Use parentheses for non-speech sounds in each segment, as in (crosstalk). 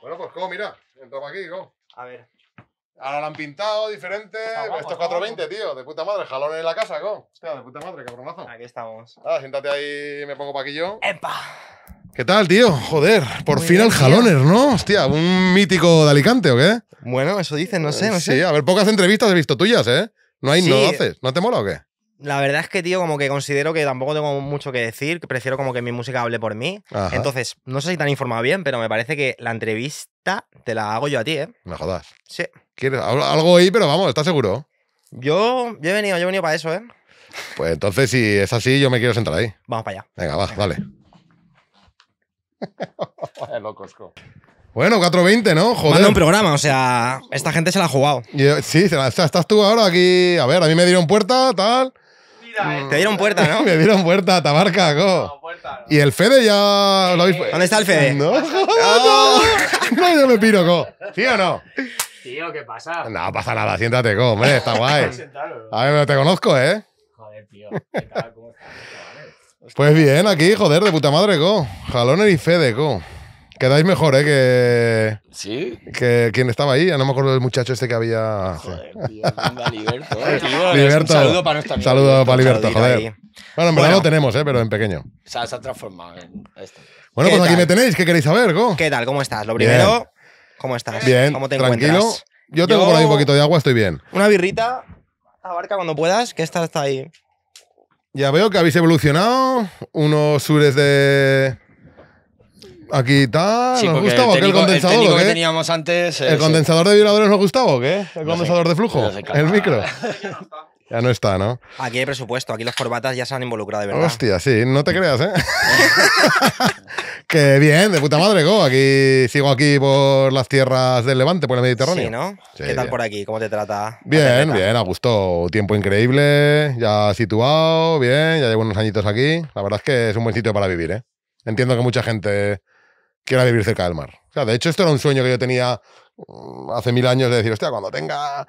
Bueno, pues ¿cómo? mira, pa' aquí, ¿cómo? A ver. Ahora lo han pintado diferente. Estos Esto es 420, tío. De puta madre. jalones en la casa, ¿cómo? Hostia, de puta madre, cabronazo. Aquí estamos. Ahora, siéntate ahí, me pongo pa' aquí yo. ¡Epa! ¿Qué tal, tío? Joder, por fin al el jaloner, ¿no? Hostia, un mítico de Alicante, ¿o qué? Bueno, eso dicen, no sé, no eh, sé. Sí, a ver, pocas entrevistas he visto tuyas, ¿eh? No hay, no lo haces. ¿No te mola o qué? La verdad es que, tío, como que considero que tampoco tengo mucho que decir, que prefiero como que mi música hable por mí. Entonces, no sé si te han informado bien, pero me parece que la entrevista te la hago yo a ti, ¿eh? Me jodas. Sí. ¿Quieres algo ahí, pero vamos, ¿estás seguro? Yo, he venido, yo he venido para eso, ¿eh? Pues entonces, si es así, yo me quiero sentar ahí. Vamos para allá. Venga, va, dale. (laughs) Vaya locos, Bueno, 420, ¿no? Joder. Manda un programa, o sea, esta gente se la ha jugado. sí, estás tú ahora aquí. A ver, a mí me dieron puerta, tal. Mm. Te dieron puerta, ¿no? (laughs) Me dieron puerta, Tabarca, go. Y el Fede ya lo habéis... ¿Dónde está el Fede? (laughs) (laughs) No, no, yo me piro, go. ¿Sí o no? Tío, ¿qué pasa? No pasa nada, siéntate, co. hombre, está guay. A ver, te conozco, ¿eh? Joder, tío. ¿Qué Pues bien, aquí, joder, de puta madre, go. Jaloner y Fede, go. Quedáis mejor, ¿eh? Que, ¿Sí? Que quien estaba ahí, ya no me acuerdo del muchacho este que había... Joder, tío, Liberto. (laughs) Un saludo para nuestro amigo. Saludo para Liberto, joder. Bueno, en verdad lo tenemos, ¿eh? Pero en pequeño. O sea, se ha transformado en esto. Bueno, pues aquí me tenéis. ¿Qué queréis saber, Go? ¿Qué tal? ¿Cómo estás? Lo primero, ¿cómo estás? Bien, ¿Cómo te tranquilo. Encuentras? Yo tengo por ahí un poquito de agua, estoy bien. Una birrita, abarca cuando puedas, que esta está ahí. Ya veo que habéis evolucionado. Unos sures de Aquí está. Sí, ¿Nos gustaba el condensador? El que teníamos antes. ¿El condensador de vibradores nos gustaba qué? ¿El condensador de flujo? el micro. (laughs) Ya no está, ¿no? Aquí hay presupuesto, aquí las corbatas ya se han involucrado de verdad. Hostia, sí, no te creas, ¿eh? (laughs) (laughs) Qué bien, de puta madre, go. Aquí sigo aquí por las tierras del Levante, por el Mediterráneo. Sí, ¿no? ¿Qué tal por aquí? ¿Cómo te trata? Bien, bien, a gusto. Tiempo increíble, ya situado, bien, ya llevo unos añitos aquí. La verdad es que es un buen sitio para vivir, ¿eh? Entiendo que mucha gente que era vivir cerca del mar. de hecho, esto era un sueño que yo tenía mm, hace mil años de decir, hostia, cuando tenga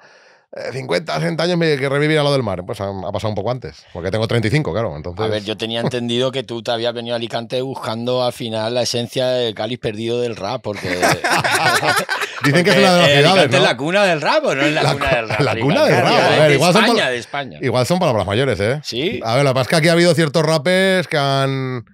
50, eh, 60 años me que revivir a lo del mar. Pues ha, pasado un poco antes, porque tengo 35, claro. A ver, yo tenía (laughs) entendido que tú te habías venido a Alicante buscando al final la esencia del cáliz perdido del rap, porque... (laughs) Dicen que es una de las eh, ciudades, es la cuna del rap ¿o no es la, cuna del rap? La cuna del rap. igual, son de España. igual son palabras mayores, ¿eh? Sí. A ver, la pasa es que aquí ha habido ciertos rapes que han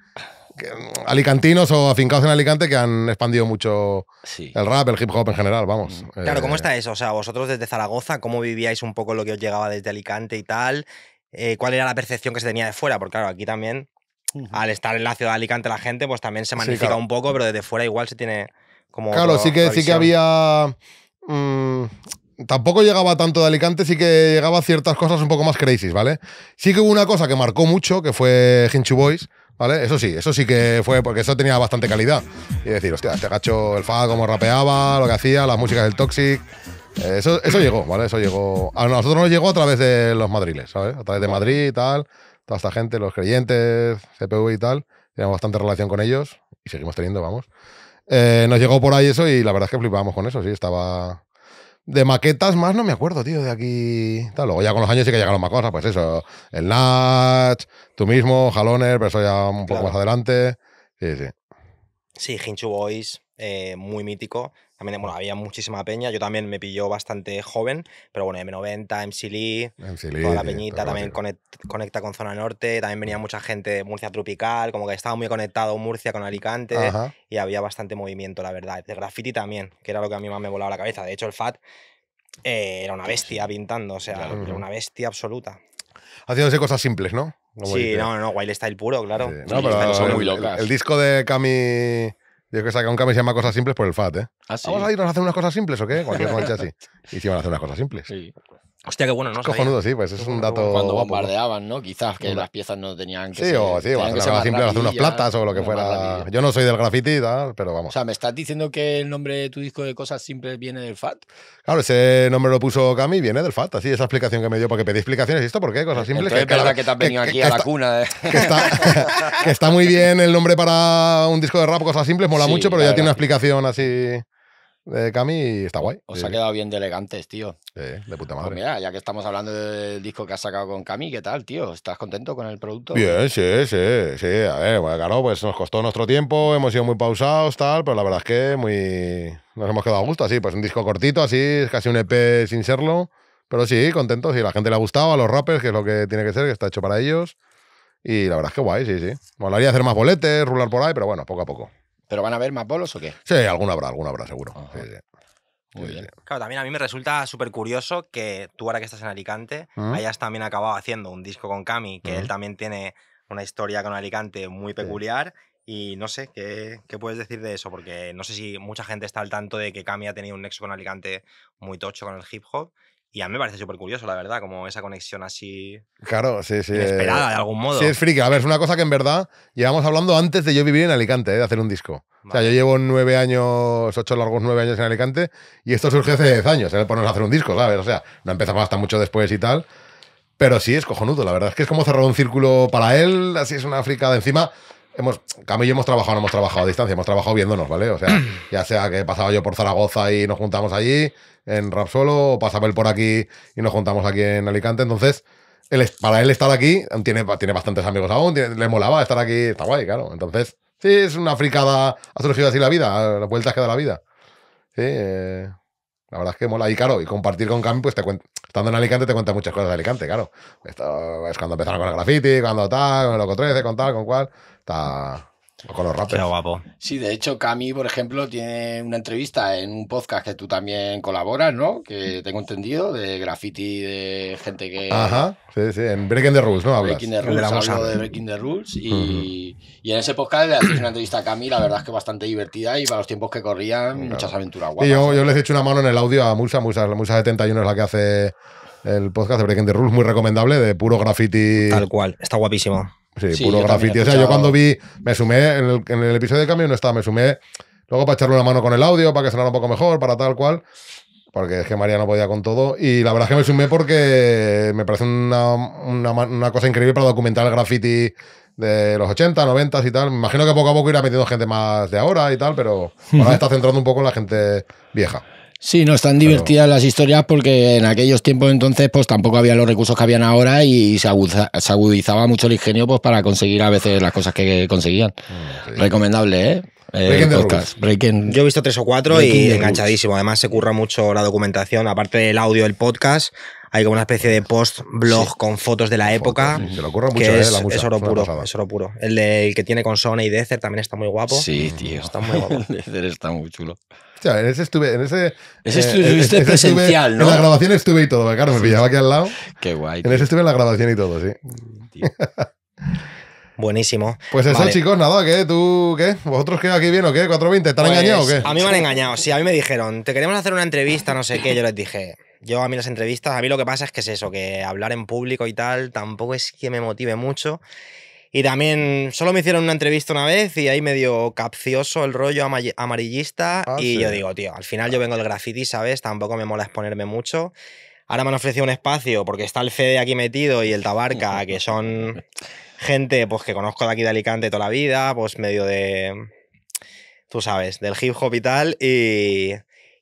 alicantinos o afincados en Alicante que han expandido mucho el rap, el hip hop en general, vamos. Claro, ¿cómo eh, está eso? O sea, vosotros desde Zaragoza, ¿cómo vivíais un poco lo que os llegaba desde Alicante y tal? Eh, ¿Cuál era la percepción que se tenía de fuera? Porque claro, aquí también, al estar en la ciudad de Alicante la gente, pues también se magnifica un poco, pero desde fuera igual se tiene como... Claro, sí que, sí que había... Mm, tampoco llegaba tanto de Alicante, sí que llegaba ciertas cosas un poco más crazy, ¿vale? Sí que hubo una cosa que marcó mucho, que fue Hinchu Boys, ¿Vale? Eso sí, eso sí que fue porque eso tenía bastante calidad. Y decir, hostia, este gacho, el fa, cómo rapeaba, lo que hacía, las músicas del Toxic. Eh, eso, eso llegó, ¿vale? Eso llegó. A nosotros nos llegó a través de los madriles, ¿sabes? A través de Madrid y tal. Toda esta gente, los creyentes, CPU y tal. Teníamos bastante relación con ellos y seguimos teniendo, vamos. Eh, nos llegó por ahí eso y la verdad es que flipábamos con eso, sí. Estaba, de maquetas más no me acuerdo, tío, de aquí. luego ya con los años sí que llegaron más cosas, pues eso. El Natch, tú mismo, Haloner, pero eso ya un poco más adelante. Sí, sí. Sí, Hinchu Boys. Eh, muy mítico. También, bueno, había muchísima peña. Yo también me pilló bastante joven, pero bueno, M90, MC Lee, toda la peñita también conecta con Zona Norte. También venía mucha gente de Murcia Tropical, como que estaba muy conectado Murcia con Alicante y había bastante movimiento, la verdad. De graffiti también, que era lo que a mí más me volaba la cabeza. De hecho, el FAT eh, era una bestia pintando, o sea, era una bestia absoluta. Haciéndose cosas simples, ¿no? sí, no, no, Wild Style puro, claro. el disco de Cami yo que saca un cambio se llama Cosas Simples por el FAT, ¿eh? Ah, ¿Vamos a irnos a hacer unas cosas simples o qué? Cualquier noche así. Y si van a hacer unas cosas simples. Sí. Hostia, qué bueno, no es cojonudo, sí, pues es un dato. Cuando bombardeaban, ¿no? Quizás que las piezas no tenían que. Sí, o sí, o simple, hacer unas platas o lo que fuera. Yo no soy del graffiti, tal, pero vamos. O sea, ¿me estás diciendo que el nombre de tu disco de cosas simples viene del FAT? Claro, ese nombre lo puso Cami, viene del FAT, así, esa explicación que me dio, porque pedí explicaciones. ¿Esto por qué? Cosas simples. Entonces, que, verdad que te has venido aquí a la cuna. ¿eh? (laughs) Que, está, muy bien el nombre para un disco de rap, cosas simples, mola mucho, pero ya tiene una explicación así de Cami y está guay. Os ha quedado bien de elegantes, tío. de puta madre. Pues mira, ya que estamos hablando del disco que has sacado con Cami, ¿qué tal, tío? ¿Estás contento con el producto? Bien, sí, sí, sí. A ver, bueno, claro, pues nos costó nuestro tiempo, hemos sido muy pausados, tal, pero la verdad es que muy... nos hemos quedado a gusto, así, pues un disco cortito, así, es casi un EP sin serlo. Pero sí, contentos, Y la gente le ha gustado, a los rappers, que es lo que tiene que ser, que está hecho para ellos. Y la verdad es que guay, sí, sí. Molaría hacer más boletes, rular por ahí, pero bueno, poco a poco. ¿Pero van a haber más bolos o qué? Sí, alguna habrá, alguna habrá, seguro. Muy bien. Claro, también a mí me resulta súper curioso que tú ahora que estás en Alicante ¿Mm? hayas también acabado haciendo un disco con Cami, que ¿Mm? él también tiene una historia con Alicante muy peculiar. Y no sé, ¿qué, ¿qué, puedes decir de eso? Porque no sé si mucha gente está al tanto de que Cami ha tenido un nexo con Alicante muy tocho con el hip hop y a mí me parece súper curioso, la verdad, como esa conexión así. Claro, sí, sí. esperada eh, de algún modo. Sí, es friki. A ver, es una cosa que en verdad llevamos hablando antes de yo vivir en Alicante, eh, de hacer un disco. O sea, yo llevo nueve años, ocho largos nueve años en Alicante, y esto surge hace diez años, en eh, ponernos a hacer un disco, ¿sabes? O sea, no empezamos hasta mucho después y tal. Pero sí, es cojonudo, la verdad. Es que es como cerrar un círculo para él, así es una frikada. Encima, hemos, yo hemos trabajado, no hemos trabajado a distancia, hemos trabajado viéndonos, ¿vale? O sea, (clears throat) ya sea que pasaba yo por Zaragoza y nos juntamos allí, en rap pasa pasaba él por aquí y nos juntamos aquí en Alicante. Entonces, él, para él estar aquí, tiene, tiene bastantes amigos aún, le molaba estar aquí, está guay, claro. Entonces, sí, es una fricada, ha surgido así la vida, las vueltas que da la vida. Sí, eh, la verdad es que mola. Y claro, y compartir con Cami, pues estando en Alicante te cuenta muchas cosas de Alicante, claro. Esto es cuando empezaron con el graffiti, cuando tal, con el Loco 13, con tal, con cual. Está, guapo. Sí, de hecho, Cami, por ejemplo, tiene una entrevista en un podcast que tú también colaboras, ¿no? Que tengo entendido, de graffiti, de gente que. Ajá, sí, sí, en Breaking the Rules, ¿no? Hablas? Breaking the Rules, de Breaking the Rules. Y, en ese podcast le haces una entrevista a Cami, la verdad es que bastante divertida y para los tiempos que corrían, muchas aventuras guapas. Y yo, les he hecho una mano en el audio a Musa, Musa, Musa 71 es la que hace el podcast de Breaking the Rules, muy recomendable, de puro graffiti. Tal cual, está guapísimo. Sí, puro graffiti. O sea, yo cuando vi, me sumé, en el, episodio de cambio no estaba, me sumé luego para echarle una mano con el audio, para que sonara un poco mejor, para tal cual. Porque es que María no podía con todo. Y la verdad es que me sumé porque me parece una, una, una cosa increíble para documentar el graffiti de los 80, 90 y tal. Me imagino que poco a poco irá metiendo gente más de ahora y tal, pero ahora (laughs) está centrando un poco en la gente vieja. Sí, no están divertidas las historias porque en aquellos tiempos entonces pues tampoco había los recursos que habían ahora y se, agudizaba mucho el ingenio pues para conseguir a veces las cosas que conseguían. Ah, Recomendable, ¿eh? eh podcast. Yo he visto tres o cuatro y enganchadísimo. Además, se curra mucho la documentación. Aparte del audio del podcast, hay como una especie de post-blog con fotos de la época. Se lo curra mucho, eh, es, es, oro puro, es puro. El, que tiene con Sony y Dezer también está muy guapo. Sí, tío. Está muy guapo. (laughs) Dezer está muy chulo en ese estuve, en ese. Ese eh, eh, presencial, estuve, ¿no? En la grabación estuve y todo, claro, me pillaba aquí al lado. Qué guay. En ese estuve en la grabación y todo, sí. Buenísimo. Pues eso, chicos, nada, ¿qué? ¿Tú qué? ¿Vosotros qué aquí bien o qué? ¿420? ¿Te han pues engañado o qué? A mí me han engañado, sí, a mí me dijeron, te queremos hacer una entrevista, no sé qué, yo les dije. Yo a mí las entrevistas, a mí lo que pasa es que es eso, que hablar en público y tal tampoco es que me motive mucho. Y también solo me hicieron una entrevista una vez y ahí medio capcioso el rollo amarillista. Ah, y yo digo, tío, al final yo vengo del graffiti, ¿sabes? Tampoco me mola exponerme mucho. Ahora me han ofrecido un espacio porque está el Fede aquí metido y el Tabarca, (laughs) que son gente pues, que conozco de aquí de Alicante toda la vida, pues medio de. Tú sabes, del hip hop y tal. Y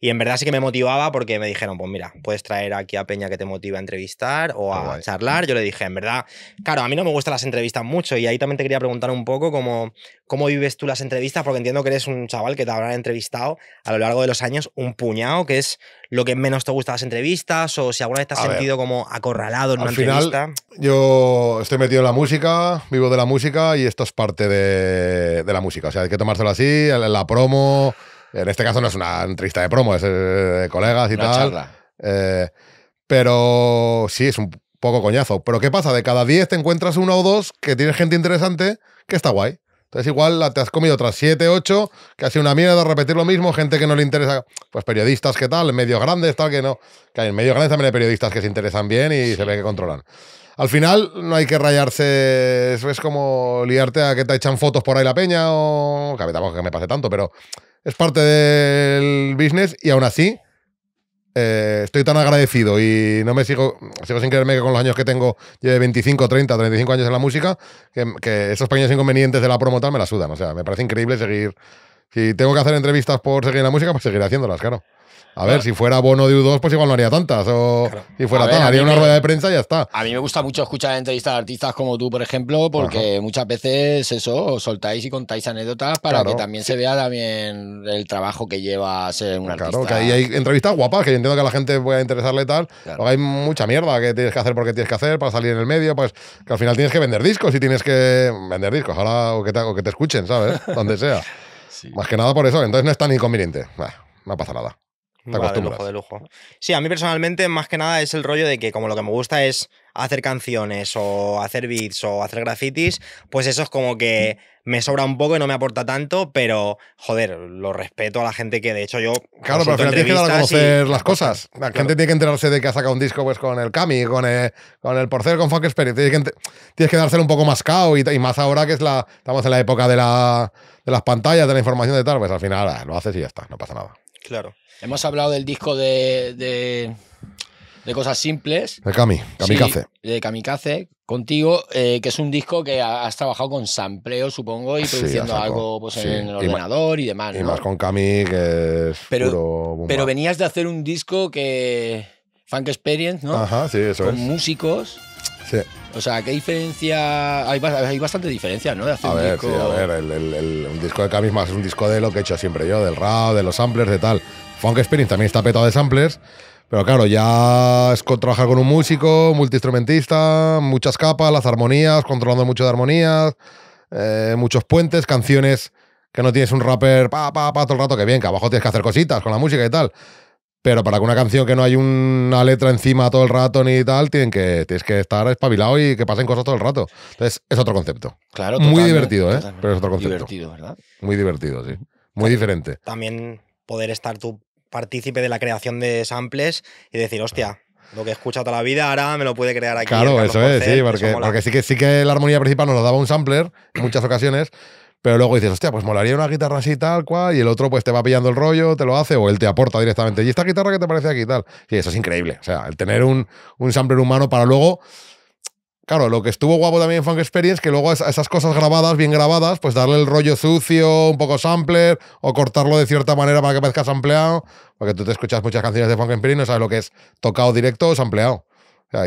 y en verdad sí que me motivaba porque me dijeron, pues mira, puedes traer aquí a Peña que te motive a entrevistar o a charlar. Yo le dije, en verdad, claro, a mí no me gustan las entrevistas mucho y ahí también te quería preguntar un poco cómo, cómo vives tú las entrevistas, porque entiendo que eres un chaval que te habrán entrevistado a lo largo de los años un puñado, que es lo que menos te gusta las entrevistas o si alguna vez te has sentido como acorralado en al una final, entrevista. Yo estoy metido en la música, vivo de la música y esto es parte de, de la música. O sea, hay que tomárselo así, la promo en este caso no es una entrevista de promo, es eh, de colegas y tal. Charla. Eh, pero sí, es un poco coñazo. Pero ¿qué pasa? De cada 10 te encuentras uno o dos que tienes gente interesante que está guay. Entonces igual te has comido otras 7, 8, que ha sido una mierda repetir lo mismo, gente que no le interesa, pues periodistas que tal, medios grandes, tal, que no. Que en medios grandes también hay periodistas que se interesan bien y se ve que controlan. Al final no hay que rayarse, es como liarte a que te echan fotos por ahí la peña o... Que a mí tampoco que me pase tanto, pero es parte del business y aún así eh, estoy tan agradecido y no me sigo, sigo sin creerme que con los años que tengo lleve 25, 30, 35 años en la música, que, esos pequeños inconvenientes de la tal me la sudan. O sea, me parece increíble seguir. Si tengo que hacer entrevistas por seguir en la música, pues seguir haciéndolas, claro. A ver, si fuera Bono de U2, pues igual no haría tantas. O si fuera tal, haría una rueda de prensa y ya está. A mí me gusta mucho escuchar entrevistas de artistas como tú, por ejemplo, porque muchas veces eso, os soltáis y contáis anécdotas para que también se vea también el trabajo que lleva a ser un artista. Claro, que ahí hay entrevistas guapas, que yo entiendo que a la gente a interesarle tal. Pero hay mucha mierda que tienes que hacer porque tienes que hacer para salir en el medio, pues que al final tienes que vender discos y tienes que vender discos, ahora o que te, que te escuchen, ¿sabes? (laughs) Donde sea. Más que nada por eso, entonces no es tan inconveniente. no pasa nada de lujo, de lujo. Sí, a mí personalmente, más que nada, es el rollo de que como lo que me gusta es hacer canciones o hacer beats o hacer grafitis, pues eso es como que mm. me sobra un poco y no me aporta tanto, pero joder, lo respeto a la gente que de hecho yo. Claro, pero al final tienes que dar a conocer las cosas. La gente tiene que enterarse de que ha sacado un disco pues, con el Cami, con el, con el Porcel, con Funk Experience. Tienes que, tienes dárselo un poco más cao y, más ahora que es la, estamos en la época de, las pantallas, de la información de tal. Pues al final ah, lo haces y ya está, no pasa nada. Claro. Hemos hablado del disco de, de, cosas simples. De Kami, Kamikaze. Sí, de Kamikaze, contigo, eh, que es un disco que has trabajado con sampleo, supongo, y produciendo algo pues, en el ordenador y, demás. Y más con Kami, que es pero, Pero venías de hacer un disco que. Funk Experience, ¿no? Ajá, sí, eso con músicos o sea, ¿qué diferencia? Hay, hay bastante diferencia, ¿no? De hacer disco... sí, a ver, el, un disco de mismo es un disco de lo que he hecho siempre yo, del rap, de los samplers, de tal. Funk Experience también está petado de samplers, pero claro, ya es con, trabajar con un músico, multiinstrumentista, muchas capas, las armonías, controlando mucho de armonías, eh, muchos puentes, canciones que no tienes un rapper pa, pa, pa todo el rato, que bien, que abajo tienes que hacer cositas con la música y tal. Pero para que una canción que no hay una letra encima todo el rato ni tal, tienen que, tienes que estar espabilado y que pasen cosas todo el rato. Entonces, es otro concepto. Claro, Muy divertido, ¿eh? Pero es otro concepto. Divertido, ¿verdad? Muy divertido, sí. Muy diferente. También poder estar tú partícipe de la creación de samples y decir, hostia, lo que he escuchado toda la vida, ahora me lo puede crear aquí. Claro, eso es, sí, porque, que, sí que la armonía principal nos lo daba un sampler en muchas ocasiones, pero luego dices, hostia, pues molaría una guitarra así tal cual, y el otro pues te va pillando el rollo, te lo hace, o él te aporta directamente. ¿Y esta guitarra que te parece aquí tal? Sí, eso es increíble. O sea, el tener un, un sampler humano para luego. Claro, lo que estuvo guapo también en Funk Experience, que luego esas cosas grabadas, bien grabadas, pues darle el rollo sucio, un poco sampler, o cortarlo de cierta manera para que parezca sampleado, porque tú te escuchas muchas canciones de Funk Experience y no sabes lo que es tocado directo o sampleado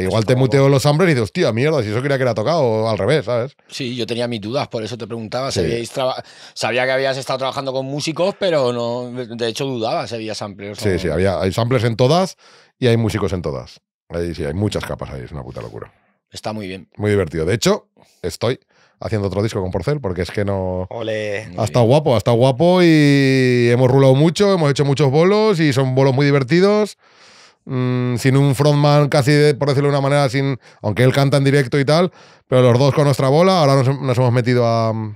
igual te muteo los samples y dices, hostia, mierda, si eso quería que era tocado, al revés, ¿sabes? Sí, yo tenía mis dudas, por eso te preguntaba. sabía que habías estado trabajando con músicos, pero no, de hecho dudaba si había samples. Sí, sí, había, hay samples en todas y hay músicos en todas. Ahí sí, hay muchas capas ahí, es una puta locura. Está muy bien. Muy divertido. De hecho, estoy haciendo otro disco con Porcel, porque es que no. Ole. Ha estado guapo, ha estado guapo y hemos rulado mucho, hemos hecho muchos bolos y son bolos muy divertidos. Mm, sin un frontman casi, por decirlo de una manera, sin, aunque él canta en directo y tal, pero los dos con nuestra bola, ahora nos, hemos metido a... Mm,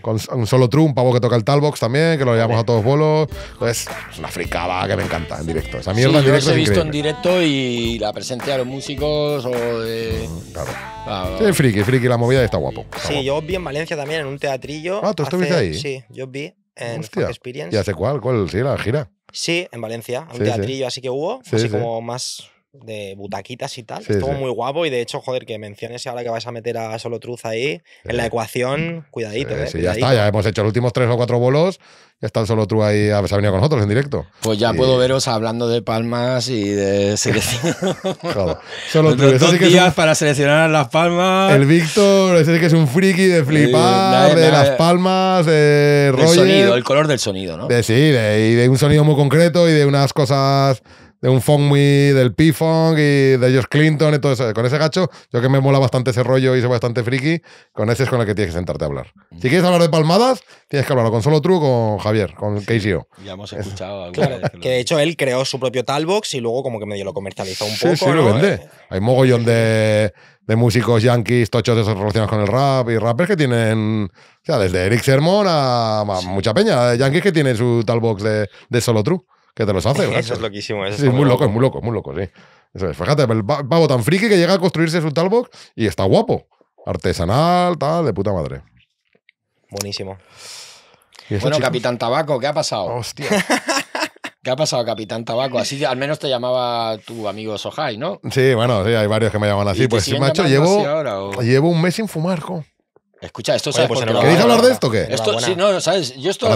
con un solo Trump, un pavo que toca el Talbox también, que lo llevamos a todos bolos. es una fricada que me encanta en directo. Esa mierda sí, en directo. he visto en directo y la presenté a los músicos o de. Mm, claro. Ah, sí, friki, friki, la movida está guapo. sí, yo os vi en Valencia también, en un teatrillo. Ah, ¿tú estuviste ahí? Sí, yo os vi en Hostia, Experience. Ya sé cuál? ¿Cuál? Sí, la gira. Sí, en Valencia, un teatrillo así que hubo, así como más de butaquitas y tal. Estuvo muy guapo y de hecho, joder, que menciones ahora que vas a meter a Solo Truz ahí en la ecuación, cuidadito. Eh, ya está, ya hemos hecho los últimos tres o cuatro bolos, ya está el Solo Truz ahí, se ha venido con nosotros en directo. Pues ya puedo veros hablando de palmas y de selección. (laughs) Solo (laughs) Truz, dos días para seleccionar las palmas. El Víctor, ese que es un friki de flipar, de, las palmas, de El sonido, el color del sonido, ¿no? sí, y de un sonido muy concreto y de unas cosas de un funk muy del P-Funk y de ellos Clinton y todo eso. Con ese gacho, yo que me mola bastante ese rollo y es bastante friki, con ese es con el que tienes que sentarte a hablar. Mm. Si quieres hablar de palmadas, tienes que hablarlo con Solo True, con Javier, con KCO. Ya hemos escuchado. Claro, que, de hecho él creó su propio Talbox y luego como que medio lo comercializó un poco. Sí, sí, lo vende. Eh, Hay mogollón de, de músicos yankees, tochos de esos relaciones con el rap y rappers que tienen... O sea, desde Eric Sermon a, mucha peña. Yankees que tienen su Talbox de, de Solo True que te los hace. eso es loquísimo. Eso sí, es muy loco, es muy loco, muy loco, sí. Eso Fíjate, el pavo tan friki que llega a construirse su talbox y está guapo. Artesanal, tal, de puta madre. Buenísimo. Bueno, Capitán Tabaco, ¿qué ha pasado? Hostia. (laughs) ¿Qué ha pasado, Capitán Tabaco? Así al menos te llamaba tu amigo Sohai, ¿no? Sí, bueno, sí, hay varios que me llaman así. Pues macho, llevo, llevo un mes sin fumar, co. Escucha, esto pues ¿Queréis hablar de esto o qué? sí, no, sabes, yo esto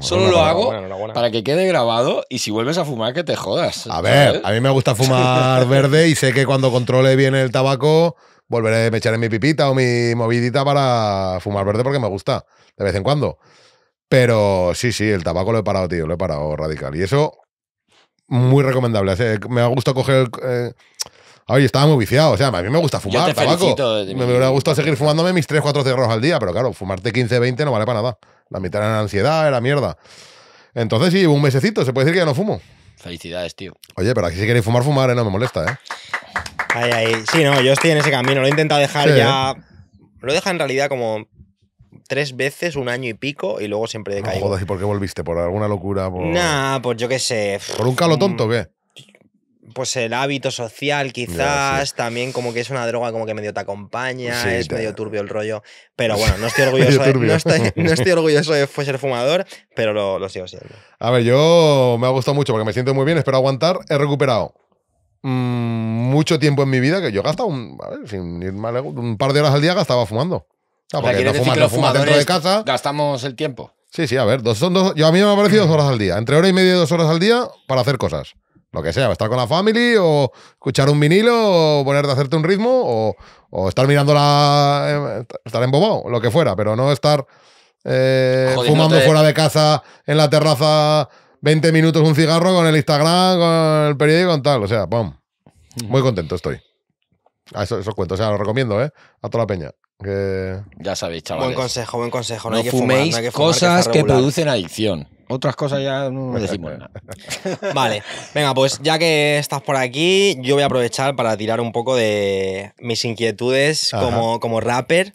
solo lo hago para que quede grabado y si vuelves a fumar que te jodas. A ver, a mí me gusta fumar (laughs) verde y sé que cuando controle bien el tabaco volveré a echar en mi pipita o mi movidita para fumar verde porque me gusta de vez en cuando. Pero sí, sí, el tabaco lo he parado, tío, lo he parado radical. Y eso, muy recomendable. Me ha gustado coger el, eh, Ay, estaba muy viciado. O sea, a mí me gusta fumar tabaco. me, hubiera gustado seguir fumándome mis 3, 4 cerros al día, pero claro, fumarte 15, 20 no vale para nada. La mitad era ansiedad, era mierda. Entonces sí, un mesecito, se puede decir que ya no fumo. Felicidades, tío. Oye, pero aquí si queréis fumar, fumar, ¿eh? no me molesta, ¿eh? Ay, ay. Sí, no, yo estoy en ese camino. Lo he intentado dejar ¿eh? ya. Lo he dejado en realidad como tres veces, un año y pico, y luego siempre decaigo. No, ¿y por qué volviste? ¿Por alguna locura? Nah, pues yo qué sé. ¿Por un calo mm, tonto o qué? pues el hábito social quizás, también como que es una droga como que medio te acompaña, es medio turbio el rollo, pero (laughs) bueno, no estoy orgulloso, de, no estoy, (laughs) orgulloso ser fumador, pero lo, lo, sigo siendo. A ver, yo me ha gustado mucho porque me siento muy bien, espero aguantar, he recuperado mm, mucho tiempo en mi vida que yo gastaba un, ir mal, un par de horas al día gastaba fumando. casa. Gastamos el tiempo. Sí, sí, a ver, dos, son yo a mí me ha parecido dos horas al día, entre hora y media y dos horas al día para hacer cosas lo que sea, estar con la family o escuchar un vinilo o ponerte a hacerte un ritmo o, estar mirando la... Eh, estar embobado, lo que fuera, pero no estar eh, fumando fuera de casa en la terraza 20 minutos un cigarro con el Instagram, con el periódico, con tal, o sea, pum. Mm. Muy contento estoy. A eso, eso cuento, o sea, lo recomiendo, ¿eh? A toda la peña. Que... Ya sabéis, chavales. Buen consejo, buen consejo. No, fuméis cosas que producen adicción. Otras cosas ya no decimos nada. (laughs) Vale, venga, pues ya que estás por aquí, yo voy a aprovechar para tirar un poco de mis inquietudes como, como rapper.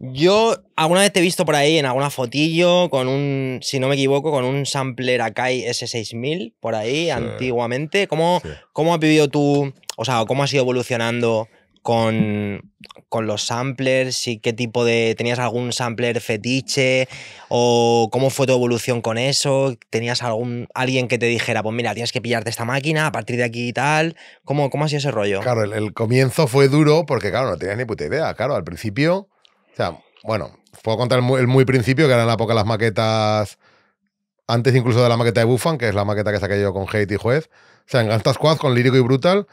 Yo alguna vez te he visto por ahí en alguna fotillo con un, si no me equivoco, con un sampler Akai S6000 por ahí antiguamente. ¿Cómo, ¿Cómo has vivido tú, o sea, cómo has ido evolucionando con, con los samplers y qué tipo de... ¿Tenías algún sampler fetiche? ¿O cómo fue tu evolución con eso? ¿Tenías algún alguien que te dijera, pues mira, tienes que pillarte esta máquina a partir de aquí y tal? ¿Cómo, cómo ha sido ese rollo? Claro, el, comienzo fue duro porque, claro, no tenías ni puta idea. Claro, al principio... O sea, bueno, puedo contar el muy, principio, que era la época de las maquetas antes incluso de la maqueta de Buffan, que es la maqueta que saqué yo con Hate y Juez. O sea, en Gangsta con Lírico y Brutal,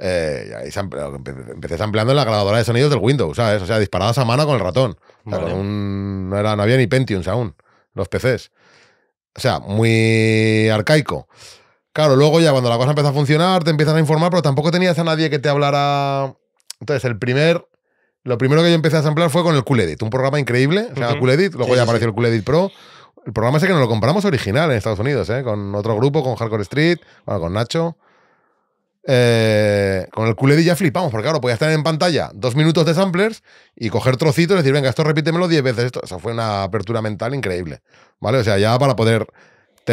eh, y empecé sampleando en la grabadora de sonidos del Windows, ¿sabes? O sea, disparadas a mano con el ratón. no, era, había ni Pentiums aún, los PCs. O sea, muy arcaico. Claro, luego ya cuando la cosa empezó a funcionar, te empiezan a informar, pero tampoco tenías a nadie que te hablara. Entonces, el primer. Lo primero que yo empecé a samplear fue con el Cool Edit, un programa increíble. O sea, Cool Edit, luego ya apareció el Cool Edit Pro. El programa ese que nos lo compramos original en Estados Unidos, ¿eh? con otro grupo, con Hardcore Street, con Nacho. Eh, con el de ya flipamos, porque claro, podía estar en pantalla dos minutos de samplers y coger trocitos y decir, venga, esto repítemelo diez veces. Esto, fue una apertura mental increíble, ¿vale? O sea, ya para poder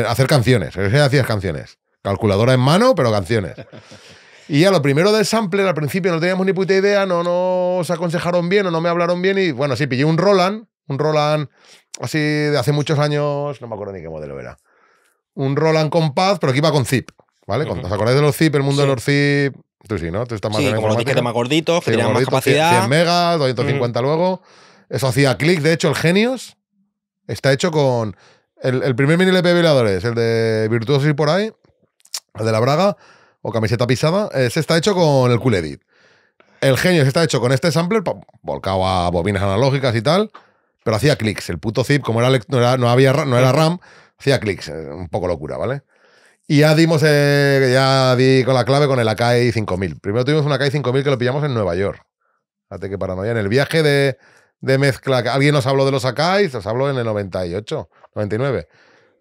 hacer canciones. O hacías canciones. Calculadora en mano, pero canciones. Y ya lo primero del sampler, al principio no teníamos ni puta idea, no nos aconsejaron bien o no me hablaron bien. Y bueno, sí, pillé un Roland, un Roland así de hace muchos años, no me acuerdo ni qué modelo era. Un Roland paz, pero que iba con zip. ¿Vale? Cuando os acordáis de los zip, el mundo de los zip. Tú sí, ¿no? Tú más sí, como los más que gordito, 100, megas, 250 luego. Eso hacía clic. De hecho, el Genius está hecho con. El, primer mini LP violadores, el de Virtuosos y por ahí, el de la Braga, o camiseta pisada, ese está hecho con el Cool Edit. El Genius está hecho con este sampler, volcado a bobinas analógicas y tal, pero hacía clics. El puto zip, como era, no había, no era RAM, hacía clics. Eh, un poco locura, ¿vale? Y ya dimos, eh, ya di con la clave con el Akai 5000. Primero tuvimos un AKI 5000 que lo pillamos en Nueva York. Fíjate que paranoia. En el viaje de, de mezcla, alguien nos habló de los Akais, os habló en el 98, 99.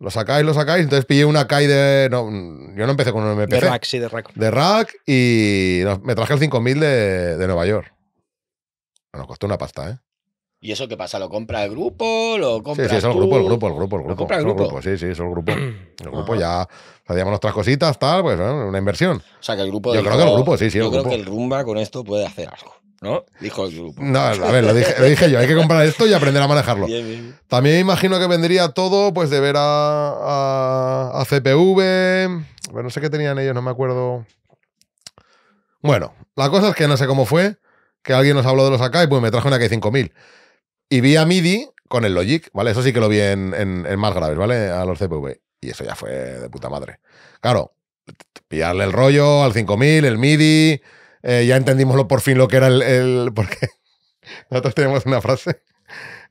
Los Akais, los Akais, entonces pillé un Akai de. yo no empecé con un MPC. De rack, sí, de rack. De rack y me traje el 5000 de, de Nueva York. Bueno, costó una pasta, ¿eh? ¿Y eso qué pasa? ¿Lo compra el grupo? ¿Lo compra Sí, sí, es el grupo, el grupo, el grupo, el grupo. ¿Lo compra el grupo? Sí, sí, es el grupo. (clears throat) El grupo ah. ya Hacíamos nuestras cositas, tal, pues una inversión. O sea, que el grupo... Yo creo que el grupo, sí, sí, Yo creo que el Rumba con esto puede hacer algo. ¿no? Dijo el grupo. No, a ver, lo dije, lo dije, yo, hay que comprar esto y aprender a manejarlo. (laughs) También imagino que vendría todo, pues, de ver a, a, a CPV. Bueno, no sé qué tenían ellos, no me acuerdo. Bueno, la cosa es que no sé cómo fue, que alguien nos habló de los acá y pues me trajo una que 5000. Y vi a MIDI con el Logic, ¿vale? Eso sí que lo vi en, en, más graves, ¿vale? A los CPV. Y eso ya fue de puta madre. Claro, pillarle el rollo al 5000, el MIDI. Eh, ya entendimos por fin lo que era el. el porque (laughs) nosotros tenemos una frase.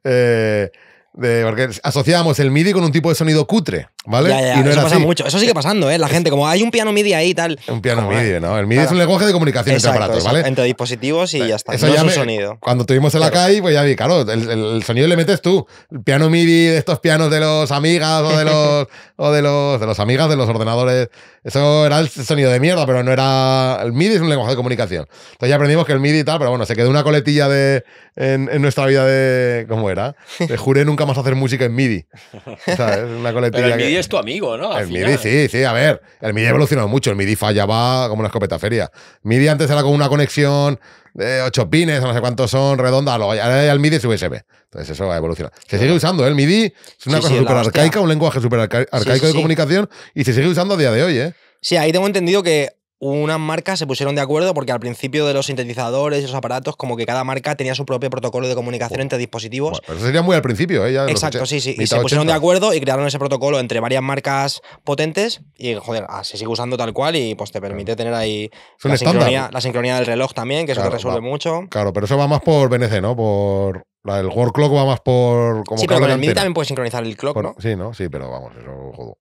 Eh, porque asociábamos el MIDI con un tipo de sonido cutre, ¿vale? y no eso pasa mucho. Eso sigue pasando, ¿eh? La gente, como hay un piano MIDI ahí y tal. Un piano MIDI, eh, ¿no? El MIDI es un lenguaje de comunicación entre aparatos, ¿vale? entre dispositivos y eh, ya está. Eso ya es un sonido. Cuando tuvimos en la calle, pues ya vi, claro, el, sonido le metes tú. El piano MIDI de estos pianos de los amigas o de los, (laughs) o de los, de los amigas de los ordenadores. Eso era el sonido de mierda, pero no era. El MIDI es un lenguaje de comunicación. Entonces ya aprendimos que el MIDI y tal, pero bueno, se quedó una coletilla de, en, nuestra vida de. ¿Cómo era? (laughs) De jure nunca vamos a hacer música en MIDI. O sea, una (laughs) el MIDI es tu amigo, ¿no? el MIDI, sí, sí, a ver. El MIDI ha evolucionado mucho, el MIDI fallaba como una escopeta feria. MIDI antes era como una conexión de 8 pines, no sé cuántos son, redonda, Ahora ya el MIDI es USB. Entonces eso va a evolucionar. Se sigue usando, ¿eh? el MIDI es una cosa súper arcaica, un lenguaje súper arcaico de comunicación y se sigue usando a día de hoy, ¿eh? Sí, ahí tengo entendido que unas marcas se pusieron de acuerdo porque al principio de los sintetizadores y los aparatos, como que cada marca tenía su propio protocolo de comunicación entre dispositivos. pero eso sería muy al principio, ¿eh? Exacto, sí, sí. Y se pusieron de acuerdo y crearon ese protocolo entre varias marcas potentes y, joder, ah, se sigue usando tal cual y pues te permite tener ahí la sincronía, del reloj también, que eso te resuelve mucho. Claro, pero eso va más por BNC, ¿no? Por... La del Clock va más por. sí, pero con el MIDI también puedes sincronizar el clock, ¿no? Sí, ¿no? Sí, pero vamos, eso juego.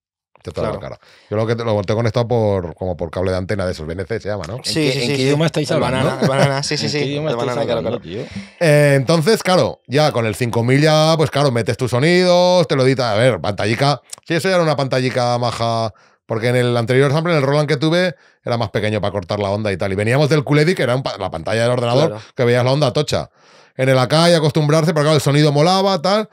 Yo lo que lo tengo conectado por, como por cable de antena de esos, BNC se llama, ¿no? Sí, ¿En sí, sí, Banana, banana sí, sí, sí. Eh, entonces, claro, ya con el 5000 ya, pues claro, metes tus sonidos, te lo editas. A ver, pantallica. Sí, eso ya era una pantallica maja. Porque en el anterior sample, en el Roland que tuve, era más pequeño para cortar la onda y tal. Y veníamos del Culedi, que era la pantalla del ordenador, que veías la onda tocha. En el acá y acostumbrarse, pero claro, el sonido molaba, tal.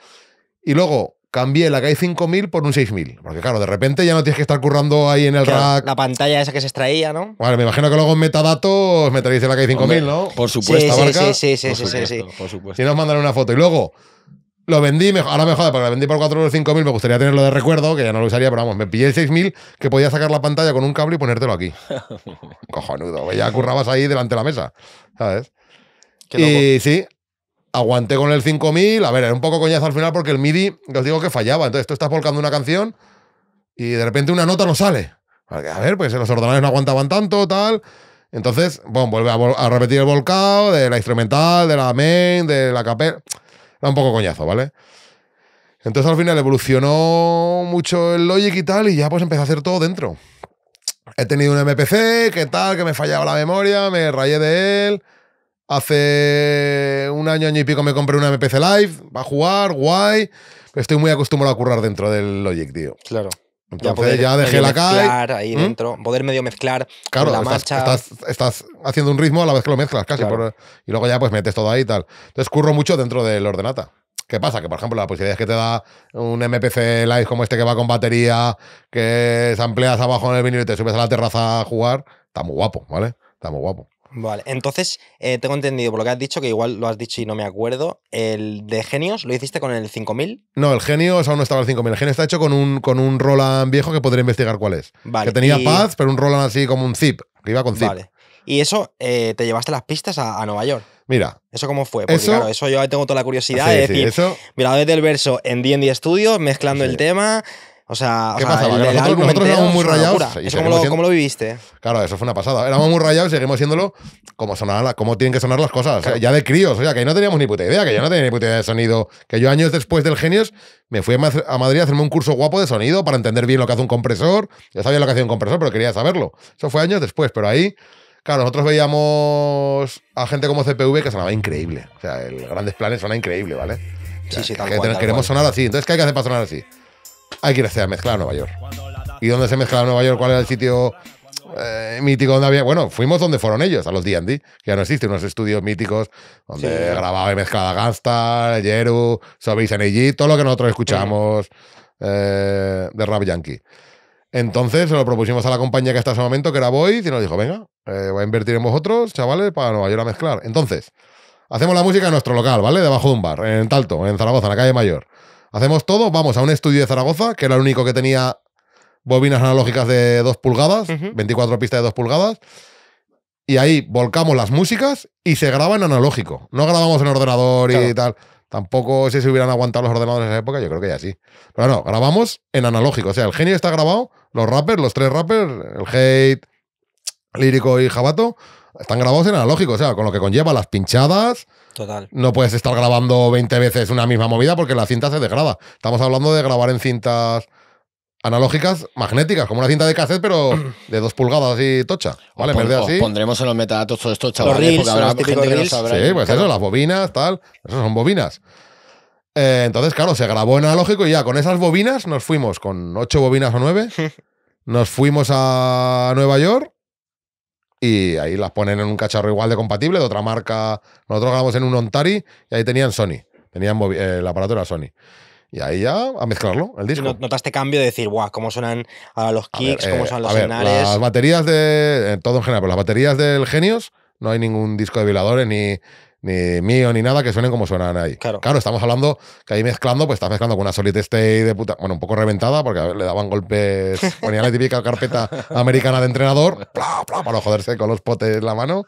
Y luego, cambié la que 5000 por un 6000. Porque claro, de repente ya no tienes que estar currando ahí en el rack. La pantalla esa que se extraía, ¿no? Bueno, me imagino que luego en metadatos me en la que 5000, ¿no? Por supuesto, sí, Sí, sí, sí, Y nos mandan una foto. Y luego. Lo vendí, mejor ahora me porque lo vendí por 4 o 5.000, me gustaría tenerlo de recuerdo, que ya no lo usaría, pero vamos, me pillé el 6.000 que podía sacar la pantalla con un cable y ponértelo aquí. (laughs) Cojonudo, ya currabas ahí delante de la mesa, ¿sabes? Y sí, aguanté con el 5000. A ver, era un poco coñazo al final porque el MIDI, os digo que fallaba. Entonces tú estás volcando una canción y de repente una nota no sale. a ver, pues los ordenadores no aguantaban tanto, tal. Entonces, bueno, vuelve a, repetir el volcado de la instrumental, de la main, de la capella. Era un poco coñazo, ¿vale? Entonces al final evolucionó mucho el Logic y tal, y ya pues empecé a hacer todo dentro. He tenido un MPC, qué tal, que me fallaba la memoria, me rayé de él. Hace un año, y pico me compré una MPC Live, va a jugar, guay. Estoy muy acostumbrado a currar dentro del Logic, tío. Claro. Entonces ya, dejé la calle. ahí ¿Mm? dentro, poder medio mezclar claro, la marcha. Estás, haciendo un ritmo a la vez que lo mezclas casi. Por, y luego ya pues metes todo ahí y tal. Entonces curro mucho dentro del ordenata. ¿Qué pasa? Que, por ejemplo, posibilidad es que te da un MPC Live como este que va con batería, que se amplias abajo en el vinilo y te subes a la terraza a jugar, está muy guapo, ¿vale? Está muy guapo. Vale, entonces eh, tengo entendido por lo que has dicho, que igual lo has dicho y no me acuerdo, el de Genios lo hiciste con el 5000. No, el Genios aún no estaba el 5000, el Genio está hecho con un, con un Roland viejo que podría investigar cuál es. que tenía paz, pero un Roland así como un zip, que iba con zip. Vale. Y eso, eh, te llevaste las pistas a, Nueva York. Mira. ¿Eso cómo fue? Porque claro, eso yo tengo toda la curiosidad de decir, mira, desde el verso en D&D Studios, mezclando el tema, o sea, nosotros, éramos muy rayados. cómo, lo, viviste? Claro, eso fue una pasada. Éramos muy rayados y seguimos siéndolo como, sonar, como tienen que sonar las cosas. Eh, ya de críos, o sea, que ahí no teníamos ni puta idea, que yo no tenía ni puta idea de sonido. Que yo años después del Genios me fui a Madrid a hacerme un curso guapo de sonido para entender bien lo que hace un compresor. Ya sabía lo que hacía un compresor, pero quería saberlo. Eso fue años después, pero ahí Claro, nosotros veíamos a gente como CPV que sonaba increíble. O sea, el Grandes Planes suena increíble, ¿vale? sí, sí, tal Queremos sonar así. Entonces, ¿qué hay que hacer para sonar así? hay que ir a hacer mezclar Nueva York. ¿Y dónde se mezclaba Nueva York? ¿Cuál era el sitio eh, mítico donde había. Bueno, fuimos donde fueron ellos, a los D&D, que ya no existen, unos estudios míticos donde grababa y mezclaba Gangstar, Jeru, Sobeys NG, todo lo que nosotros escuchamos eh, de Rap Yankee. Entonces se lo propusimos a la compañía que está en ese momento, que era Voice, y nos dijo: Venga, eh, voy a invertir en vosotros, chavales, para Nueva York a mezclar. Entonces, hacemos la música en nuestro local, ¿vale? Debajo de un bar, en Talto, en Zaragoza, en la calle Mayor. Hacemos todo, vamos a un estudio de Zaragoza, que era el único que tenía bobinas analógicas de 2 pulgadas, 24 pistas de 2 pulgadas, y ahí volcamos las músicas y se graba en analógico. No grabamos en ordenador y tal. Tampoco sé si hubieran aguantado los ordenadores en esa época, yo creo que ya sí. Pero no, grabamos en analógico. O sea, el genio está grabado, los rappers, los tres rappers, el hate, lírico y jabato, están grabados en analógico. O sea, con lo que conlleva las pinchadas, no puedes estar grabando 20 veces una misma movida porque la cinta se degrada. Estamos hablando de grabar en cintas analógicas magnéticas, como una cinta de cassette, pero de dos pulgadas y tocha. ¿Vale? Pondremos en los metadatos todo esto, chavales, porque habrá gente que sabrá. Sí, pues eso, las bobinas, tal. Eso son bobinas. Eh, entonces, claro, se grabó en analógico y ya con esas bobinas nos fuimos, con ocho bobinas o nueve, (laughs) nos fuimos a Nueva York y ahí las ponen en un cacharro igual de compatible de otra marca. Nosotros grabamos en un Ontari y ahí tenían Sony, tenían eh, el aparato era Sony. Y ahí ya a mezclarlo, el disco. ¿Notaste cambio de decir, guau, cómo suenan ahora los kicks, cómo eh, suenan los finales? Las baterías de. Eh, todo en general, pero las baterías del Genios no hay ningún disco de violadores ni, ni mío, ni nada, que suenen como suenan ahí. Claro. estamos hablando que ahí mezclando, pues estás mezclando con una Solid State de puta, bueno, un poco reventada, porque le daban golpes, (laughs) ponían la típica carpeta americana de entrenador, bla, bla, para joderse con los potes en la mano.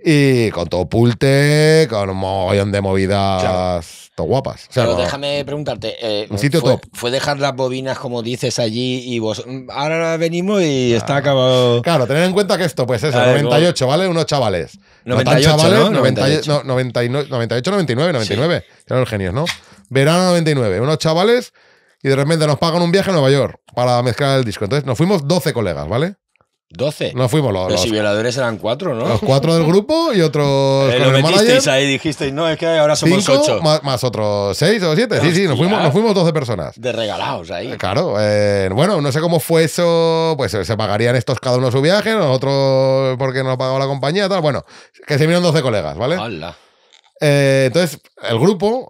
Y con todo pulte, con un mogollón de movidas todo guapas. Pero déjame preguntarte. Eh, un sitio fue, dejar las bobinas, como dices, allí y vos. Mm, ahora venimos y ah. está acabado. Claro, tener en cuenta que esto, pues eso, 98, ¿vale? Unos chavales. 98, no 98. 99, 99, Eran los genios, ¿no? Verano 99. Unos chavales y de repente nos pagan un viaje a Nueva York para mezclar el disco. Entonces nos fuimos 12 colegas, ¿vale? 12. No fuimos los. Los, violadores eran cuatro, ¿no? Los cuatro del grupo y otros. (laughs) lo eh, metisteis ahí, dijisteis, no, es que ahora somos Cinco, ocho. Más, otros seis o siete. Sí, sí, nos fuimos, nos fuimos 12 personas. De regalados ahí. Eh, claro. Eh, bueno, no sé cómo fue eso. Pues se pagarían estos cada uno su viaje, nosotros porque nos pagado la compañía, tal. Bueno, que se vinieron 12 colegas, ¿vale? Eh, entonces, el grupo,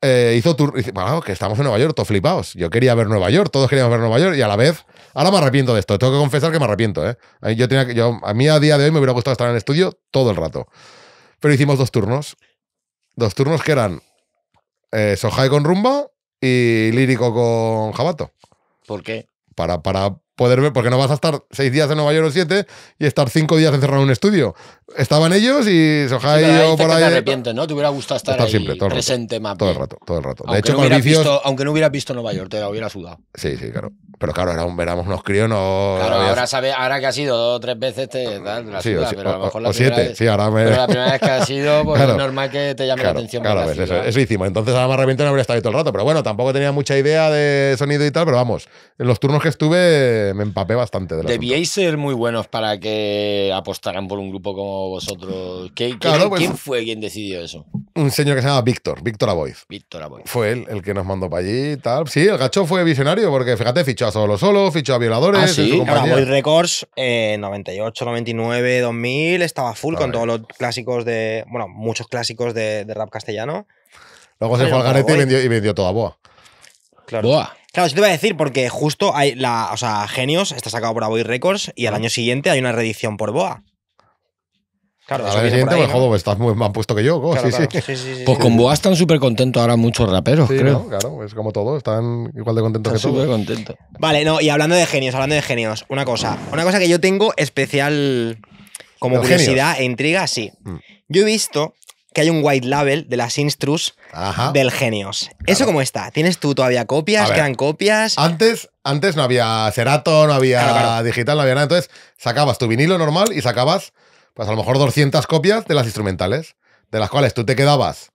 eh, hizo tour. bueno, que estamos en Nueva York, todos flipados. Yo quería ver Nueva York, todos queríamos ver Nueva York y a la vez, ahora me arrepiento de esto. Tengo que confesar que me arrepiento, ¿eh? Yo tenía yo, a mí a día de hoy me hubiera gustado estar en el estudio todo el rato. Pero hicimos dos turnos. Dos turnos que eran eh, con Rumba y Lírico con Jabato. ¿Por qué? Para, para poder ver, porque no vas a estar seis días en Nueva York o siete y estar cinco días encerrado en un estudio. Estaban ellos y Sohai o por ahí. Te arrepientes, ¿no? Te hubiera gustado estar, siempre, presente, rato, Todo el rato, todo el rato. de hecho, no aunque no hubieras visto Nueva York, te la hubiera sudado. Sí, sí, claro. Pero claro, era éramos unos críos, no. Claro, ahora, sabe, ahora que ha sido dos o tres veces te dan la sí, pero a lo mejor la primera vez, ahora me... Pero la primera vez que ha (laughs) sido, pues es normal que te llame la atención. Claro, ves, pues eso, eso, hicimos. Entonces, ahora más repente no habría estado ahí todo el rato. Pero bueno, tampoco tenía mucha idea de sonido y tal, pero vamos, en los turnos que estuve me empapé bastante. De Debíais ser muy buenos para que apostaran por un grupo como vosotros. ¿Qué, pues, ¿quién, fue quien decidió eso? Un señor que se llama Víctor, Víctor Aboiz. Víctor Aboiz. Fue él el que nos mandó para allí y tal. Sí, el gacho fue visionario, porque fíjate, fichó solo solo, ficha a violadores. Ah, sí, Boy Records, en 98, 99, 2000, estaba full con todos los clásicos de. Bueno, muchos clásicos de, rap castellano. Luego se fue al garete y vendió, y toda Boa. Claro. Claro, yo te voy a decir, porque justo hay la. O sea, Genios está sacado por boy Records y al año siguiente hay una reedición por Boa. Claro, ahora el siguiente, estás muy más puesto que yo. sí, Sí. pues con Boa están súper contentos ahora muchos raperos, creo. ¿no? Claro, es pues como todo, están igual de contentos que todos. Súper contentos. Vale, no, y hablando de genios, hablando de genios, una cosa. Una cosa que yo tengo especial como curiosidad e intriga, sí. Mm. Yo he visto que hay un white label de las Instrus del Genios. ¿Eso cómo está? ¿Tienes tú todavía copias? ¿Quedan copias? Antes, antes no había Cerato, no había digital, no había nada. Entonces sacabas tu vinilo normal y sacabas pues a lo mejor 200 copias de las instrumentales, de las cuales tú te quedabas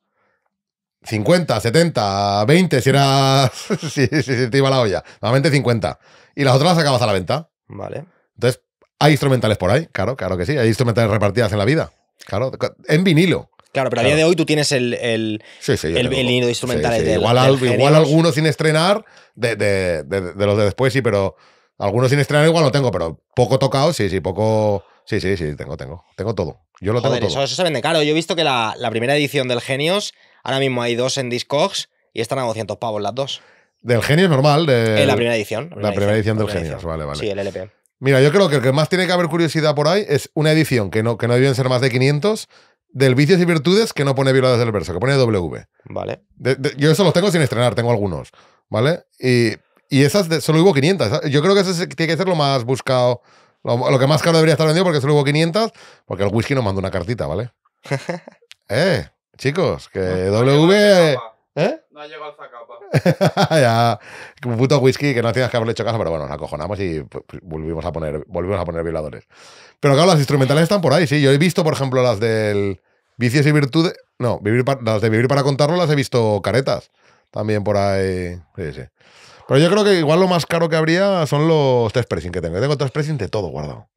50, 70, 20, si era. (laughs) si, te iba la olla. Normalmente 50. Y las otras las sacabas a la venta. Vale. Entonces, hay instrumentales por ahí, claro, claro que sí. Hay instrumentales repartidas en la vida. Claro, en vinilo. Claro, pero a día de hoy tú tienes el, el, el, de instrumentales igual, igual algunos sin estrenar, de, los de después sí, pero algunos sin estrenar igual lo tengo, pero poco tocado, sí, sí, poco. Sí, sí, sí, tengo, tengo. Tengo todo. Yo lo tengo todo. Eso, eso, se vende caro. Yo he visto que la, la, primera edición del Genios, ahora mismo hay dos en Discogs y están a 200 pavos las dos. Del Genios normal. De... Eh, la primera edición. La primera, edición, del Genios, vale, vale. Sí, el LP. Mira, yo creo que el que más tiene que haber curiosidad por ahí es una edición que no, que no deben ser más de 500 del Vicios y Virtudes que no pone Violadas del Verso, que pone W. Vale. yo eso los tengo sin estrenar, tengo algunos. ¿Vale? Y, y esas solo hubo 500. Yo creo que eso tiene que ser lo más buscado lo, que más caro debería estar vendido porque solo hubo 500, porque el whisky nos mandó una cartita, ¿vale? (laughs) eh, chicos, que W... ¿Eh? No ha llegado al capa. (laughs) ya, un puto whisky que no hacías que haberle hecho caso, pero bueno, nos acojonamos y pues, pues, volvimos, a poner, volvimos a poner violadores. Pero claro, las instrumentales están por ahí, sí. Yo he visto, por ejemplo, las del Vicios y Virtudes. No, las de Vivir para Contarlo las he visto caretas. También por ahí. Sí, sí. Pero yo creo que igual lo más caro que habría son los tres pressing que tengo. tengo tres pressing de todo guardado.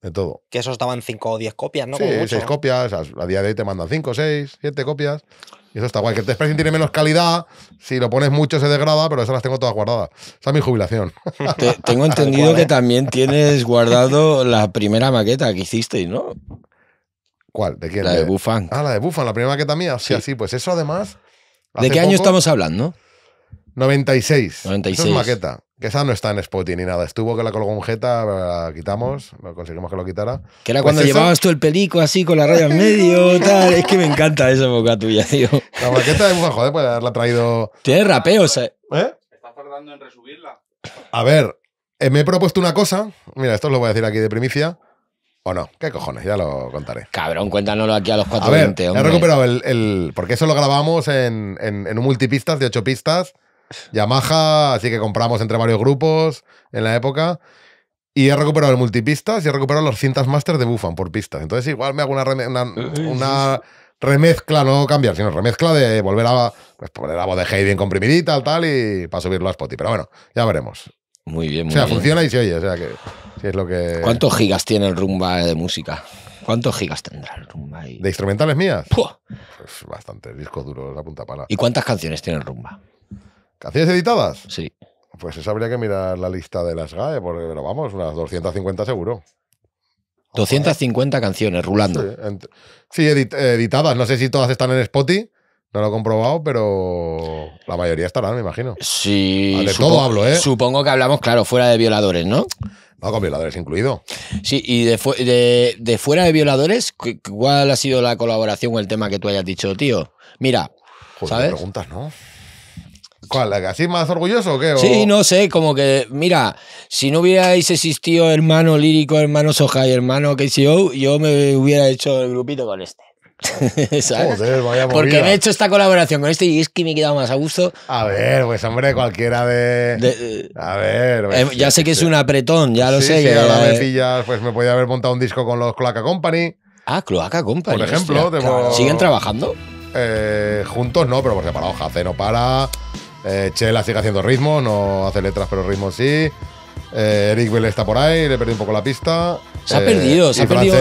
De todo. Que esos estaban 5 o 10 copias, ¿no? Sí, 6 copias. A día de hoy te mandan 5, 6, 7 copias. Y eso está guay. Que el tres pressing tiene menos calidad. Si lo pones mucho se degrada, pero esas las tengo todas guardadas. Esa es mi jubilación. (laughs) tengo entendido que también tienes guardado la primera maqueta que hicisteis, ¿no? ¿Cuál? ¿De quién? La de, de Buffan. Ah, la de Buffan, la primera maqueta mía. Sí, sí, así, pues eso además. ¿De qué año estamos hablando? 96. 96. Eso es maqueta. Que esa no está en Spotify ni nada. Estuvo que la colgó un jeta, la quitamos, conseguimos que lo quitara. Que era cuando pues llevabas tú el pelico así con la raya en medio, (laughs) tal. Es que me encanta esa boca tuya, tío. La maqueta es joder, eh, puede haberla traído. Tiene rapeos, ¿eh? ¿Eh? tardando en resubirla? A ver, eh, me he propuesto una cosa. Mira, esto os lo voy a decir aquí de primicia. ¿O no? ¿Qué cojones? Ya lo contaré. Cabrón, cuéntanoslo aquí a los 420, a ver, He recuperado el, Porque eso lo grabamos en, en, un multipistas de 8 pistas Yamaha, así que compramos entre varios grupos en la época. Y he recuperado el multipistas y he recuperado los cintas master de Buffan por pistas. Entonces igual me hago una, una, remezcla, no cambiar, sino remezcla de volver a pues, poner la voz de Hayden comprimidita tal, tal y para subirlo a Spotify. Pero bueno, ya veremos. Muy bien, muy O sea, funciona y se oye, o sea que si es lo que... ¿Cuántos gigas tiene el Rumba de música? ¿Cuántos gigas tendrá el Rumba? ¿De instrumentales mías? Pues bastante, disco duro la punta pala. ¿Y cuántas canciones tiene el Rumba? ¿Canciones editadas? Sí. Pues eso habría que mirar la lista de las GAE, porque, pero vamos, unas 250 seguro. 250 canciones, rulando. Sí, editadas. No sé si todas están en Spotify. No lo he comprobado, pero la mayoría estarán, me imagino. Sí. Ah, de todo hablo, ¿eh? Supongo que hablamos, claro, fuera de violadores, ¿no? No, con violadores incluido. Sí, y de, de, fuera de violadores, ¿cuál ha sido la colaboración o el tema que tú hayas dicho, tío? Mira, ¿sabes? preguntas, ¿no? ¿Cuál? ¿Así más orgulloso o qué? Sí, no sé, como que, mira, si no hubierais existido hermano lírico, hermano Soja y hermano KCO, yo me hubiera hecho el grupito con este. (laughs) ¿sabes? Porque me he hecho esta colaboración con este y es que me he quedado más a gusto. A ver, pues hombre, cualquiera de. a ver. Eh, pues, ya sé que es un apretón, ya lo sé. Sí, que... me pillas, pues me podía haber montado un disco con los Cloaca Company. Ah, Cloaca Company. Por ejemplo, ¿siguen trabajando? Eh, juntos no, pero por separado. Jace no para. Eh, Chela sigue haciendo ritmo, no hace letras, pero ritmo sí. Eh, Eric Bell está por ahí, le perdí un poco la pista. Se ha perdido, eh, se ha perdido.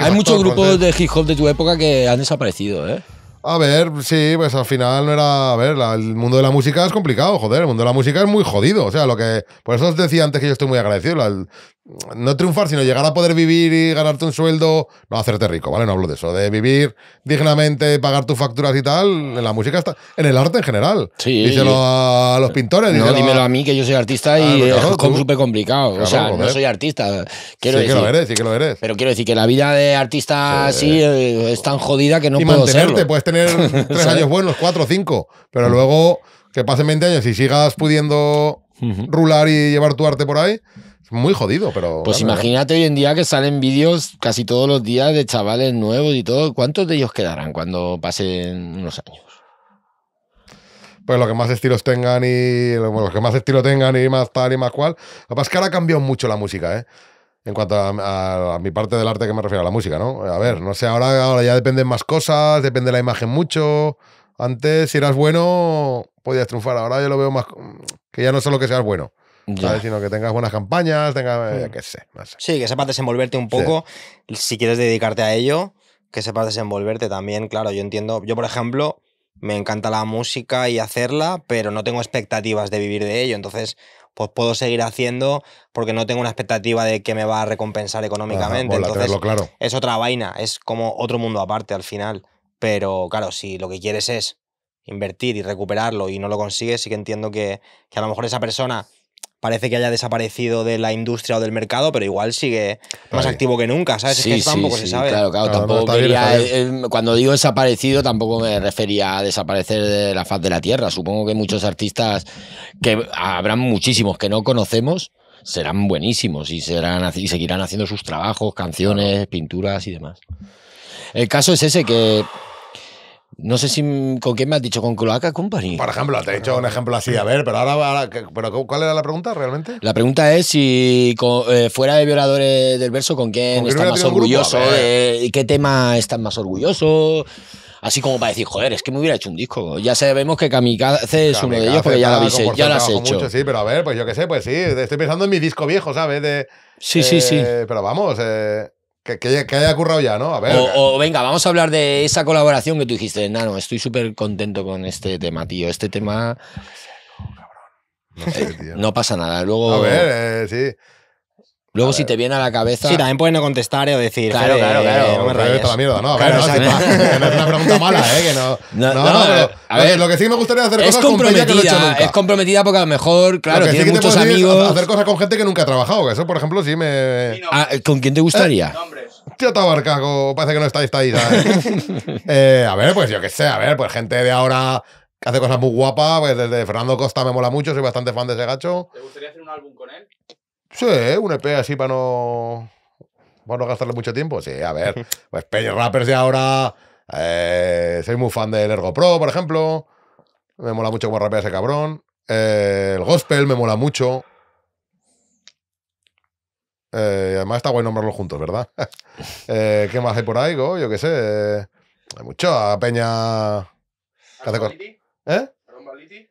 Hay muchos grupos de hip hop de tu época que han desaparecido, ¿eh? A ver, sí, pues al final no era. A ver, el mundo de la música es complicado, joder. El mundo de la música es muy jodido. O sea, lo que. Por eso os decía antes que yo estoy muy agradecido no triunfar, sino llegar a poder vivir y ganarte un sueldo, no hacerte rico, ¿vale? No hablo de eso, de vivir dignamente, pagar tus facturas y tal, en la música está, en el arte en general. Sí. Díselo a los pintores. No, dímelo a... mí que yo soy artista y es súper complicado. o sea, no soy artista. Quiero decir, que sí que lo eres. Pero quiero decir que la vida de artista así eh, es tan jodida que no y mantenerte, puedes tener (laughs) tres años buenos, cuatro, cinco, pero luego que pasen 20 años y sigas pudiendo rular y llevar tu arte por ahí muy jodido, pero. Pues imagínate hoy en día que salen vídeos casi todos los días de chavales nuevos y todo. ¿Cuántos de ellos quedarán cuando pasen unos años? Pues lo que más estilos tengan y. los que más estilo tengan y más tal y más cual. Lo que pasa es que ahora ha cambiado mucho la música, ¿eh? En cuanto a, mi parte del arte que me refiero a la música, ¿no? A ver, no sé, ahora, ahora ya dependen más cosas, depende la imagen mucho. Antes, si eras bueno, podías triunfar. Ahora yo lo veo más. Que ya no solo que seas bueno Sino que tengas buenas campañas, eh, hmm. sé, Sí, que sepas desenvolverte un poco si quieres dedicarte a ello, que sepas desenvolverte también, claro, yo entiendo, yo por ejemplo, me encanta la música y hacerla, pero no tengo expectativas de vivir de ello, entonces pues puedo seguir haciendo porque no tengo una expectativa de que me va a recompensar económicamente. Pues entonces, es otra vaina, es como otro mundo aparte al final. Pero claro, si lo que quieres es invertir y recuperarlo y no lo consigues, sí que entiendo que, que, a lo mejor esa persona parece que haya desaparecido de la industria o del mercado, pero igual sigue más activo que nunca, ¿sabes? es que tampoco se sabe. Claro, claro, eh, eh, cuando digo desaparecido, tampoco me refería a desaparecer de la faz de la tierra. Supongo que muchos artistas, que habrán muchísimos que no conocemos, serán buenísimos y, serán, y seguirán haciendo sus trabajos, canciones, pinturas y demás. El caso es ese que no sé si con qué me has dicho, con Cloaca Company. Por ejemplo, te he hecho un ejemplo así, a ver, pero ahora, ¿cuál era la pregunta realmente? La pregunta es si eh, fuera de Violadores del Verso, ¿con quién estás más orgulloso? Eh, qué tema estás más orgulloso? así como para decir, joder, es que me hubiera hecho un disco. Ya sabemos que Kamikaze es uno de ellos porque ya lo ya has hecho. sí, pero a ver, pues yo qué sé, pues sí, estoy pensando en mi disco viejo, ¿sabes? sí, sí, sí. Eh, pero vamos, eh, que, haya currado ya, ¿no? A ver. O, venga, vamos a hablar de esa colaboración que tú dijiste, No, no, Estoy súper contento con este tema, tío. Este tema. No, sé, tío. no pasa nada. Luego. A ver, eh, sí. Luego, si te viene a la cabeza. Sí, también puedes no contestar o decir. Claro, claro, claro. no me rayes. ¿no? A (laughs) no, es una pregunta mala, ¿eh? Que no. (laughs) No, a ver, lo que sí me gustaría hacer es cosas comprometida, con gente que he hecho Es comprometida porque a lo mejor, claro, lo tiene muchos amigos. Hacer cosas con gente que nunca ha trabajado, que eso, por ejemplo, sí me. Ah, ¿Con quién te gustaría? Tío Tabarca, parece que no estáis ahí (laughs) eh, a ver, pues yo qué sé, a ver, pues gente de ahora que hace cosas muy guapas, pues desde Fernando Costa me mola mucho, soy bastante fan de ese gacho. ¿Te gustaría hacer un álbum con él? Sí, un EP así para no, para gastarle mucho tiempo. Sí, a ver, (laughs) pues Peña rappers de ahora, eh, soy muy fan del Ergo Pro, por ejemplo, me mola mucho cómo rapea ese cabrón. Eh, el gospel me mola mucho. Eh, además está guay nombrarlos juntos, ¿verdad? (laughs) eh, ¿Qué más hay por ahí, Yo qué sé. Hay mucho. A Peña... ¿Qué hace con... ¿Eh?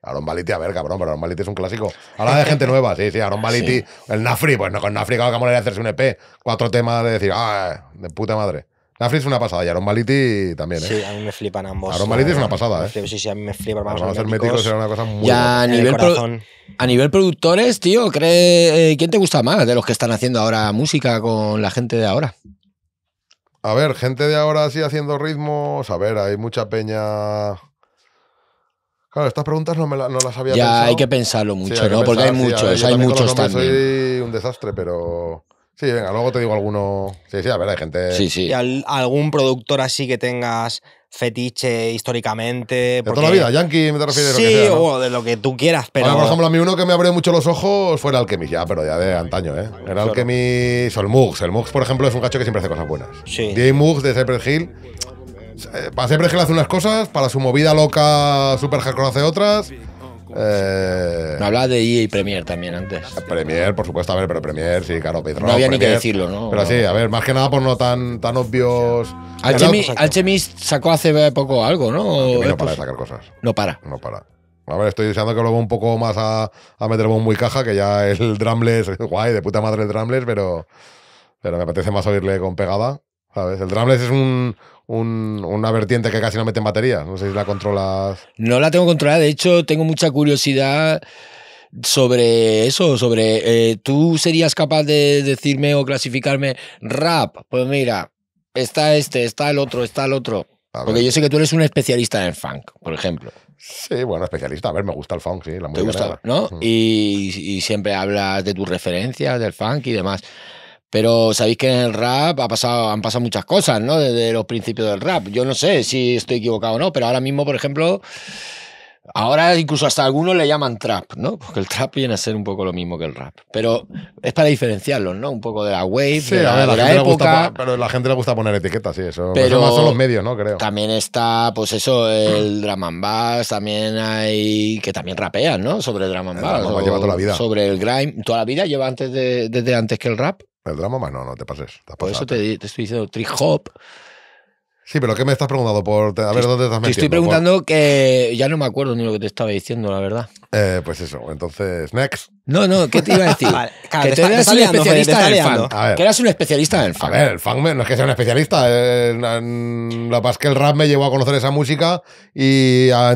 Aaron Baliti, a ver, cabrón, pero Aaron Baliti es un clásico. Habla de gente nueva, sí, sí, Aaron Baliti. El Nafri, pues no, con Nafri, cabrón que hacerse un EP. Cuatro temas de decir, ah, de puta madre. Nafri es una pasada y Aaron Baliti también, ¿eh? Sí, a mí me flipan ambos. Aaron Baliti es una eh, pasada, ¿eh? sí, sí, a mí me flipan ambos. Para hacer méticos era una cosa muy ya, a nivel, a nivel productores, tío, eh, ¿quién te gusta más de los que están haciendo ahora música con la gente de ahora? A ver, gente de ahora sí haciendo ritmos. A ver, hay mucha peña. Claro, estas preguntas no, me no las había ya, pensado. Ya, hay que pensarlo mucho, ¿no? Porque hay muchos, hay muchos también. Soy un desastre, pero. Sí, venga, luego te digo alguno. Sí, sí, a ver, hay gente. Sí, sí. algún productor así que tengas fetiche históricamente. De toda la vida, Yankee, me te refieres. Sí, sea, o de lo que tú quieras, pero. por ejemplo, a mí uno que me abrió mucho los ojos fue el Alchemist, ya, pero ya de antaño, ¿eh? El Alchemist o el Mugs. El Mugs, por ejemplo, es un cacho que siempre hace cosas buenas. Sí. J. Mugs de Cypress Hill. Eh, para Cypress Hill hace unas cosas, para su movida loca, Super Hardcore hace otras. Eh, me hablaba de EA y Premier también antes. Premier, por supuesto, a ver, pero Premier, sí, claro, Pedro. No había ni que decirlo, ¿no? Pero sí, a ver, más que nada por no tan, tan obvios. Alchemist sacó hace poco algo, ¿no? No, para de sacar cosas. No para. No para. A ver, estoy deseando que lo un poco más a, a un muy caja, que ya el Drumless, (laughs) guay, de puta madre el Drumless, pero, pero me apetece más oírle con pegada. ¿Sabes? El Drumless es un, una vertiente que casi no meten batería. No sé si la controlas. No la tengo controlada, de hecho tengo mucha curiosidad sobre eso, sobre eh, tú serías capaz de decirme o clasificarme rap. Pues mira, está este, está el otro, está el otro. Porque yo sé que tú eres un especialista en funk, por ejemplo. Sí, bueno, especialista. A ver, me gusta el funk, sí, la Te gusta, ¿no? Mm. y, siempre hablas de tus referencias, del funk y demás. Pero sabéis que en el rap ha pasado, han pasado muchas cosas, ¿no? Desde los principios del rap. Yo no sé si estoy equivocado o no, pero ahora mismo, por ejemplo, ahora incluso hasta algunos le llaman trap, ¿no? Porque el trap viene a ser un poco lo mismo que el rap. Pero es para diferenciarlos, ¿no? Un poco de la wave, de la, época. pero la gente le gusta poner etiquetas, sí, eso. Pero eso son los medios, ¿no? Creo. También está, pues eso, el (clears throat) Draman bass, también hay. que también rapean, ¿no? Sobre el drum bass. la vida. Sobre el grime. Toda la vida lleva antes de, desde antes que el rap. El drama más no, no te pases. Por eso te, estoy diciendo trip hop, Sí, pero ¿qué me estás preguntando? Por, a ver, ¿dónde estás metiendo? Te estoy preguntando que ya no me acuerdo ni lo que te estaba diciendo, la verdad. Eh, pues eso, entonces, next. No, no, ¿qué te iba a decir? (laughs) que tú eras un especialista en el fan. Que eras un especialista en el A ver, el fan no es que sea un especialista. Eh, en, la paz que el rap me llevó a conocer esa música y a,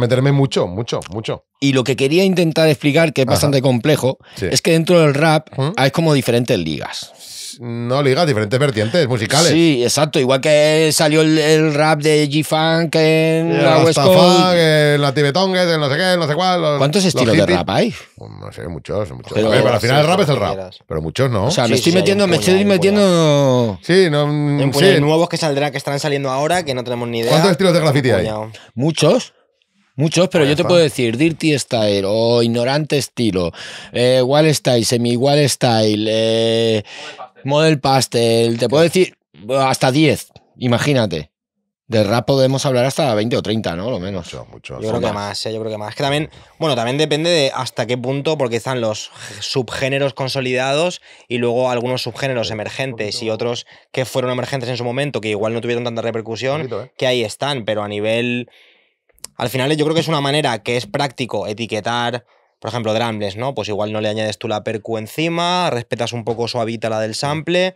meterme mucho, mucho, mucho. Y lo que quería intentar explicar, que es bastante complejo, es que dentro del rap ¿Mm? hay como diferentes ligas no ligas, diferentes vertientes musicales. Sí, exacto. Igual que salió el, rap de G-Funk en eh, la West Coast. en la Tibetongue, en no sé qué, en no sé cuál. ¿Cuántos estilos de rap hay? Pues no sé, muchos, muchos. Pero, al final el rap es el rap, pero muchos no. O sea, me estoy metiendo, me estoy metiendo... Sí, nuevos que saldrán, que estarán saliendo ahora, que no tenemos ni idea. ¿Cuántos estilos de graffiti hay? Muchos. Muchos, pero yo te puedo decir Dirty Style o Ignorante Estilo, eh, Wall Style, Semi Wall Style, eh, Model pastel, te puedo decir hasta 10, imagínate. De rap podemos hablar hasta 20 o 30, ¿no? Lo menos. Eh, yo creo que más, yo creo que más. Que también, bueno, también depende de hasta qué punto, porque están los subgéneros consolidados y luego algunos subgéneros emergentes y otros que fueron emergentes en su momento, que igual no tuvieron tanta repercusión, ¿eh? que ahí están, pero a nivel. Al final, yo creo que es una manera que es práctico etiquetar por ejemplo, drumless, ¿no? Pues igual no le añades tú la percu encima, respetas un poco suavita la del sample,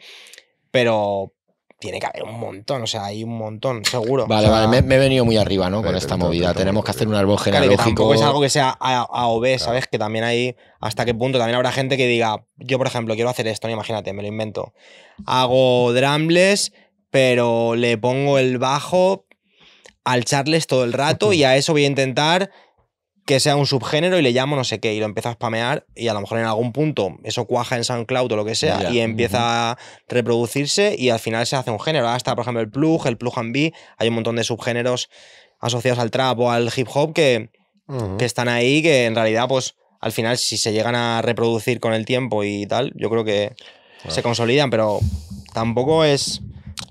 pero tiene que haber un montón, o sea, hay un montón, seguro. Vale, vale, me, he venido muy arriba, ¿no? Con esta movida. Tenemos que hacer un árbol genealógico. es algo que sea A, a o ¿sabes? Que también hay, hasta qué punto, también habrá gente que diga, yo, por ejemplo, quiero hacer esto, ¿no? imagínate, me lo invento. Hago drumless, pero le pongo el bajo al charles todo el rato (laughs) y a eso voy a intentar que sea un subgénero y le llamo no sé qué, y lo empieza a spamear y a lo mejor en algún punto eso cuaja en SoundCloud o lo que sea y empieza a reproducirse y al final se hace un género. hasta ah, está, por ejemplo, el plug, el plug and be, hay un montón de subgéneros asociados al trap o al hip hop que, que están ahí, que en realidad pues al final si se llegan a reproducir con el tiempo y tal, yo creo que se consolidan, pero tampoco es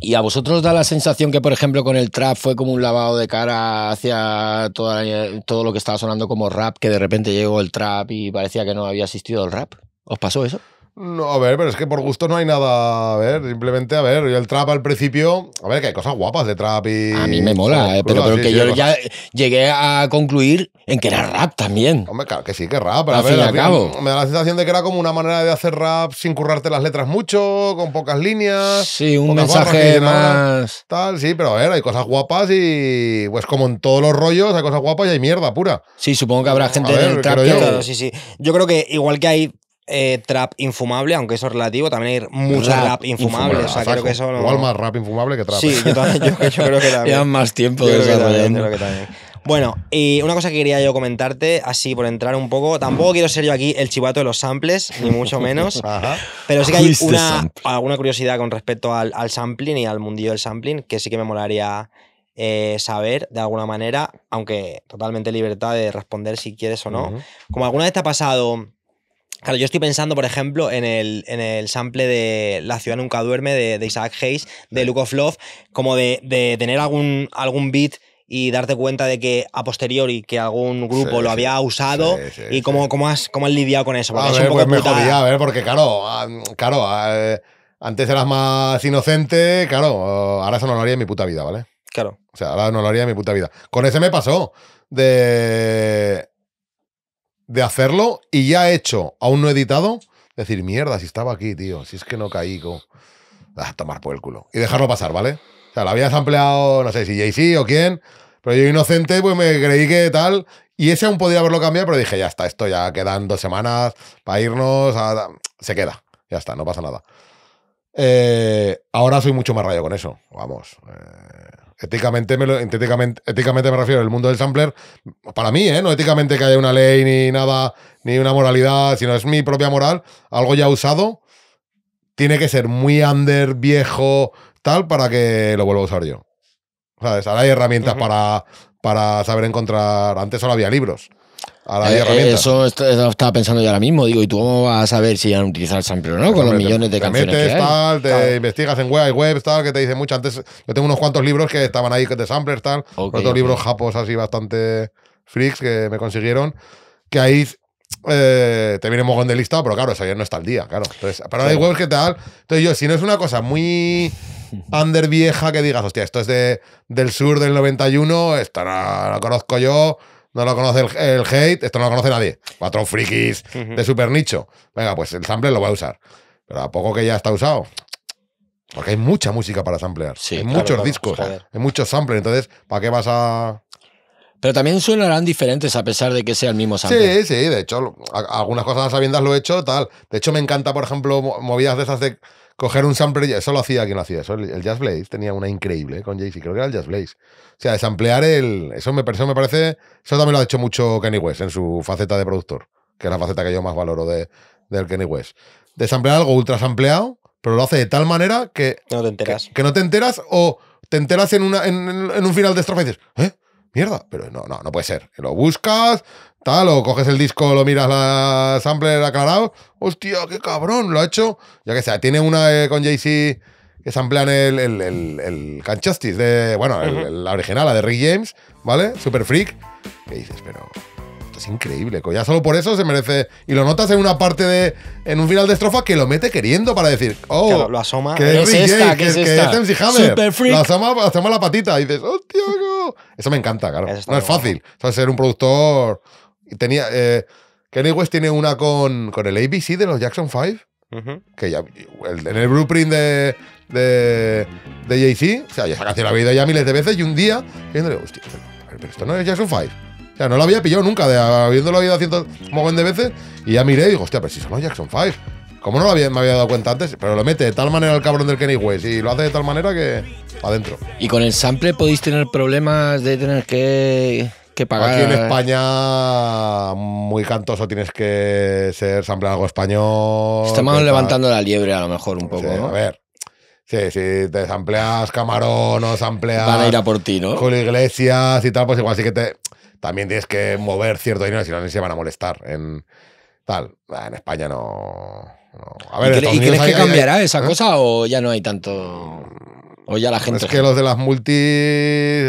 ¿Y a vosotros da la sensación que, por ejemplo, con el trap fue como un lavado de cara hacia todo lo que estaba sonando como rap, que de repente llegó el trap y parecía que no había asistido el rap? ¿Os pasó eso? No, a ver, pero es que por gusto no hay nada. A ver, simplemente, a ver, el trap al principio. A ver, que hay cosas guapas de trap y. A mí me mola, eh, pero, que yo ya llegué a concluir en que era rap también. Hombre, claro, que sí, que rap. a, ver, al cabo. Me da la sensación de que era como una manera de hacer rap sin currarte las letras mucho, con pocas líneas. Sí, un mensaje más. Tal, sí, pero a ver, hay cosas guapas y. Pues como en todos los rollos, hay cosas guapas y hay mierda pura. Sí, supongo que habrá gente del trap que. todo. sí, sí. Yo creo que igual que hay eh, trap infumable, aunque eso es relativo, también hay mucho rap, infumable. O sea, creo que eso no... Igual más rap infumable que trap. Sí, yo, creo que también. (laughs) Llevan más tiempo Bueno, y una cosa que quería yo comentarte, así por entrar un poco, tampoco quiero ser yo aquí el chivato de los samples, ni mucho (laughs) menos, pero sí que hay alguna curiosidad con respecto al, sampling y al mundillo del sampling, que sí que me molaría eh, saber de alguna manera, aunque totalmente libertad de responder si quieres o no. Como alguna vez te ha pasado Claro, yo estoy pensando, por ejemplo, en el, en el sample de La ciudad nunca duerme de, Isaac Hayes, de Luke of Love, como de, tener algún, algún beat y darte cuenta de que a posteriori que algún grupo lo había usado y cómo, cómo, has, cómo lidiado con eso. Porque es un poco pues a ver, porque claro, claro, eh, antes eras más inocente, claro, ahora eso no lo haría en mi puta vida, ¿vale? Claro. O sea, ahora no lo haría en mi puta vida. Con ese me pasó de de hacerlo y ya hecho, aún no editado, decir, mierda, si estaba aquí, tío, si es que no caí, con ah, tomar por el culo. Y dejarlo pasar, ¿vale? O sea, lo habías ampliado, no sé si JC o quién, pero yo inocente, pues me creí que tal. Y ese aún podía haberlo cambiado, pero dije, ya está, esto ya quedan dos semanas para irnos, se queda, ya está, no pasa nada. Eh, ahora soy mucho más rayo con eso, vamos. Eh, Éticamente me, éticamente, éticamente me refiero al mundo del sampler. Para mí, ¿eh? no éticamente que haya una ley ni nada, ni una moralidad, sino es mi propia moral, algo ya usado. Tiene que ser muy under, viejo, tal, para que lo vuelva a usar yo. Ahora hay herramientas para, para saber encontrar. Antes solo había libros. Eh, eso estaba pensando yo ahora mismo. Digo, ¿y tú cómo vas a saber si han utilizado el sampler no? con los millones de canciones que hay. te investigas en web, webs, tal, que te dice mucho. Antes yo tengo unos cuantos libros que estaban ahí de samplers, tal. otros libros japos así bastante freaks que me consiguieron. Que ahí eh, te viene un de listado pero claro, eso ya no está al día, claro. Entonces, pero hay webs que tal. Entonces yo, si no es una cosa muy under vieja que digas, hostia, esto es de, del sur del 91, Esto la conozco yo no lo conoce el, hate, esto no lo conoce nadie. Cuatro frikis de super nicho. Venga, pues el sample lo voy a usar. Pero a poco que ya está usado. Porque hay mucha música para samplear. Sí, hay muchos discos, hay muchos samples. Entonces, ¿para qué vas a.? Pero también suenarán diferentes a pesar de que sea el mismo sample. Sí, sí, de hecho, algunas cosas sabiendo lo he hecho, tal. De hecho, me encanta, por ejemplo, movidas de esas de coger un sample... eso lo hacía quien lo hacía, eso el Jazz Blaze tenía una increíble eh, con Jay-Z, creo que era el Jazz Blaze. O sea, desamplear el. Eso me, me parece. Eso también lo ha hecho mucho Kenny West en su faceta de productor, que es la faceta que yo más valoro de, del Kenny West. Desamplear algo ultra sampleado, pero lo hace de tal manera que. No te enteras. Que, no te enteras o te enteras en, una, en, un final de estrofa y dices, ¿eh? Mierda, pero no, no, no puede ser. lo buscas, tal, o coges el disco, lo miras la sampler aclarado, hostia, qué cabrón, lo ha hecho, ya que sea, tiene una eh, con Jay-Z que samplean el, el, el, de, bueno, la original, la de Rick James, ¿vale? Super Freak, que dices, pero esto es increíble, co, ya solo por eso se merece, y lo notas en una parte de, en un final de estrofa que lo mete queriendo para decir, oh, lo asoma. ¿eh? que es que, es Super freak. Lo asoma, asoma la patita y dices, hostia, Eso me encanta, claro. no es fácil. ser un productor Tenía. Eh, Kenny West tiene una con, el ABC de los Jackson 5. Que ya, en el blueprint de, de, de Jay-Z, o sea, esa canción la vida ya miles de veces y un día, digo, hostia, pero esto no es Jackson 5. O sea, no lo había pillado nunca, de, habiéndolo habido haciendo un montón de veces, y ya miré y digo, hostia, pero si son los Jackson 5. ¿Cómo no lo había, me había dado cuenta antes, pero lo mete de tal manera el cabrón del Kenny West y lo hace de tal manera que adentro. ¿Y con el sample podéis tener problemas de tener que Aquí en España, muy cantoso tienes que ser, samplear algo español. Estamos levantando la liebre a lo mejor un poco. A ver. Sí, si te sampleas Camarón o sampleas. Van a ir a por ti, ¿no? Iglesias y tal, pues igual sí que te. También tienes que mover cierto dinero, si no, se van a molestar. En tal. En España no. ¿Y, crees que cambiará esa ¿Eh? cosa o ya no hay tanto.? O ya la gente. Es que los de las multis.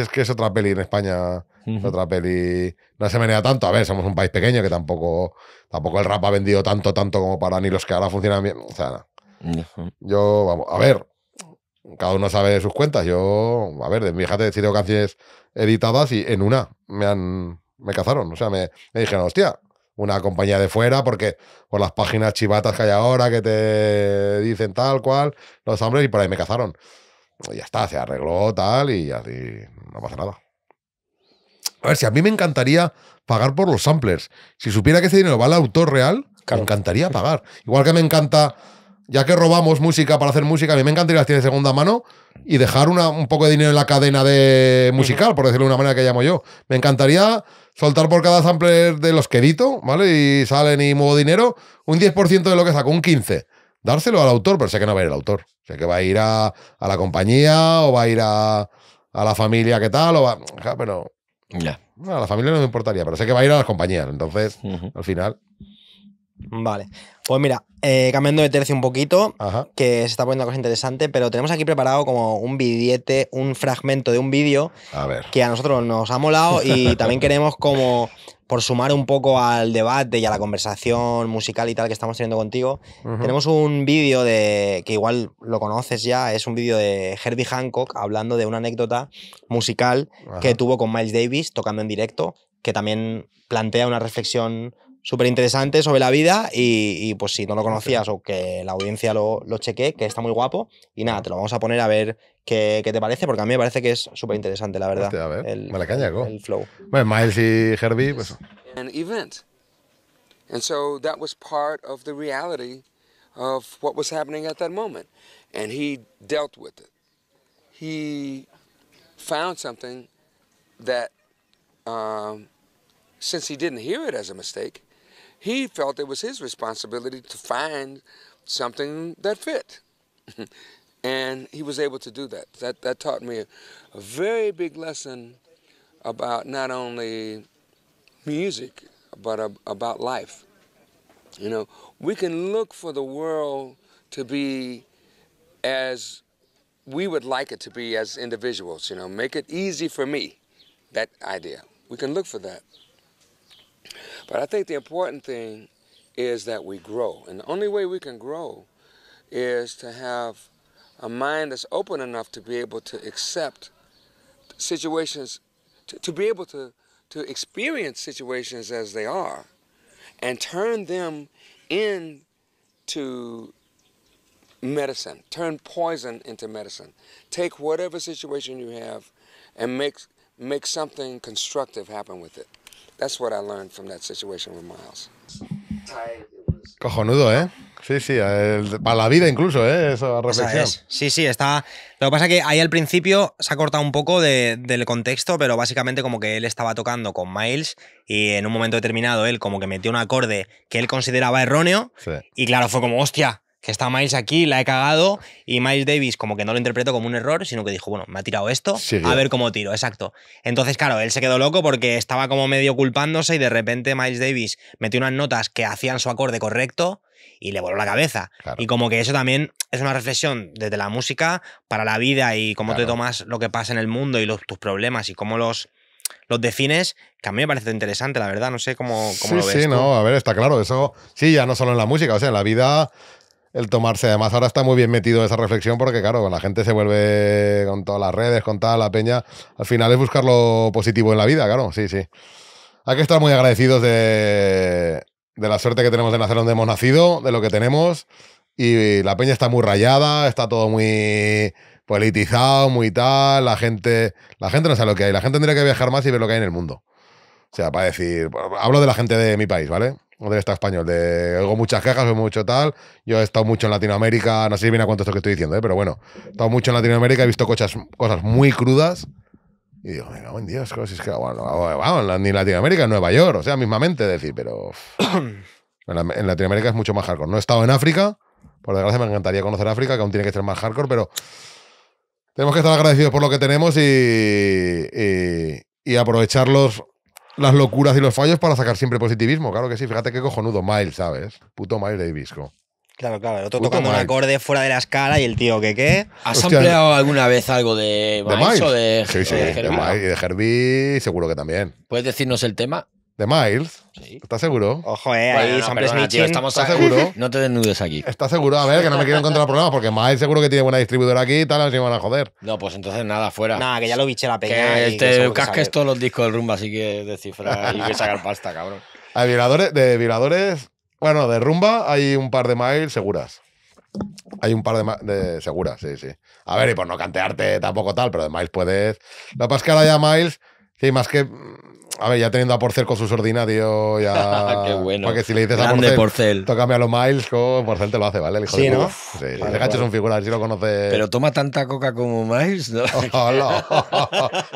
Es que es otra peli en España. Otra peli no se menea tanto. A ver, somos un país pequeño que tampoco, tampoco el rap ha vendido tanto, tanto como para ni los que ahora funcionan bien. O sea, yo, vamos, a ver, cada uno sabe sus cuentas. Yo, a ver, de mi hija te que canciones editadas y en una me han, me cazaron. O sea, me, me dijeron, hostia, una compañía de fuera, porque por las páginas chivatas que hay ahora que te dicen tal cual, los hombres, y por ahí me cazaron. Y ya está, se arregló tal y así, no pasa nada. A ver, si a mí me encantaría pagar por los samplers. Si supiera que ese dinero va al autor real, me encantaría pagar. Igual que me encanta, ya que robamos música para hacer música, a mí me encantaría las de segunda mano y dejar un poco de dinero en la cadena de musical, por decirlo de una manera que llamo yo. Me encantaría soltar por cada sampler de los que edito, ¿vale? Y salen y muevo dinero, un 10% de lo que saco, un 15% dárselo al autor, pero sé que no va a ir al autor. Sé que va a ir a, la compañía o va a ir a, la familia qué tal, o va, pero a la familia no me importaría, pero sé que va a ir a las compañías. Entonces, al final. Vale. Pues mira, eh, cambiando de tercio un poquito, que se está poniendo cosa interesante, pero tenemos aquí preparado como un billete, un fragmento de un vídeo que a nosotros nos ha molado y (laughs) también queremos como por sumar un poco al debate y a la conversación musical y tal que estamos teniendo contigo, tenemos un vídeo de que igual lo conoces ya, es un vídeo de Herbie Hancock hablando de una anécdota musical que tuvo con Miles Davis tocando en directo, que también plantea una reflexión súper interesante sobre la vida y, pues si no lo conocías o que la audiencia lo, lo cheque, que está muy guapo y nada, te lo vamos a poner a ver ¿Qué, ¿Qué, te parece? Porque a mí me parece que es súper interesante, la verdad. Hostia, a ver, el, caña, El flow. Bueno, Miles y Herbie, pues. An event. And so that was part of the reality of what was happening at that moment. And he dealt with it. He found something that, um, since he didn't hear it as a mistake, he felt it was his responsibility to find something that fit. (laughs) And he was able to do that. That, that taught me a, a very big lesson about not only music, but a, about life. You know, we can look for the world to be as we would like it to be as individuals, you know, make it easy for me, that idea. We can look for that. But I think the important thing is that we grow. And the only way we can grow is to have a mind that's open enough to be able to accept situations, to, to be able to, to experience situations as they are and turn them into medicine, turn poison into medicine. Take whatever situation you have and make, make something constructive happen with it. That's what I learned from that situation with Miles. Cojonudo, eh? Sí, sí, para la vida incluso, ¿eh? Esa reflexión. Sí, sí, está. Lo que pasa es que ahí al principio se ha cortado un poco del contexto, pero básicamente como que él estaba tocando con Miles y en un momento determinado él como que metió un acorde que él consideraba erróneo y claro, fue como, hostia, que está Miles aquí, la he cagado, y Miles Davis como que no lo interpretó como un error, sino que dijo, bueno, me ha tirado esto, a ver cómo tiro, exacto. Entonces, claro, él se quedó loco porque estaba como medio culpándose y de repente Miles Davis metió unas notas que hacían su acorde correcto y le voló la cabeza. Y como que eso también es una reflexión desde la música para la vida y cómo te tomas lo que pasa en el mundo y tus problemas y cómo los, los defines, que a mí me parece interesante, la verdad. No sé cómo, cómo lo ves. Sí, no, a ver, está claro. Eso sí, ya no solo en la música, o sea, en la vida el tomarse. Además, ahora está muy bien metido esa reflexión porque, claro, la gente se vuelve con todas las redes, con toda la peña. Al final es buscar lo positivo en la vida, claro, sí, sí. Hay que estar muy agradecidos de, de la suerte que tenemos de nacer donde hemos nacido, de lo que tenemos. Y la peña está muy rayada, está todo muy politizado, muy tal. La gente, la gente no sabe lo que hay. La gente tendría que viajar más y ver lo que hay en el mundo. O sea, para decir, hablo de la gente de mi país, ¿vale? O del Estado español, de oigo muchas quejas, oigo mucho tal. Yo he estado mucho en Latinoamérica, no sé si viene a cuánto esto que estoy diciendo, ¿eh? pero bueno, he estado mucho en Latinoamérica, he visto cosas, cosas muy crudas y digo, venga, buen Dios, es que, ni Latinoamérica, Nueva York, o sea, mismamente decir, pero. (coughs) en, Latinoamérica es mucho más hardcore. No he estado en África, por desgracia me encantaría conocer África, que aún tiene que ser más hardcore, pero tenemos que estar agradecidos por lo que tenemos y, y, aprovechar los, las locuras y los fallos para sacar siempre positivismo. Claro que sí, fíjate qué cojonudo Miles, ¿sabes? Puto Miles de Ibisco. Claro, claro, el otro tocando un acorde fuera de la escala y el tío que qué. ¿Has empleado alguna vez algo de Miles, o de, Sí, sí, de Miles y de Herbie seguro que también. ¿Puedes decirnos el tema? ¿De Miles? Sí. ¿Estás seguro? Ojo, eh, ahí tío, estamos ¿Estás seguro? (laughs) No te desnudes aquí. ¿Estás seguro? A ver, que no me quiero encontrar problemas porque Miles seguro que tiene buena distribuidora aquí y tal, así me van a joder. No, pues entonces nada, fuera. Nada, que ya lo biché la peña. Este que te casques todos los discos del rumba, así que descifrar y que sacar pasta, cabrón. ¿Hay (laughs) violadores, de violadores, bueno, de rumba hay un par de miles seguras. Hay un par de, de seguras, sí, sí. A ver, y por no cantearte tampoco tal, pero de miles puedes. La ahora ya miles, sí, más que mm, a ver, ya teniendo a Porcel con sus ordinarios, ya. (laughs) Qué bueno. Porque si le dices a Porcel, tócame a los Miles, con Porcel te lo hace, ¿vale? El hijo sí, ¿no? Sí, vale, si Gacho es un figura, si lo conoces. Pero toma tanta coca como Miles, ¿no? (laughs) Oh, no.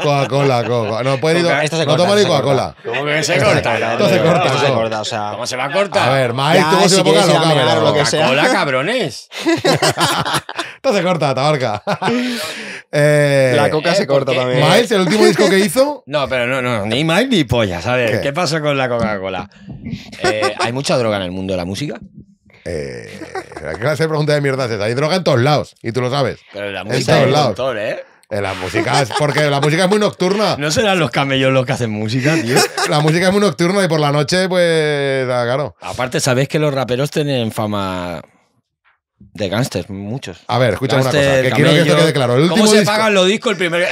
Coca-Cola, Coca. No puede ir. No toma ni Coca-Cola. ¿Cómo que se corta? No se corta. Se corta, o sea. ¿Cómo se va a cortar? A ver, Miles tuvo se época loca, lo que sea. Coca-Cola, cabrones. (laughs) Esto se corta, Tabarca. La coca eh, se corta eh, también. Miles, el último disco que hizo. No, pero no, no, ni Miles y A ver, ¿qué, pasa con la Coca-Cola? (laughs) Eh, ¿Hay mucha droga en el mundo de la música? ¿Qué eh, clase de pregunta de mierda es Hay droga en todos lados, y tú lo sabes. Pero en la música en todos lados. ¿eh? En eh, la música es porque la música es muy nocturna. (laughs) ¿No serán los camellos los que hacen música, tío? (laughs) La música es muy nocturna y por la noche, pues, ah, Aparte, ¿sabes que los raperos tienen fama de gangsters muchos. A ver, escúchame una cosa, que quiero que esto quede claro. El último ¿Cómo se pagan los discos el primer,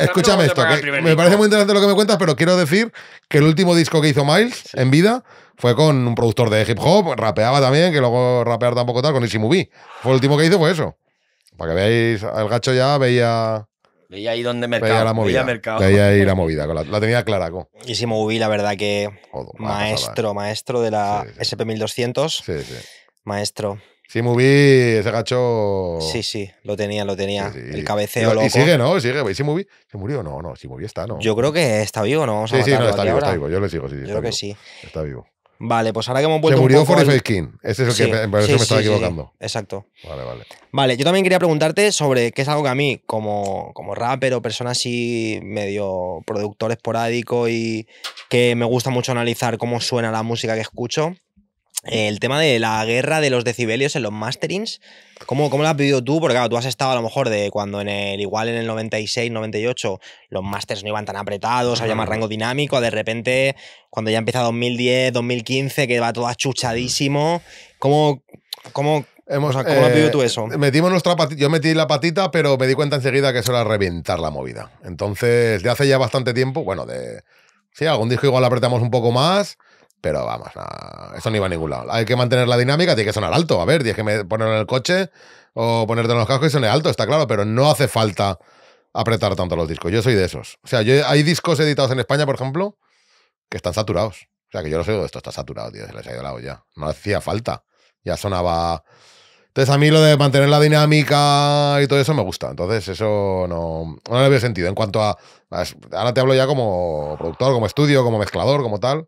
Escúchame esto, que me parece muy interesante lo que me cuentas, pero quiero decir que el último disco que hizo Miles en vida fue con un productor de hip hop, rapeaba también, que luego rapear tampoco tal, con Easy Movie. Fue el último que hizo, fue eso. Para que veáis, el gacho ya veía... Veía ahí donde mercado. Veía la movida. Veía, mercado. veía ahí la movida. la, tenía clara. Con. Movie, la verdad que maestro, eh. maestro de la SP1200. Sí, sí. Maestro. Si moví, ese agachó. Sí, sí, lo tenía, lo tenía. El cabeceo loco. Y sigue, ¿no? Sigue. ¿Sí Mubi se murió? No, no, si Mubi está, ¿no? Yo creo que está vivo, ¿no? Vamos sí, sí, está vivo, está vivo. Yo le sigo, sí, sí. Yo creo que sí. Está vivo. Vale, pues ahora que hemos vuelto. Se murió un poco Forty Face King. Ese es el que me, me estaba sí, equivocando. Exacto. Vale, vale. Vale, yo también quería preguntarte sobre qué es algo que a mí, como, como rapper o persona así medio productor esporádico y que me gusta mucho analizar cómo suena la música que escucho, el tema de la guerra de los decibelios en los masterings, ¿cómo, ¿cómo lo has vivido tú? Porque claro, tú has estado a lo mejor de cuando en el igual en el 96, 98 los masters no iban tan apretados, había más rango dinámico, de repente cuando ya empieza 2010, 2015 que va todo achuchadísimo, ¿cómo, cómo, Hemos, has vivido eh, tú eso? Metimos nuestra yo metí la patita, pero me di cuenta enseguida que eso era reventar la movida. Entonces, de hace ya bastante tiempo, bueno, de... Sí, algún disco igual apretamos un poco más, pero vamos, eso no iba a ningún lado. Hay que mantener la dinámica, tiene que sonar alto. A ver, tienes que ponerlo en el coche o ponerte en los cascos y sonar alto, está claro, pero no hace falta apretar tanto los discos. Yo soy de esos. O sea, yo, hay discos editados en España, por ejemplo, que están saturados. O sea, que yo lo oigo, esto está saturado, tío, se les ha ido la No hacía falta. Ya sonaba. Entonces, a mí lo de mantener la dinámica y todo eso me gusta. Entonces, eso no, no le veo sentido. En cuanto a. Ahora te hablo ya como productor, como estudio, como mezclador, como tal.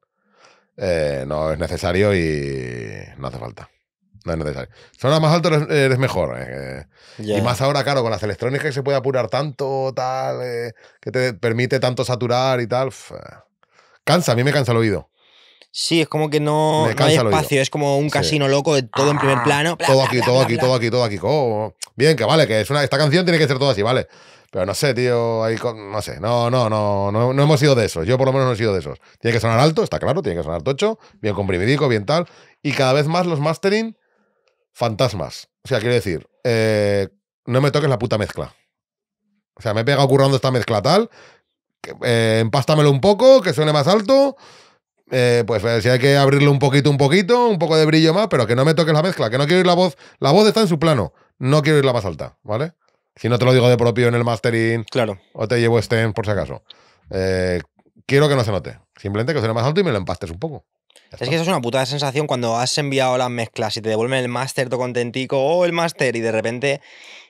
Eh, no es necesario y no hace falta. No es necesario. Suena más alto, eres, mejor. Eh, y más ahora, claro, con las electrónicas que se puede apurar tanto, tal, eh, que te permite tanto saturar y tal. Cansa, a mí me cansa el oído. Sí, es como que no, hay espacio, es como un casino loco de todo en primer plano. todo, aquí, todo, aquí, todo oh, aquí, todo aquí, todo Bien, que vale, que es una, esta canción tiene que ser todo así, vale. Pero no sé, tío, ahí no sé, no, no, no, no, hemos sido de esos. Yo por lo menos no he sido de esos. Tiene que sonar alto, está claro, tiene que sonar tocho, bien comprimidico, bien tal. Y cada vez más los mastering, fantasmas. O sea, quiero decir, eh, no me toques la puta mezcla. O sea, me he pegado currando esta mezcla tal. Que, eh, empástamelo un poco, que suene más alto. Eh, pues si hay que abrirlo un poquito, un poquito, un poco de brillo más, pero que no me toques la mezcla, que no quiero ir la voz. La voz está en su plano, no quiero ir la más alta, ¿vale? Si no te lo digo de propio en el mastering, claro. o te llevo stem por si acaso. Eh, quiero que no se note. Simplemente que suene más alto y me lo empastes un poco. Es que eso es una puta sensación cuando has enviado las mezclas y te devuelven el máster, todo contentico, o el máster, y de repente,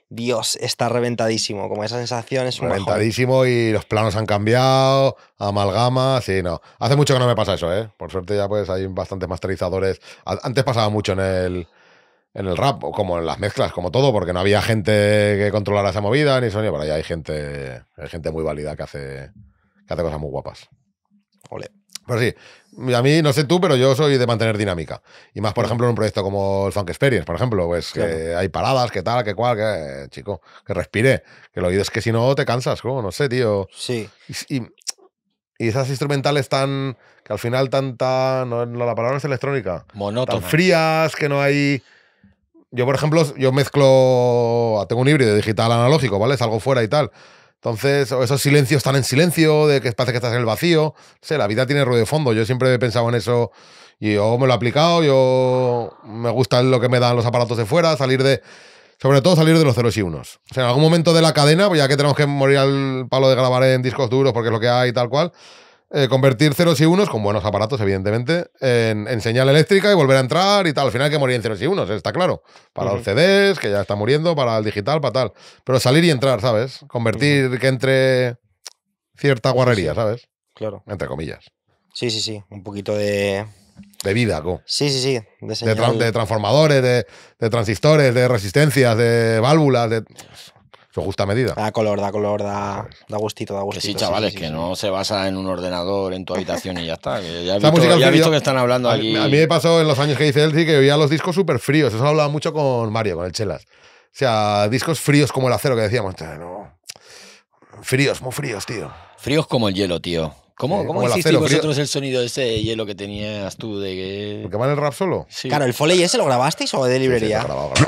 Dios, está reventadísimo. Como esa sensación es un Reventadísimo y los planos han cambiado, amalgama, sí, no. Hace mucho que no me pasa eso, ¿eh? Por suerte ya pues hay bastantes masterizadores. Antes pasaba mucho en el en el rap, como en las mezclas, como todo, porque no había gente que controlara esa movida, ni sonido, pero ahí hay gente, hay gente muy válida que hace, que hace cosas muy guapas. Ole. Pero sí, a mí no sé tú, pero yo soy de mantener dinámica. Y más, por ejemplo, en un proyecto como el Funk Experience, por ejemplo, pues que hay paradas, que tal, que cual, que chico, que respire, que lo oído es que si no te cansas, como no sé, tío. Sí. Y, esas instrumentales tan, que al final tanta, no, la palabra es electrónica, Monótona. frías, que no hay yo, por ejemplo, yo mezclo, tengo un híbrido digital analógico, ¿vale? Salgo fuera y tal. Entonces, esos silencios están en silencio, de que parece que estás en el vacío. No sé, la vida tiene ruido de fondo. Yo siempre he pensado en eso y yo me lo he aplicado. Yo me gusta lo que me dan los aparatos de fuera, salir de. Sobre todo salir de los ceros y unos. O sea, en algún momento de la cadena, pues ya que tenemos que morir al palo de grabar en discos duros porque es lo que hay y tal cual, eh, convertir ceros y unos, con buenos aparatos, evidentemente, en, señal eléctrica y volver a entrar y tal. Al final que morir en ceros y unos, eh, está claro. Para los CDs, que ya está muriendo, para el digital, para tal. Pero salir y entrar, ¿sabes? Convertir que entre cierta guarrería, ¿sabes? Claro. Entre comillas. Sí, sí, sí. Un poquito de. De vida, ¿cómo? Sí, sí, sí. De, transformadores, de transistores, de resistencias, de válvulas, de su justa medida. Da color, da color, da, pues. gustito, da gustito. Que sí, chavales, que no se basa en un ordenador, en tu habitación y ya está. ya he, visto, que están hablando a aquí. A mí me pasó en los años que hice Elsie que veía los discos súper fríos. Eso lo hablado mucho con Mario, con el Chelas. O sea, discos fríos como el acero que decíamos. Fríos, muy fríos, tío. Fríos como el hielo, tío. ¿Cómo, eh, ¿cómo hicisteis vosotros el sonido ese hielo que tenías tú? De que... ¿Porque van el rap solo? Claro, ¿el foley ese lo grabasteis o de librería? Sí,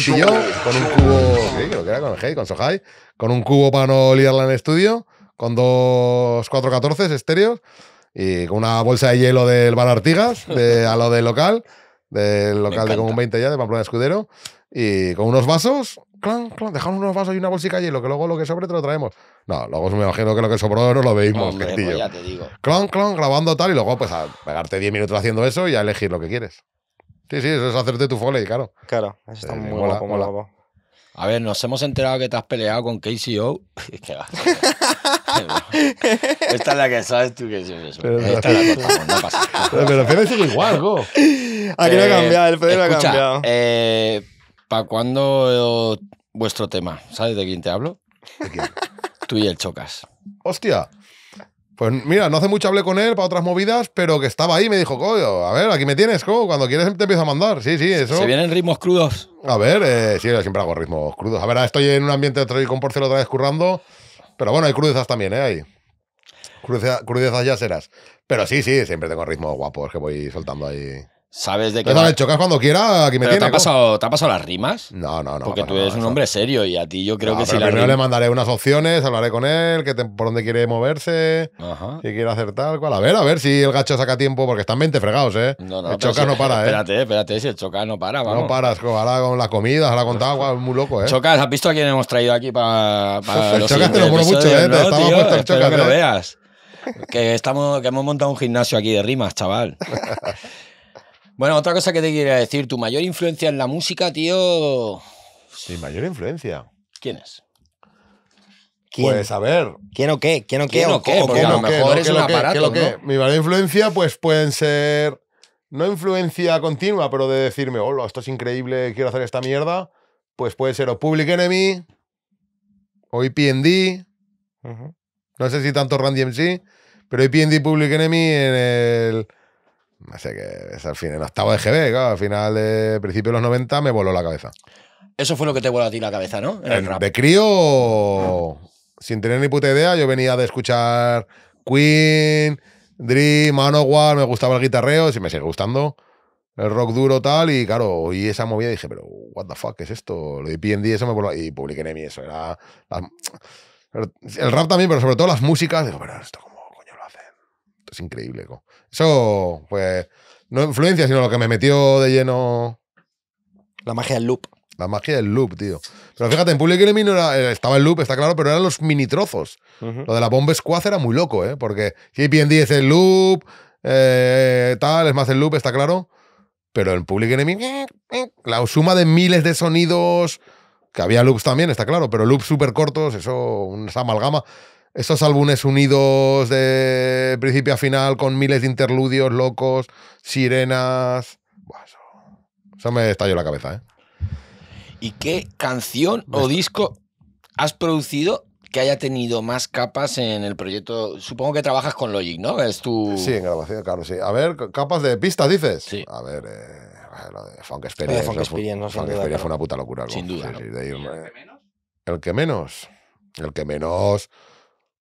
sí, el Hate y yo con un cubo, para no liarla en el estudio, con dos 414 estéreos y con una bolsa de hielo del Bar Artigas, de, a lo de local, del local de como un 20 ya, de Pamplona Escudero. Y con unos vasos, clan, clan, dejamos unos vasos y una bolsica de hielo, que luego lo que sobre te lo traemos. No, luego me imagino que lo que sobró no lo veíamos, Hombre, pues ya Clon, clon, grabando tal, y luego pues a pegarte 10 minutos haciendo eso y a elegir lo que quieres. Sí, sí, eso es hacerte tu foley, claro. Claro, eso está eh, muy mola, guapo, la A ver, nos hemos enterado que te has peleado con KCO. (laughs) (laughs) Esta es la que sabes tú que es eso. Esta es la contamos, no pasa. Pero, pero Fede sigue igual, go. Aquí no ha eh, cambiado, el Fede no ha cambiado. Eh, ¿Para cuándo eh, vuestro tema? ¿Sabes de quién te hablo? (laughs) Tú y el Chocas. ¡Hostia! Pues mira, no hace mucho hablé con él para otras movidas, pero que estaba ahí me dijo, a ver, aquí me tienes, cuando quieres te empiezo a mandar. Sí, sí, eso. Se vienen ritmos crudos. A ver, eh, sí, siempre hago ritmos crudos. A ver, estoy en un ambiente de con Porcelo otra currando, pero bueno, hay crudezas también, ¿eh? Ahí. crudezas ya serás. Pero sí, sí, siempre tengo ritmos guapos que voy soltando ahí. Sabes de qué. no, chocas cuando quiera, aquí me tiene, ¿te, ha pasado, ¿Te ha pasado las rimas? No, no, no. Porque tú eres un hombre serio y a ti yo creo que si Primero le mandaré unas opciones, hablaré con él, que por dónde quiere moverse, Ajá. si quiere hacer tal cual. A ver, a ver si el gacho saca tiempo, porque están 20 fregados, ¿eh? No, no, el chocas no para, ¿eh? Espérate, espérate, si el chocas no para, vamos. No paras, ahora con las comidas, ahora con es muy loco, ¿eh? Chocas, ¿has visto a quién hemos traído aquí para. para el chocas te lo muero mucho, ¿eh? No, te estaba el chocas. Que lo ¿eh? veas. Que, estamos, que hemos montado un gimnasio aquí de rimas, chaval. (laughs) Bueno, otra cosa que te quería decir, tu mayor influencia en la música, tío. Mi mayor influencia. ¿Quién es? ¿Quién? Pues a ¿Quién o qué? ¿Quién o qué? ¿Quién o qué? Porque a lo mejor es un aparato. Mi mayor influencia, pues pueden ser. No influencia continua, pero de decirme, hola, esto es increíble, quiero hacer esta mierda. Pues puede ser o Public Enemy, o EPND. No sé si tanto Randy MC, pero EPND Public Enemy en el sé que es al final, en octavo de GB, al final de principios de los 90 me voló la cabeza. Eso fue lo que te voló a ti la cabeza, ¿no? En el rap. De crío, sin tener ni puta idea, yo venía de escuchar Queen, Dream, Manowar, me gustaba el guitarreo, si me sigue gustando el rock duro tal y claro, oí esa movida y dije, pero what the fuck ¿qué es esto? Lo de P&D eso me voló y en Enemy eso era el rap también, pero sobre todo las músicas, digo, pero esto cómo coño lo hacen. Esto es increíble. ¿cómo? Eso, pues, no influencia, sino lo que me metió de lleno. La magia del loop. La magia del loop, tío. Pero fíjate, en Public Enemy eh, estaba el loop, está claro, pero eran los mini trozos. Lo de la bomba squad era muy loco, ¿eh? Porque JPND es el loop, eh, tal, es más el loop, está claro. Pero en Public Enemy, la suma de miles de sonidos, que había loops también, está claro, pero loops súper cortos, eso, una amalgama. Estos álbumes unidos de principio a final con miles de interludios locos, sirenas. eso, me estalló la cabeza, ¿eh? ¿Y qué canción o disco has producido que haya tenido más capas en el proyecto. Supongo que trabajas con Logic, ¿no? Es tu... Sí, en grabación, claro, sí. A ver, capas de pistas, dices. Sí. A ver, eh, lo de Funk Experience. Funk Experience, fue una puta locura. Algo. Sin duda. El que menos.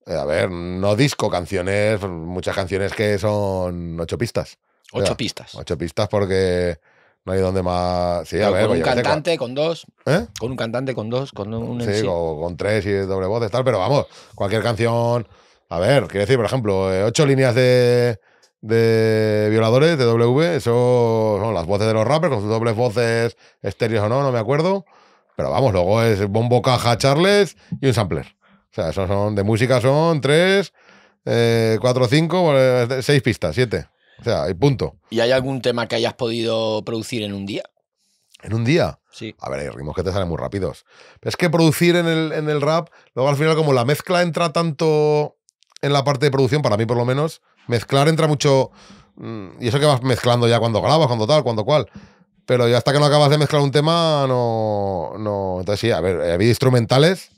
Eh, a ver, no disco, canciones, muchas canciones que son ocho pistas. Ocho pistas. Ocho pistas porque no hay donde más. Sí, a ver, con un pues cantante, con dos. ¿Eh? Con un cantante, con dos, con un. Sí, con, tres y doble voz, tal. Pero vamos, cualquier canción. A ver, quiero decir, por ejemplo, eh, ocho líneas de, violadores de W, eso son las voces de los rappers con sus dobles voces estéreos o no, no me acuerdo. Pero vamos, luego es bombo caja Charles y un sampler. O sea, esos son de música son tres, eh, cuatro, cinco, pues, eh, seis pistas, siete. O sea, y punto. ¿Y hay algún tema que hayas podido producir en un día? ¿En un día? Sí. A ver, hay ritmos que te salen muy rápidos. es que producir en el, en el rap, luego al final, como la mezcla entra tanto en la parte de producción, para mí por lo menos, mezclar entra mucho. Mm, y eso que vas mezclando ya cuando grabas, cuando tal, cuando cual. Pero ya hasta que no acabas de mezclar un tema, no. no entonces sí, a ver, eh, había instrumentales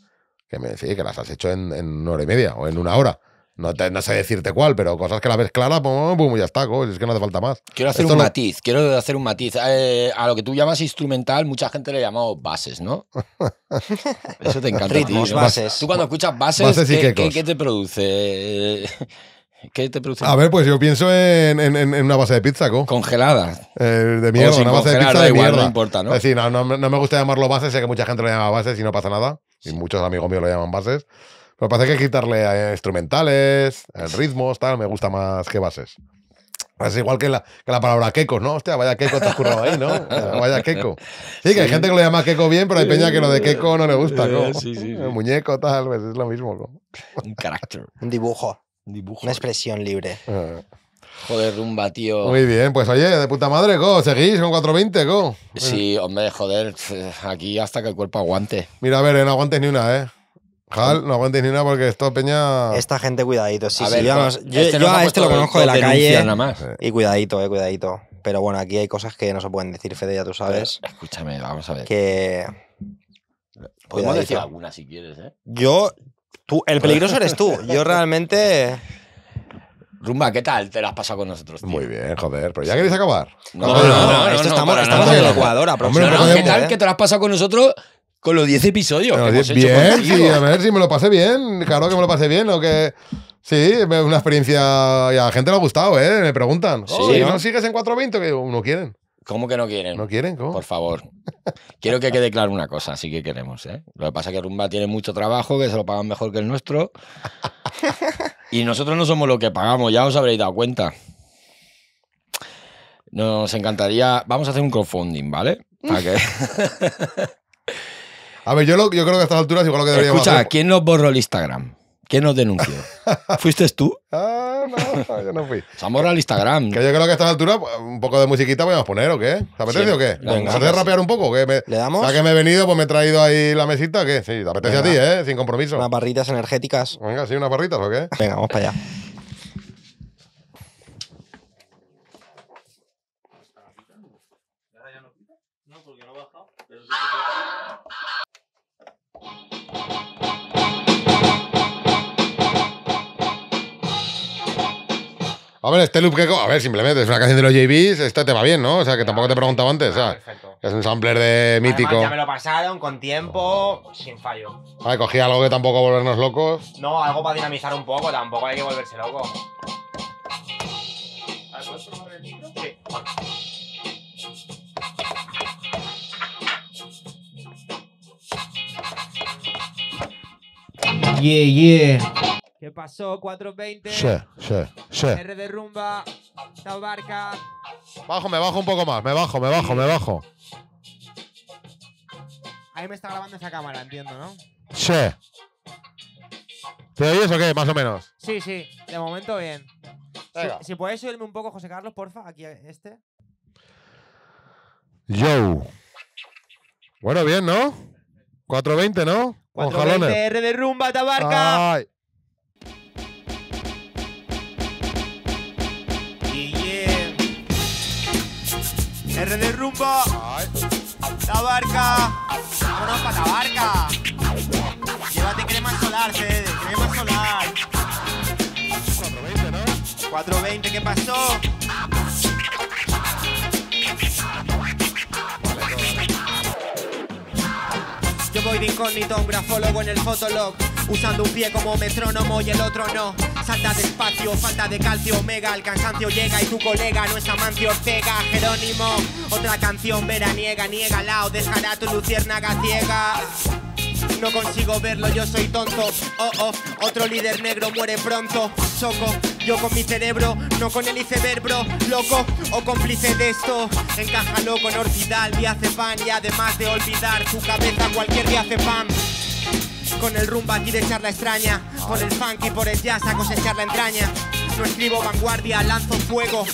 que me sí, que las has hecho en, una hora y media o en una hora. No, no sé decirte cuál, pero cosas que la ves clara, pues ya está, es que no hace falta más. Quiero hacer un matiz, quiero hacer un matiz. Eh, a lo que tú llamas instrumental, mucha gente le ha llamado bases, ¿no? (laughs) Eso te encanta. Ritmos, bases. Tú cuando escuchas bases, qué, te produce? (laughs) ¿Qué te produce? A ver, pues yo pienso en, una base de pizza, Congelada. Eh, de mierda, una base de No importa, ¿no? Es decir, no, me gusta llamarlo bases sé que mucha gente lo llama bases y no pasa nada. Y muchos amigos míos lo llaman bases. Pero parece que hay que quitarle eh, instrumentales, eh, ritmos, tal. Me gusta más que bases. Es igual que la, que la palabra queco, ¿no? Hostia, vaya queco te has currado ahí, ¿no? Vaya queco. Sí, que hay gente que lo llama queco bien, pero hay peña que lo de queco no le gusta, ¿no? Sí, sí, El muñeco, tal, vez pues es lo mismo. ¿no? Un carácter. Un dibujo. dibujo. Una eh. expresión libre. Ah. Joder, rumba, tío. Muy bien, pues oye, de puta madre, go. ¿Seguís con 420, go? Sí, hombre, joder, aquí hasta que el cuerpo aguante. Mira, a ver, eh, no aguantes ni una, ¿eh? Jal, no aguantes ni una porque esto, peña... Esta gente, cuidadito. Sí, a ver, este yo, a este lo conozco de la calle. Y cuidadito, eh, cuidadito. Pero bueno, aquí hay cosas que no se pueden decir, Fede, ya tú sabes. escúchame, vamos a ver. Que... Podemos decir alguna si quieres, ¿eh? Yo... Tú, el peligroso eres tú. Yo realmente... Rumba, ¿qué tal? Te lo has pasado con nosotros, Muy bien, joder. Pero ya queréis acabar. No, no, no. estamos, estamos en Ecuador, propósito. ¿eh? ¿Qué tal? ¿Que te lo has pasado con nosotros? Con los 10 episodios. Que hemos bien, a ver si me lo pasé bien. Claro que me lo pasé bien o que. Sí, una experiencia. Y a la gente le ha gustado, ¿eh? Me preguntan. sí, ¿No sigues en 420? Que no quieren. ¿Cómo que no quieren? ¿No quieren? ¿Cómo? Por favor. Quiero que quede claro una cosa, sí que queremos, ¿eh? Lo que pasa es que Rumba tiene mucho trabajo, que se lo pagan mejor que el nuestro. Y nosotros no somos lo que pagamos, ya os habréis dado cuenta. Nos encantaría. Vamos a hacer un crowdfunding, ¿vale? Para (laughs) a ver, yo, creo que a estas alturas igual lo que deberíamos Escucha, ¿quién nos borró el Instagram? ¿Quién nos denunció? (laughs) ¿Fuiste tú? Ah no, no, (laughs) yo no fui. Zamora al Instagram. Que yo creo que a esta altura pues, un poco de musiquita podemos poner, ¿o qué? ¿Te apetece o qué? Venga, ¿Te apetece pues. rapear un poco? ¿Le damos? Ya que me he venido, pues me he traído ahí la mesita, ¿qué? Sí, te apetece a ti, ¿eh? Sin compromiso. Unas barritas energéticas. Venga, sí, unas barritas, ¿o qué? Venga, vamos para allá. a ver este loop que. A ver, simplemente es una canción de los JBs, este te va bien, ¿no? O sea, que tampoco te preguntaba antes. O ah, es un sampler de mítico. ya me lo pasaron con tiempo, sin fallo. ver, cogí algo que tampoco volvernos locos. No, algo para dinamizar un poco, tampoco hay que volverse loco. Yeah, yeah pasó 420. R de rumba. Tabarca. Barca. Bajo, me bajo un poco más. Me bajo, me bajo, me bajo. Ahí me está grabando esa cámara, entiendo, ¿no? Sí. ¿Te oyes o qué? Más o menos. Sí, sí. De momento bien. Si, podéis, puedes subirme un poco, José Carlos, porfa, aquí este. Yo. Bueno, bien, ¿no? 420, ¿no? Con 420 jalones. R de rumba, Tabarca. Ay. R de rumbo. La barca. Vámonos para la barca. Llévate crema solar, Fede, Crema solar. 420, ¿no? 420, ¿qué pasó? Yo voy de incógnito, un grafólogo en el Fotolog. Usando un pie como metrónomo y el otro no Salta despacio, falta de calcio, omega El cansancio llega y tu colega no es Amancio Ortega Jerónimo, otra canción veraniega niega o dejará tu luciérnaga ciega no consigo verlo, yo soy tonto. Oh, oh, otro líder negro muere pronto. Choco, yo con mi cerebro, no con el iceberg, bro. Loco o cómplice de esto. Encájalo con hace pan y además de olvidar tu cabeza cualquier día hace pan. Con el rumba aquí de charla extraña, por el y por el jazz a cosechar la entraña. No escribo vanguardia, lanzo fuego.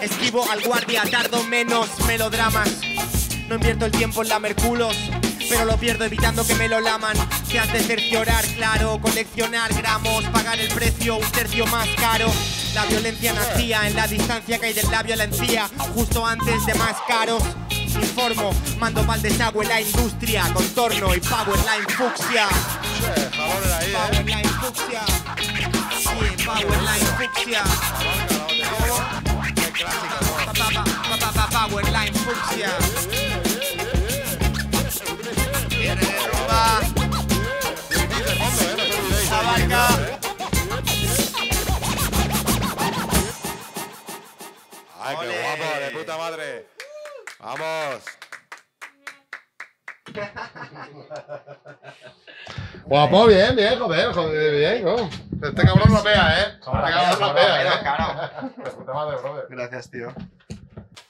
Escribo al guardia, tardo menos melodramas. No invierto el tiempo en la merculos, pero lo pierdo evitando que me lo laman. Se hace de cerciorar, claro, coleccionar gramos, pagar el precio un tercio más caro. La violencia nacía en la distancia que hay del la violencia justo antes de más caros informo. Mando mal desagüe la industria, contorno y powerline fucsia. Che, favor ahí, powerline Sí, powerline fucsia. Powerline fucsia. Va. barca! Ay, qué guapo, de puta madre. Vamos. Guapo, bien, bien, joder, joder, bien, oh. Este cabrón lo eh. Este cabrón lo eh. Gracias, tío.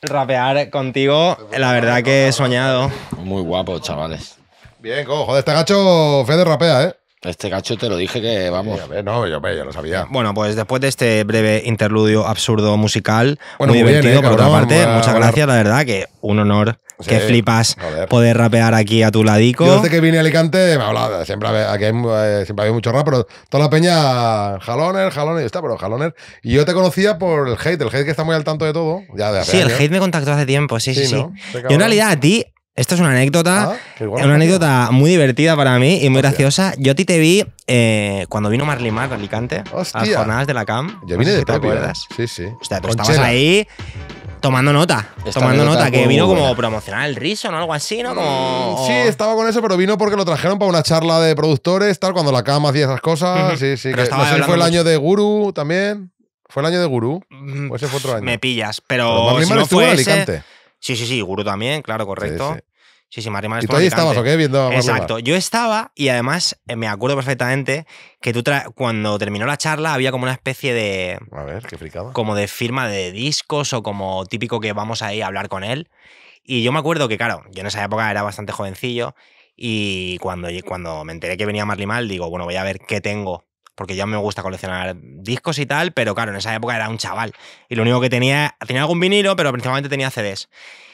Rapear contigo, pues la verdad que he soñado. Muy guapo, chavales. Bien, cojo, joder, este gacho Fede rapea, eh. Este cacho te lo dije que vamos. no, yo lo sabía. Eh, bueno, pues después de este breve interludio absurdo musical, muy, divertido ¿eh? por otra parte, muchas gracias, la verdad, que un honor. que flipas poder rapear aquí a tu ladico. Yo desde que vine a Alicante me hablaba, eh, siempre, había mucho rap, pero toda la peña, Jaloner, Jaloner, y está, pero Jaloner. Y yo te conocía por el hate, el hate que está muy al tanto de todo. Ya sí, el hate me contactó hace tiempo, sí, sí, sí. en realidad a ti esto es una anécdota, ah, una anécdota muy divertida para mí y muy graciosa. Yo a ti te vi eh, cuando vino Marley Mar Alicante, las jornadas de la CAM. Yo vine de si te ¿eh? acuerdas. Sí, sí. sea, tú estabas ahí tomando nota, tomando nota, que vino como promocionar el riso o algo así, ¿no? Mm, sí, estaba con eso, pero vino porque lo trajeron para una charla de productores, tal, cuando la CAM hacía esas cosas. Sí, sí. no sé fue el año de Guru también. ¿Fue el año de Guru? Mm, ¿O ese fue otro año? Me pillas, pero. si no fue en Alicante. Sí, sí, sí, Guru también, claro, correcto. Sí, sí, Marimar. Y tú ahí estabas, ¿o qué? Viendo Exacto. Yo estaba y además eh, me acuerdo perfectamente que tú cuando terminó la charla había como una especie de. A ver, qué Como de firma de discos o como típico que vamos ahí a hablar con él. Y yo me acuerdo que, claro, yo en esa época era bastante jovencillo y cuando, cuando me enteré que venía Marley Mal, digo, bueno, voy a ver qué tengo porque ya me gusta coleccionar discos y tal, pero claro, en esa época era un chaval. Y lo único que tenía, tenía algún vinilo, pero principalmente tenía CDs.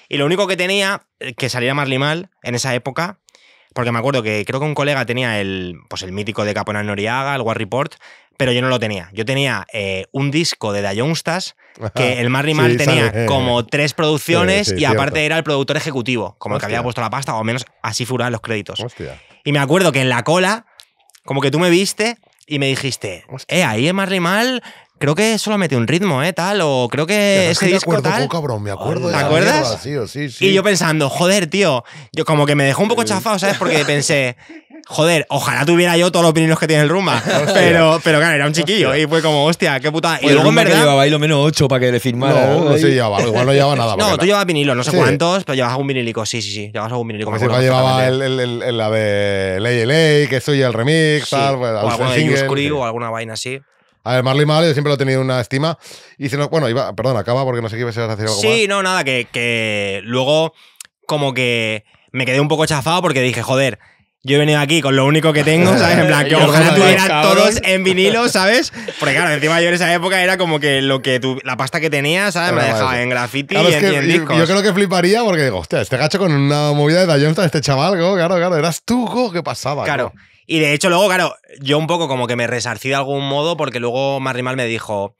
Y lo único que tenía eh, que salía Marley Mal en esa época, porque me acuerdo que creo que un colega tenía el, pues el mítico de Caponal Noriaga, el War Report, pero yo no lo tenía. Yo tenía eh, un disco de The Youngstas que el Marley Mal tenía como tres producciones y aparte era el productor ejecutivo, como el que había puesto la pasta, o al menos así figuraban los créditos. Hostia. Y me acuerdo que en la cola, como que tú me viste y me dijiste, eh, ahí es Marley Mal creo que solo mete un ritmo, ¿eh? Tal, o creo que ese disco acuerdo, poco, cabrón, me acuerdo. ¿Te acuerdas? Sí, sí, sí. Y yo pensando, joder, tío, yo como que me dejó un poco chafado, ¿sabes? Porque pensé, joder, ojalá tuviera yo todos los vinilos que tiene el Rumba. (laughs) pero, pero claro, era un chiquillo y fue como, hostia, qué putada. Y pues luego en verdad. llevaba ahí lo menos ocho para que le firmara. No, no se llevaba, igual no llevaba nada. (laughs) no, tú llevabas vinilos, no sé cuántos, pero llevabas algún vinilico, sí, sí, sí, llevabas algún vinilico. Como llevaba el, el, el, la de Ley Ley, que soy el remix, tal, pues, o algún de o alguna vaina así. A ver, Marley Mal, yo siempre lo he tenido una estima. Y bueno, iba, perdón, acaba porque no sé qué ibas a hacer algo Sí, no, nada, que, que luego como que me quedé un poco chafado porque dije, joder, yo he venido aquí con lo único que tengo, (laughs) ¿sabes? En plan, que ojalá todos en vinilo, ¿sabes? Porque claro, encima yo en esa época era como que lo que la pasta que tenía, ¿sabes? Me la dejaba en graffiti y, en, discos. Yo, creo que fliparía porque digo, hostia, este gacho con una movida de Dayonta, este chaval, claro, claro, eras tú, ¿qué pasaba? Claro. Y de hecho, luego, claro, yo un poco como que me resarcí de algún modo, porque luego Marrimal me dijo.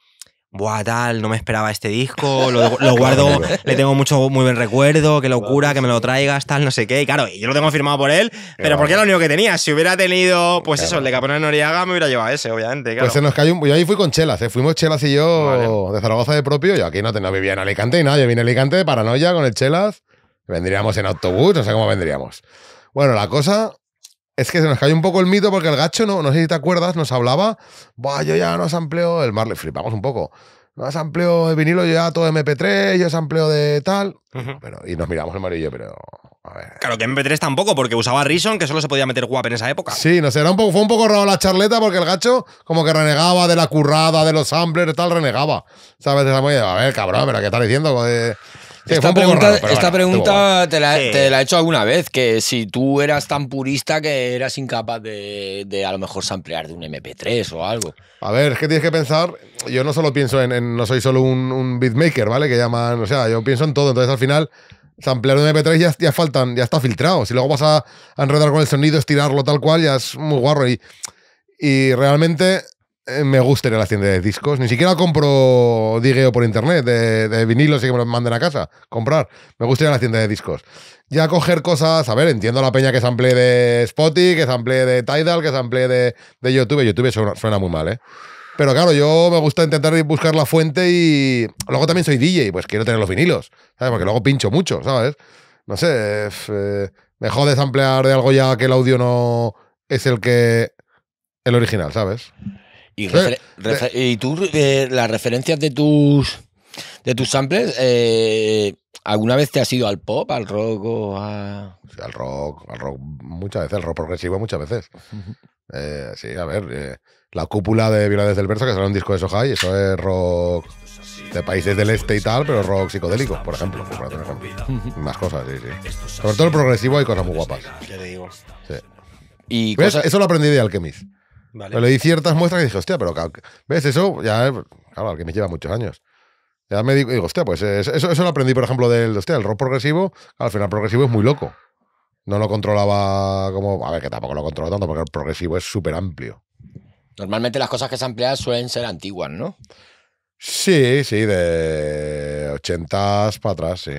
Buah, tal, no me esperaba este disco, lo, (laughs) guardo, le tengo mucho, muy buen recuerdo, qué locura, que me lo traigas, tal, no sé qué. Y claro, yo lo tengo firmado por él, pero porque era lo único que tenía. Si hubiera tenido, pues eso, el de Capone Noriaga, me hubiera llevado ese, obviamente. Pues se nos cayó un... Yo ahí fui con Chelas, ¿eh? fuimos Chelas y yo de Zaragoza de propio, yo aquí no, tenía vivía en Alicante y nada, yo vine a Alicante de paranoia con el Chelas, vendríamos en autobús, no sé cómo vendríamos. Bueno, la cosa es que se nos cayó un poco el mito porque el gacho, no, no sé si te acuerdas, nos hablaba, Buah, yo ya no ampliado el Marley, flipamos un poco. No amplio el vinilo, yo ya todo MP3, yo amplio de tal. pero, y nos miramos el amarillo, pero. Claro que MP3 tampoco, porque usaba Reason, que solo se podía meter guapa en esa época. Sí, no sé, un poco, fue un poco raro la charleta porque el gacho como que renegaba de la currada, de los samplers, tal, renegaba. ¿Sabes? De la a ver, cabrón, pero ¿qué estás diciendo? esta pregunta, te, la, he hecho alguna vez, que si tú eras tan purista que eras incapaz de, a lo mejor samplear de un MP3 o algo. A ver, es que tienes que pensar, yo no solo pienso en, no soy solo un, beatmaker, ¿vale? Que llaman, o sea, yo pienso en todo, entonces al final samplear un MP3 ya, ya faltan, ya está filtrado, si luego vas a, enredar con el sonido, estirarlo tal cual, ya es muy guarro y, y realmente eh, me gusta ir a la tienda de discos. Ni siquiera compro digueo por internet, de, vinilos y que me los manden a casa. Comprar. Me gusta ir a la tienda de discos. Ya coger cosas. A ver, entiendo la peña que se amplíe de Spotify, que se de Tidal, que se de, YouTube. YouTube suena, suena, muy mal, ¿eh? Pero claro, yo me gusta intentar buscar la fuente y. Luego también soy DJ, pues quiero tener los vinilos, ¿sabes? Porque luego pincho mucho, ¿sabes? No sé. Mejor eh, me jodes ampliar de algo ya que el audio no es el que. el original, ¿sabes? Y, tú, eh, las referencias de tus de tus samples, eh, ¿alguna vez te has ido al pop, al rock o a... al rock, al rock muchas veces, al rock progresivo muchas veces. Eh, sí, a ver, la cúpula de Violades del Verso, que será un disco de Soja, eso es rock de países del este y tal, pero rock psicodélico, por ejemplo. Más cosas, sí, sí. Sobre todo el progresivo hay cosas muy guapas. digo. Eso lo aprendí de Alchemist. Pero le di ciertas muestras y dije, hostia, pero ¿ves eso? Ya, claro, que me lleva muchos años. Ya me digo, digo hostia, pues eso, eso lo aprendí, por ejemplo, del, hostia, el rock progresivo, al final el progresivo es muy loco. No lo controlaba como, a ver, que tampoco lo controlo tanto, porque el progresivo es súper amplio. Normalmente las cosas que se amplian suelen ser antiguas, ¿no? Sí, sí, de ochentas para atrás, sí.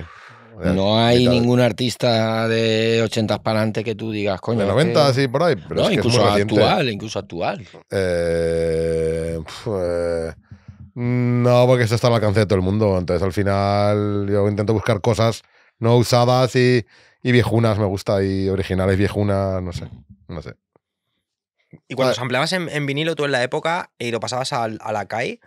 No hay ningún artista de 80 para adelante que tú digas, coño. De 90 sí, por ahí. no, incluso actual, incluso actual. Eh, eh, no, porque eso está al alcance de todo el mundo. Entonces, al final, yo intento buscar cosas no usadas y, y viejunas, me gusta, y originales viejunas, no sé, no sé. Y cuando ah. los ampliabas en, vinilo, tú en la época eh, y lo pasabas a, a la CAI,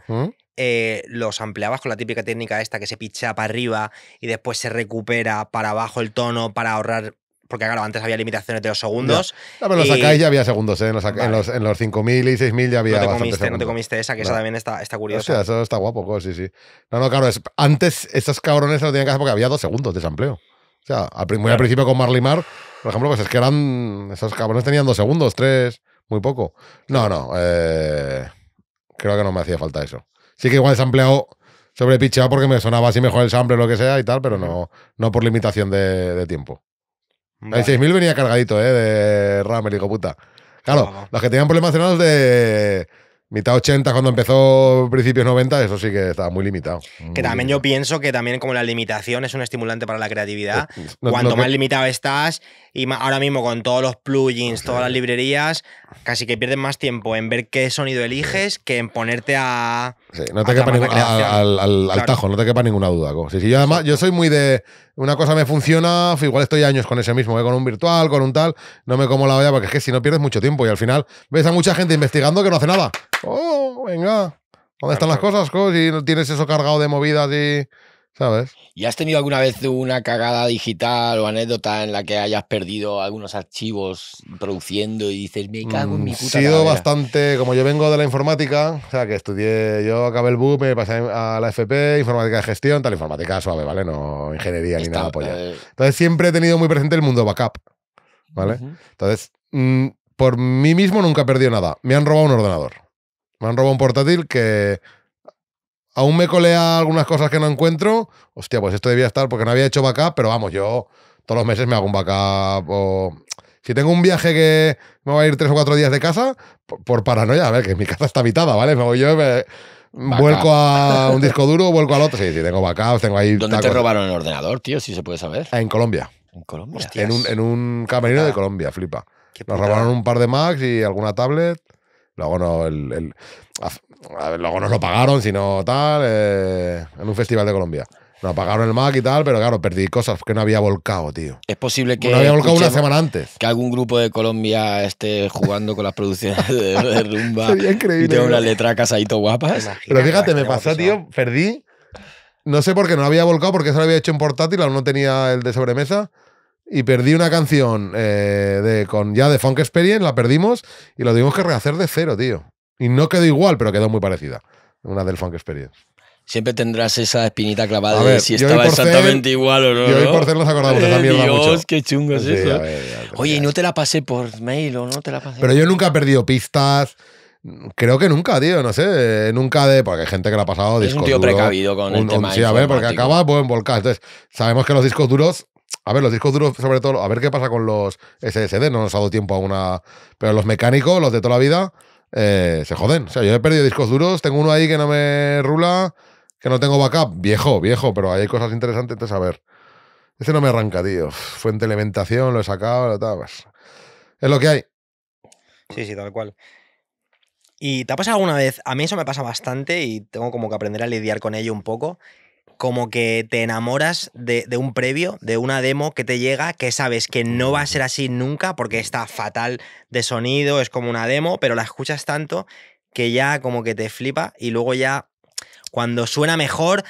eh, los ampliabas con la típica técnica esta que se picha para arriba y después se recupera para abajo el tono para ahorrar porque claro, antes había limitaciones de los segundos. No, pero lo los sacáis ya había segundos, ¿eh? En los, 5.000 y 6.000 ya había no segundos. No te comiste esa, que esa también está, curiosa. O sea, eso está guapo, sí, sí. No, no, claro, antes esos cabrones lo tenían que hacer porque había dos segundos de sampleo. O sea, al, muy al principio con Marley Mar, por ejemplo, pues es que eran. Esos cabrones tenían dos segundos, tres, muy poco. No, no, eh, creo que no me hacía falta eso. Sí que igual sampleado sobre picheado porque me sonaba así mejor el sample o lo que sea y tal, pero no, no por limitación de, tiempo. Vale. El 6000 venía cargadito, ¿eh? De RAM, el hijo puta. Claro, los que tenían problemas cenados de mitad 80 cuando empezó, principios 90, eso sí que estaba muy limitado. Que también yo pienso que también como la limitación es un estimulante para la creatividad, eh, cuanto más limitado estás y ahora mismo con todos los plugins, todas las librerías, casi que pierdes más tiempo en ver qué sonido eliges que en ponerte a... Sí, no te quepa al, tajo, no te quepa ninguna duda. además yo soy muy de una cosa me funciona, igual estoy años con ese mismo, con un virtual, con un tal, no me como la olla porque es que si no pierdes mucho tiempo y al final ves a mucha gente investigando que no hace nada. ¡Oh, venga! ¿Dónde están las cosas, no tienes eso cargado de movidas y... ¿Sabes? ¿Y has tenido alguna vez una cagada digital o anécdota en la que hayas perdido algunos archivos produciendo y dices, me cago en mm, mi puta? He sido bastante, como yo vengo de la informática, o sea, que estudié, yo acabé el BUP, me pasé a la FP, informática de gestión, tal, informática suave, ¿vale? No ingeniería ni nada polla. Eh, Entonces siempre he tenido muy presente el mundo backup, ¿vale? Entonces, mm, por mí mismo nunca he perdido nada. Me han robado un ordenador. Me han robado un portátil que aún me colea algunas cosas que no encuentro. Hostia, pues esto debía estar porque no había hecho backup, pero vamos, yo todos los meses me hago un backup Si tengo un viaje que me va a ir tres o cuatro días de casa, por, paranoia, a ver, que mi casa está habitada, ¿vale? Me voy yo, vuelco a un disco duro, vuelco al otro. Sí, sí, tengo backup, tengo ahí. ¿Dónde te robaron el ordenador, tío? Si se puede saber. En Colombia. En Colombia. En un, en camerino de ah. Colombia, flipa. Nos robaron un par de Macs y alguna tablet. Luego no, el, el, luego nos lo pagaron, sino tal, eh, en un festival de Colombia. Nos pagaron el Mac y tal, pero claro, perdí cosas que no había volcado, tío. Es posible que. No había volcado una semana antes. Que algún grupo de Colombia esté jugando con las producciones de, Rumba. increíble. Y tengo unas letracas ahí guapas. pero fíjate, me pasó, tío, perdí. No sé por qué no había volcado, porque eso lo había hecho en portátil, aún no tenía el de sobremesa. Y perdí una canción eh, de, con ya de Funk Experience, la perdimos y lo tuvimos que rehacer de cero, tío. Y no quedó igual, pero quedó muy parecida. Una del Funk Experience. Siempre tendrás esa espinita clavada de si estaba exactamente igual o no. Yo hoy por ser nos acordamos de esa mierda Dios, qué chungo es eso. Oye, ¿y no te la pasé por mail o no te la pasé? Pero yo nunca he perdido pistas. Creo que nunca, tío, no sé, nunca de. Porque hay gente que la ha pasado Es un tío precavido con el tema. sí, a ver, porque acaba pues, volcar. Entonces, sabemos que los discos duros. A ver, los discos duros, sobre todo, a ver qué pasa con los SSD, no nos ha dado tiempo a una. Pero los mecánicos, los de toda la vida, eh, se joden. O sea, yo he perdido discos duros, tengo uno ahí que no me rula, que no tengo backup. Viejo, viejo, pero hay cosas interesantes de saber. Este no me arranca, tío. Fuente de alimentación, lo he sacado, lo tal. Pues. Es lo que hay. Sí, sí, tal cual. ¿Y te ha pasado alguna vez? A mí eso me pasa bastante y tengo como que aprender a lidiar con ello un poco como que te enamoras de, un previo, de una demo que te llega, que sabes que no va a ser así nunca porque está fatal de sonido, es como una demo, pero la escuchas tanto que ya como que te flipa y luego ya cuando suena mejor,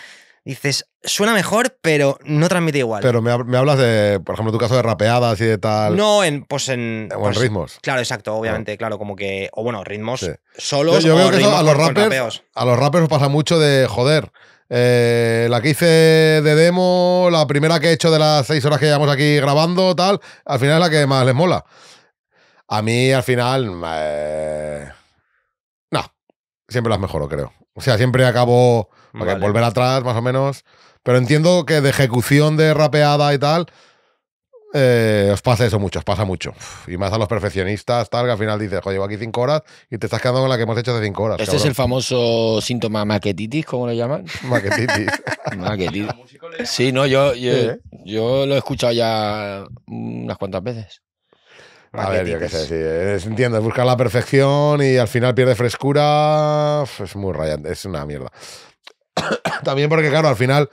dices, suena mejor, pero no transmite igual. Pero me, hablas de, por ejemplo, tu caso de rapeadas y de tal. No, en, pues en. O en pues, ritmos. Claro, exacto, obviamente, ah. claro, como que. O bueno, ritmos solo. a los rappers, A los rappers pasa mucho de joder. Eh, la que hice de demo, la primera que he hecho de las seis horas que llevamos aquí grabando, tal, al final es la que más les mola. A mí, al final, eh, no, siempre las mejoro, creo. O sea, siempre acabo, volver atrás, más o menos. Pero entiendo que de ejecución de rapeada y tal, eh, os pasa eso mucho, os pasa mucho. Y más a los perfeccionistas, tal, que al final dices, joder, llevo aquí cinco horas y te estás quedando con la que hemos hecho hace cinco horas. Este es el famoso síntoma maquetitis, ¿cómo lo llaman? (laughs) Maquetitis. (laughs) maquetitis. Sí, no, yo, yo, lo he escuchado ya unas cuantas veces. A ver, yo qué sé, sí, es, entiendo, buscar la perfección y al final pierde frescura, es muy rayante, es una mierda. (coughs) También porque, claro, al final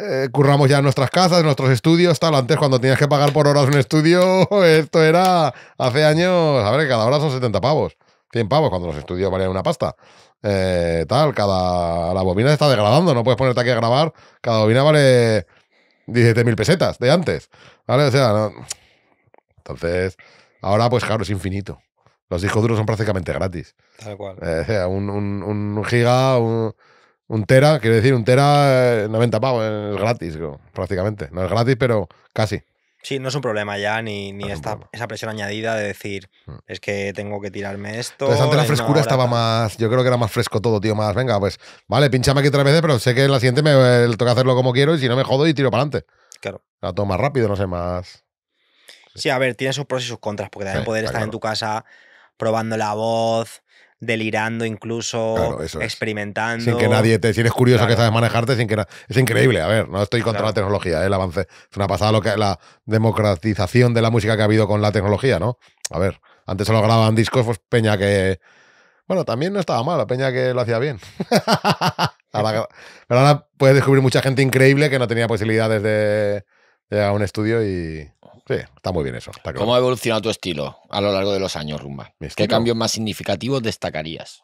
eh, curramos ya en nuestras casas, en nuestros estudios, tal. Antes, cuando tenías que pagar por horas un estudio, (laughs) esto era hace años, a ver, cada hora son 70 pavos, 100 pavos, cuando los estudios valían una pasta. Eh, tal, cada. La bobina se está degradando, no puedes ponerte aquí a grabar. Cada bobina vale 17.000 pesetas de antes, ¿vale? O sea, no. Entonces, ahora, pues claro, es infinito. Los discos duros son prácticamente gratis. Tal cual. Eh, un, un, un giga, un, un tera, quiero decir, un tera, 90 eh, pavos, es gratis, prácticamente. No es gratis, pero casi. Sí, no es un problema ya, ni, ni esa presión añadida de decir, mm. es que tengo que tirarme esto. Entonces, antes la eh, frescura estaba más, yo creo que era más fresco todo, tío, más, venga, pues, vale, pinchame aquí tres veces, pero sé que en la siguiente me eh, toca hacerlo como quiero y si no me jodo y tiro para adelante. Claro. La todo más rápido, no sé, más... Sí. a ver, tiene sus pros y sus contras, porque también poder estar en tu casa probando la voz, delirando incluso, experimentando. Sin que nadie te, si eres curioso que sabes manejarte, sin que es increíble. A ver, no estoy contra la tecnología, ¿eh? el avance. Es una pasada lo que la democratización de la música que ha habido con la tecnología, ¿no? A ver, antes solo grababan discos, pues Peña que. Bueno, también no estaba mal, Peña que lo hacía bien. (laughs) pero ahora puedes descubrir mucha gente increíble que no tenía posibilidades de llegar un estudio y. Sí, está muy bien eso. ¿Cómo ha evolucionado tu estilo a lo largo de los años, Rumba? ¿Qué cambios más significativos destacarías?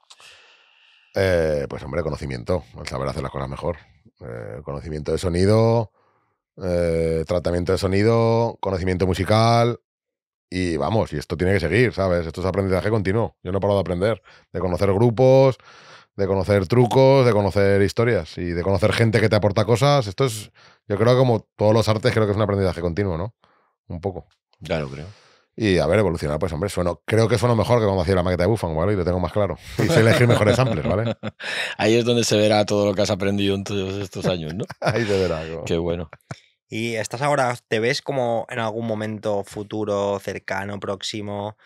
Eh, pues hombre, conocimiento, el saber hacer las cosas mejor. Eh, conocimiento de sonido, eh, tratamiento de sonido, conocimiento musical. Y vamos, y esto tiene que seguir, ¿sabes? Esto es aprendizaje continuo. Yo no he parado de aprender, de conocer grupos, de conocer trucos, de conocer historias y de conocer gente que te aporta cosas. Esto es, yo creo que como todos los artes, creo que es un aprendizaje continuo, ¿no? un poco. Ya lo creo. Y a ver, evolucionar, pues hombre, sueno, creo que sueno mejor que cuando hacía la maqueta de Buffon, ¿vale? Y lo tengo más claro. Y sé elegir mejores samples ¿vale? (laughs) Ahí es donde se verá todo lo que has aprendido en todos estos años, ¿no? (laughs) Ahí se verá. Qué bueno. ¿Y estás ahora, te ves como en algún momento futuro, cercano, próximo,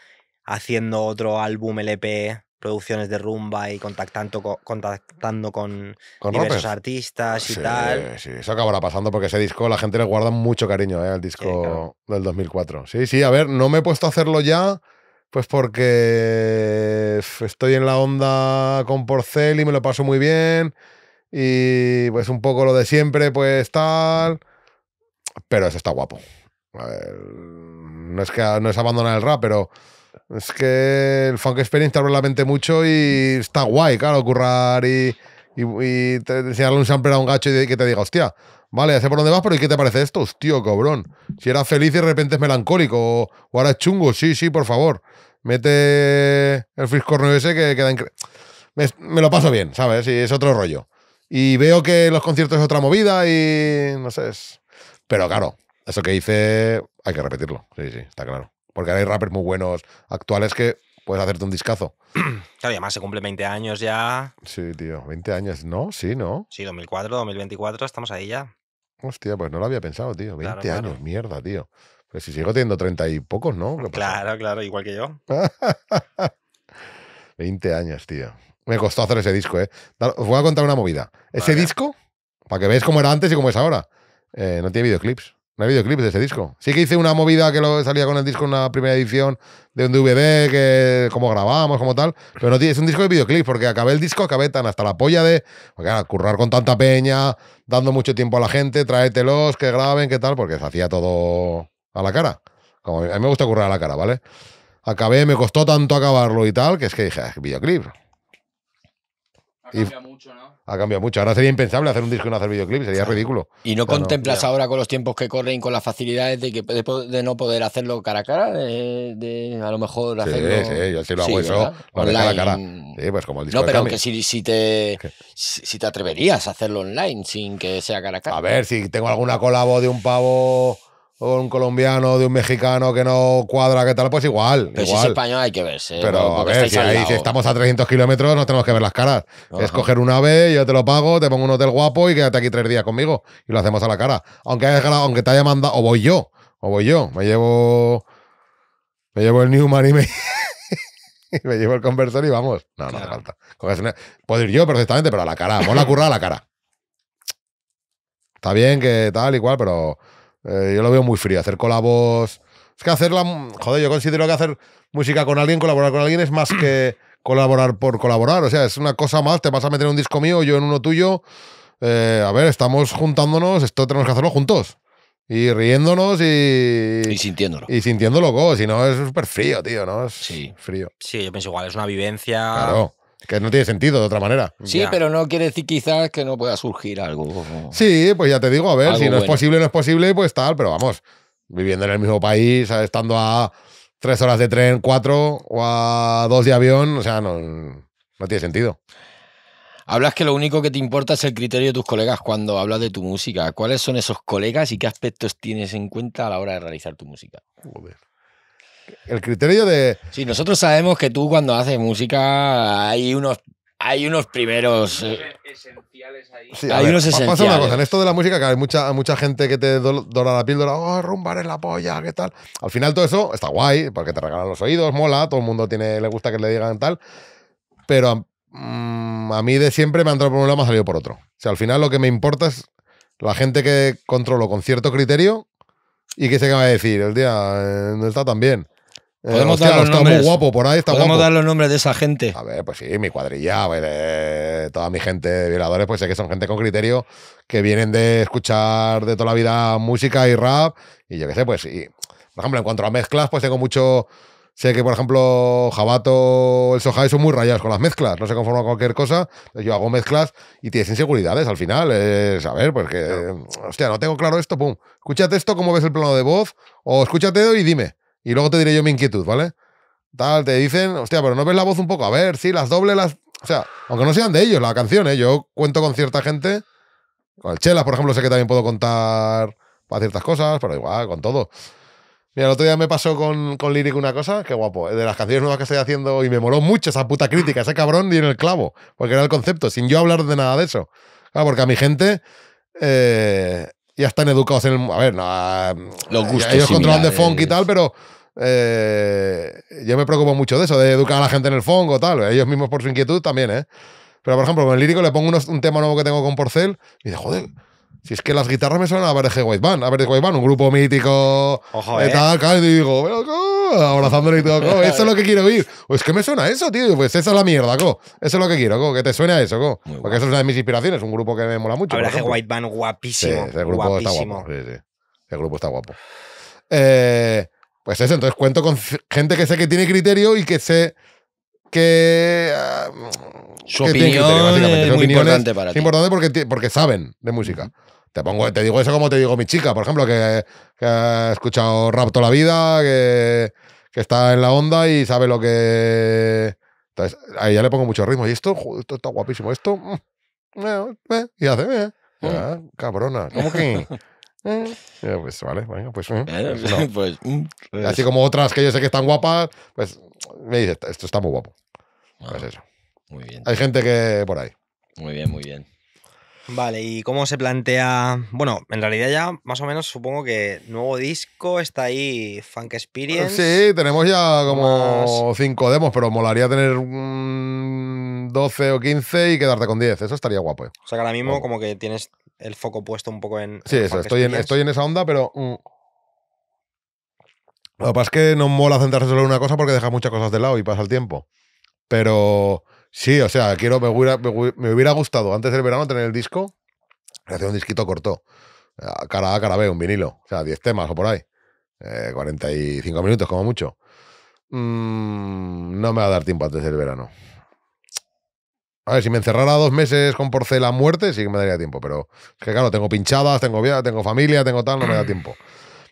haciendo otro álbum LP producciones de rumba y contactando, contactando con, otros diversos artistas y tal. Sí, eso acabará pasando porque ese disco la gente le guarda mucho cariño el eh, disco del 2004. Sí, sí, a ver, no me he puesto a hacerlo ya. Pues porque estoy en la onda con Porcel y me lo paso muy bien. Y pues un poco lo de siempre, pues tal. Pero eso está guapo. no es que no es abandonar el rap, pero es que el Funk Experience te abre la mente mucho y está guay, claro, currar y, y, te, enseñarle un sample a un gacho y que te diga, hostia, vale, ya sé por dónde vas, pero ¿y qué te parece esto? Hostia, cobrón, Si eras feliz y de repente es melancólico o, ahora es chungo, sí, sí, por favor. Mete el frisco ese que queda increíble. Me, me, lo paso bien, ¿sabes? Y es otro rollo. Y veo que los conciertos es otra movida y no sé. Pero claro, eso que hice hay que repetirlo. Sí, sí, está claro. Porque ahora hay rappers muy buenos actuales que puedes hacerte un discazo. (clears throat) Claro, y además se cumple 20 años ya. Sí, tío, 20 años, ¿no? Sí, ¿no? Sí, 2004, 2024, estamos ahí ya. Hostia, pues no lo había pensado, tío. 20 años, mierda, tío. Pues si sigo teniendo 30 y pocos, ¿no? Claro, claro, igual que yo. 20 (laughs) años, tío. Me costó hacer ese disco, ¿eh? Os voy a contar una movida. Ese disco, para que veáis cómo era antes y cómo es ahora, eh, no tiene videoclips. No hay videoclip de ese disco. Sí que hice una movida que lo salía con el disco en una primera edición de un DVD, que como grabamos, como tal. Pero no tiene, es un disco de videoclip, porque acabé el disco, acabé tan hasta la polla de porque, currar con tanta peña, dando mucho tiempo a la gente, tráetelos, que graben, que tal, porque se hacía todo a la cara. Como a mí me gusta currar a la cara, ¿vale? Acabé, me costó tanto acabarlo y tal, que es que dije, ah, videoclip. Ha cambiado mucho, ha cambiado mucho. Ahora sería impensable hacer un disco y no hacer videoclip, sería ridículo. ¿Y no contemplas ahora con los tiempos que corren, con las facilidades de que de, no poder hacerlo cara a cara? De, a lo mejor hacerlo. Sí, sí, yo sí lo hago eso, Sí, pues como el disco No, pero que si, si te, si, si te atreverías a hacerlo online sin que sea cara a cara. A ver, si tengo alguna colabo de un pavo o un colombiano, de un mexicano que no cuadra, qué tal, pues igual. Pero si es español hay que verse. ¿eh? Pero a ver, si, estamos a 300 kilómetros nos tenemos que ver las caras. Es coger un ave, yo te lo pago, te pongo un hotel guapo y quédate aquí tres días conmigo. Y lo hacemos a la cara. Aunque, aunque te haya mandado, o voy yo, o voy yo. Me llevo, me llevo el Newman y me... y (laughs) me llevo el conversor y vamos. No, no falta. Puedo ir yo perfectamente, pero a la cara. Mola currar a la cara. Está bien que tal igual pero eh, yo lo veo muy frío. Hacer colabos. Es que hacerla. Joder, yo considero que hacer música con alguien, colaborar con alguien, es más que colaborar por colaborar. O sea, es una cosa más. Te vas a meter un disco mío, yo en uno tuyo. Eh, a ver, estamos juntándonos. Esto tenemos que hacerlo juntos. Y riéndonos y. Y sintiéndolo. Y sintiéndolo, si no es súper frío, tío, ¿no? Es sí. Frío. Sí, yo pienso igual, es una vivencia. Claro. Que no tiene sentido de otra manera. Sí, pero no quiere decir quizás que no pueda surgir algo. Sí, pues ya te digo, a ver, si no es posible, no es posible, pues tal, pero vamos, viviendo en el mismo país, estando a tres horas de tren, cuatro, o a dos de avión, o sea, no, no tiene sentido. Hablas que lo único que te importa es el criterio de tus colegas cuando hablas de tu música. ¿Cuáles son esos colegas y qué aspectos tienes en cuenta a la hora de realizar tu música? el criterio de. Sí, nosotros sabemos que tú cuando haces música hay unos, hay unos primeros. Esenciales eh, ahí. hay unos esenciales. Pasa una cosa, en esto de la música, que hay mucha, mucha gente que te dora la píldora, oh, rumbar es la polla, ¿qué tal? Al final todo eso está guay, porque te regalan los oídos, mola, todo el mundo tiene, le gusta que le digan tal. Pero mm, a mí de siempre me ha entrado por un lado, me ha salido por otro. O sea, al final lo que me importa es la gente que controlo con cierto criterio y que se acaba de decir, el día eh, no está tan bien. Eh, Podemos dar los nombres. muy Podemos dar los nombres de esa gente. A ver, pues sí, mi cuadrilla, eh, toda mi gente de violadores, pues sé que son gente con criterio, que vienen de escuchar de toda la vida música y rap, y yo qué sé, pues sí. Por ejemplo, en cuanto a mezclas, pues tengo mucho... Sé que, por ejemplo, Jabato, el Soja, son muy rayados con las mezclas, no se conforman con cualquier cosa. Yo hago mezclas y tienes inseguridades al final. a ver, pues o hostia, no tengo claro esto, pum. Escúchate esto, cómo ves el plano de voz, o escúchate y dime. Y luego te diré yo mi inquietud, ¿vale? Tal, te dicen, hostia, pero no ves la voz un poco. A ver, sí, las dobles, las. O sea, aunque no sean de ellos la canción, ¿eh? Yo cuento con cierta gente. Con el Chela, por ejemplo, sé que también puedo contar para ciertas cosas, pero igual, con todo. Mira, el otro día me pasó con, con Lyric una cosa, qué guapo, eh, de las canciones nuevas que estoy haciendo y me moló mucho esa puta crítica, ese cabrón y en el clavo, porque era el concepto, sin yo hablar de nada de eso. Claro, porque a mi gente eh, ya están educados en el... A ver, no, los gustos ellos controlan de funk y tal, pero eh, yo me preocupo mucho de eso, de educar a la gente en el fondo tal. Ellos mismos por su inquietud también, ¿eh? Pero, por ejemplo, con el lírico le pongo un tema nuevo que tengo con Porcel y de joder, si es que las guitarras me suenan a Verge White Band, a Verge White Band, un grupo mítico, Ojo, eh. eh. tal, y digo, abrazándole y (laughs) eso es lo que quiero oír. Pues que me suena eso, tío, pues esa es la mierda, co. Eso es lo que quiero, co, que te suene a eso, co. Porque eso es una de mis inspiraciones, un grupo que me mola mucho. White Band, guapísimo. grupo guapísimo. está Sí, sí. El grupo está guapo. Eh, pues eso, entonces cuento con gente que sé que tiene criterio y que sé que... Ah, mm, opinión es muy importante para importante porque, porque saben de música. Te, pongo, te digo eso como te digo mi chica, por ejemplo, que, ha escuchado rap la vida, que, está en la onda y sabe lo que... Entonces, ahí ya le pongo mucho ritmo. Y esto, esto está guapísimo. Esto... Mm, eh, eh, y hace... Eh, mm. cabrona, ¿cómo que? (laughs) Eh. Eh, pues vale, Así como otras que yo sé que están guapas, pues me dice, esto está muy guapo. Ah, pues Hay gente que por ahí. Muy bien, muy bien. Vale, ¿y cómo se plantea? Bueno, en realidad ya más o menos supongo que nuevo disco está ahí, Funk Experience. Sí, tenemos ya como 5 demos, pero molaría tener un 12 o 15 y quedarte con 10. Eso estaría guapo. Eh. O sea que ahora mismo como que tienes el foco puesto un poco en. Sí, estoy en, estoy en esa onda, pero. Mm. lo que pasa es que no mola centrarse solo en una cosa porque deja muchas cosas de lado y pasa el tiempo. Pero sí, o sea, quiero, me hubiera, gustado antes del verano tener el disco hacer un disquito corto. Cara A, cara B, un vinilo. O sea, 10 temas o por ahí. 45 eh, minutos como mucho. Mm, no me va a dar tiempo antes del verano. A ver, si me encerrara dos meses con porcela muerte, sí que me daría tiempo, pero es que claro, tengo pinchadas, tengo vida, tengo familia, tengo tal, no me da (clears throat) tiempo.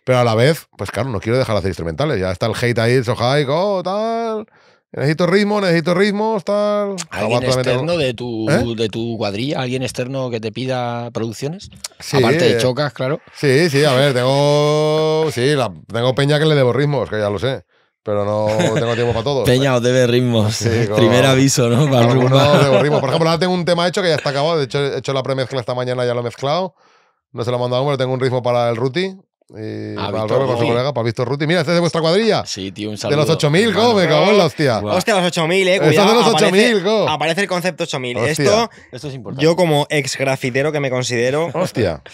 Pero a la vez, pues claro, no quiero dejar de hacer instrumentales. Ya está el hate ahí, el oh, tal. Necesito ritmo, necesito ritmos, tal. ¿Alguien externo de tu, ¿Eh? de tu cuadrilla? ¿Alguien externo que te pida producciones? Aparte de chocas, claro. Sí, sí, a ver, tengo. Sí, tengo peña que le debo ritmos, que ya lo sé pero no tengo tiempo para todo. Peña, os debe ritmos. (laughs) Primer aviso, ¿no? Para no debo ritmos. Por ejemplo, ahora tengo un tema hecho que ya está acabado. De hecho, he hecho la premezcla esta mañana, ya lo he mezclado. No se lo he mandado aún, pero tengo un ritmo para el Ruti. Y ah, para el Robert, para su colega, para visto Ruti. Mira, este es de vuestra cuadrilla. Sí, tío, un saludo. De los 8000, ¿cómo? Me cago en la hostia. Hostia, los 8000, eh. Cuidado, de los 8000, go. aparece el concepto 8000. Esto, Esto es importante. Yo, como ex grafitero que me considero. Hostia. (laughs)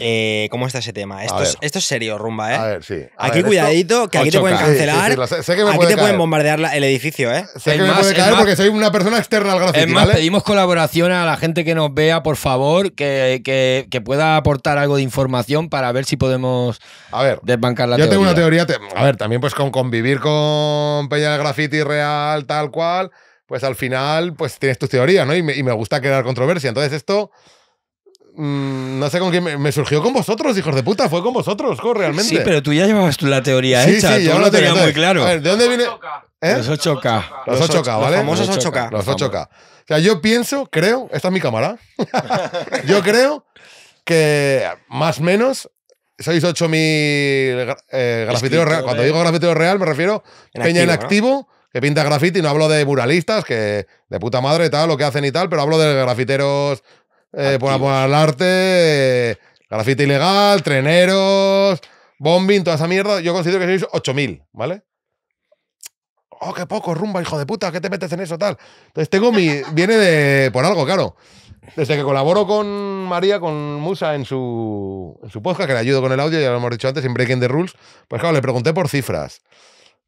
Eh, cómo está ese tema. Esto es, serio, rumba, ¿eh? A ver, sí. aquí, cuidadito, que aquí te pueden cancelar. aquí te pueden bombardear el edificio, ¿eh? Sé que me puede caer porque soy una persona externa al graffiti. Es más, pedimos colaboración a la gente que nos vea, por favor, que, pueda aportar algo de información para ver si podemos a desbancar la teoría. tengo una teoría, a ver, también pues con convivir con Peña del Graffiti real, tal cual, pues al final, pues tienes tus teorías, ¿no? y me gusta crear controversia. Entonces, esto. Mm, no sé con quién. Me, surgió con vosotros, hijos de puta. Fue con vosotros, realmente. Sí, pero tú ya llevabas la teoría sí, hecha. Sí, yo lo tenía muy claro. A ver, ¿de dónde viene? ¿Eh? Los 8K. Los 8K, ¿vale? Los famosos 8K. Los 8K. O sea, yo pienso, creo, esta es mi cámara. (laughs) yo creo que más o menos sois 8000 eh, grafiteros reales. Cuando eh. digo grafitero real me refiero a peña en activo, que pinta grafiti, no hablo de muralistas, que de puta madre tal, lo que hacen y tal, pero hablo de grafiteros eh, por el arte, grafite ilegal, treneros, bombing, toda esa mierda. Yo considero que sois 8.000, ¿vale? Oh, qué poco, rumba, hijo de puta, ¿qué te metes en eso, tal? Entonces tengo mi... (laughs) viene de... por algo, claro. Desde que colaboro con María, con Musa en su, en su podcast, que le ayudo con el audio, ya lo hemos dicho antes, en Breaking the Rules, pues claro, le pregunté por cifras.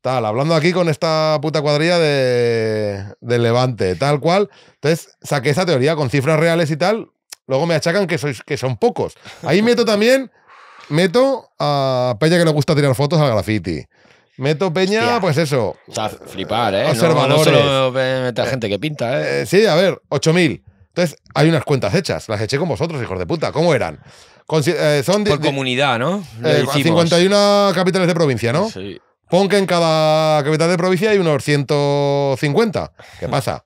Tal, hablando aquí con esta puta cuadrilla de, Levante, tal cual. Entonces, saqué esa teoría con cifras reales y tal. Luego me achacan que, sois, que son pocos. Ahí meto también, meto a Peña que le gusta tirar fotos al graffiti. Meto Peña, pues eso. O sea, flipar, ¿eh? Observadores. No, no gente que pinta, ¿eh? eh sí, a ver, 8.000. Entonces, hay unas cuentas hechas. Las eché con vosotros, hijos de puta. ¿Cómo eran? Eh, son Por comunidad, ¿no? Eh, 51 capitales de provincia, ¿no? Sí. Pon que en cada capital de provincia hay unos 150. ¿Qué hmm. pasa?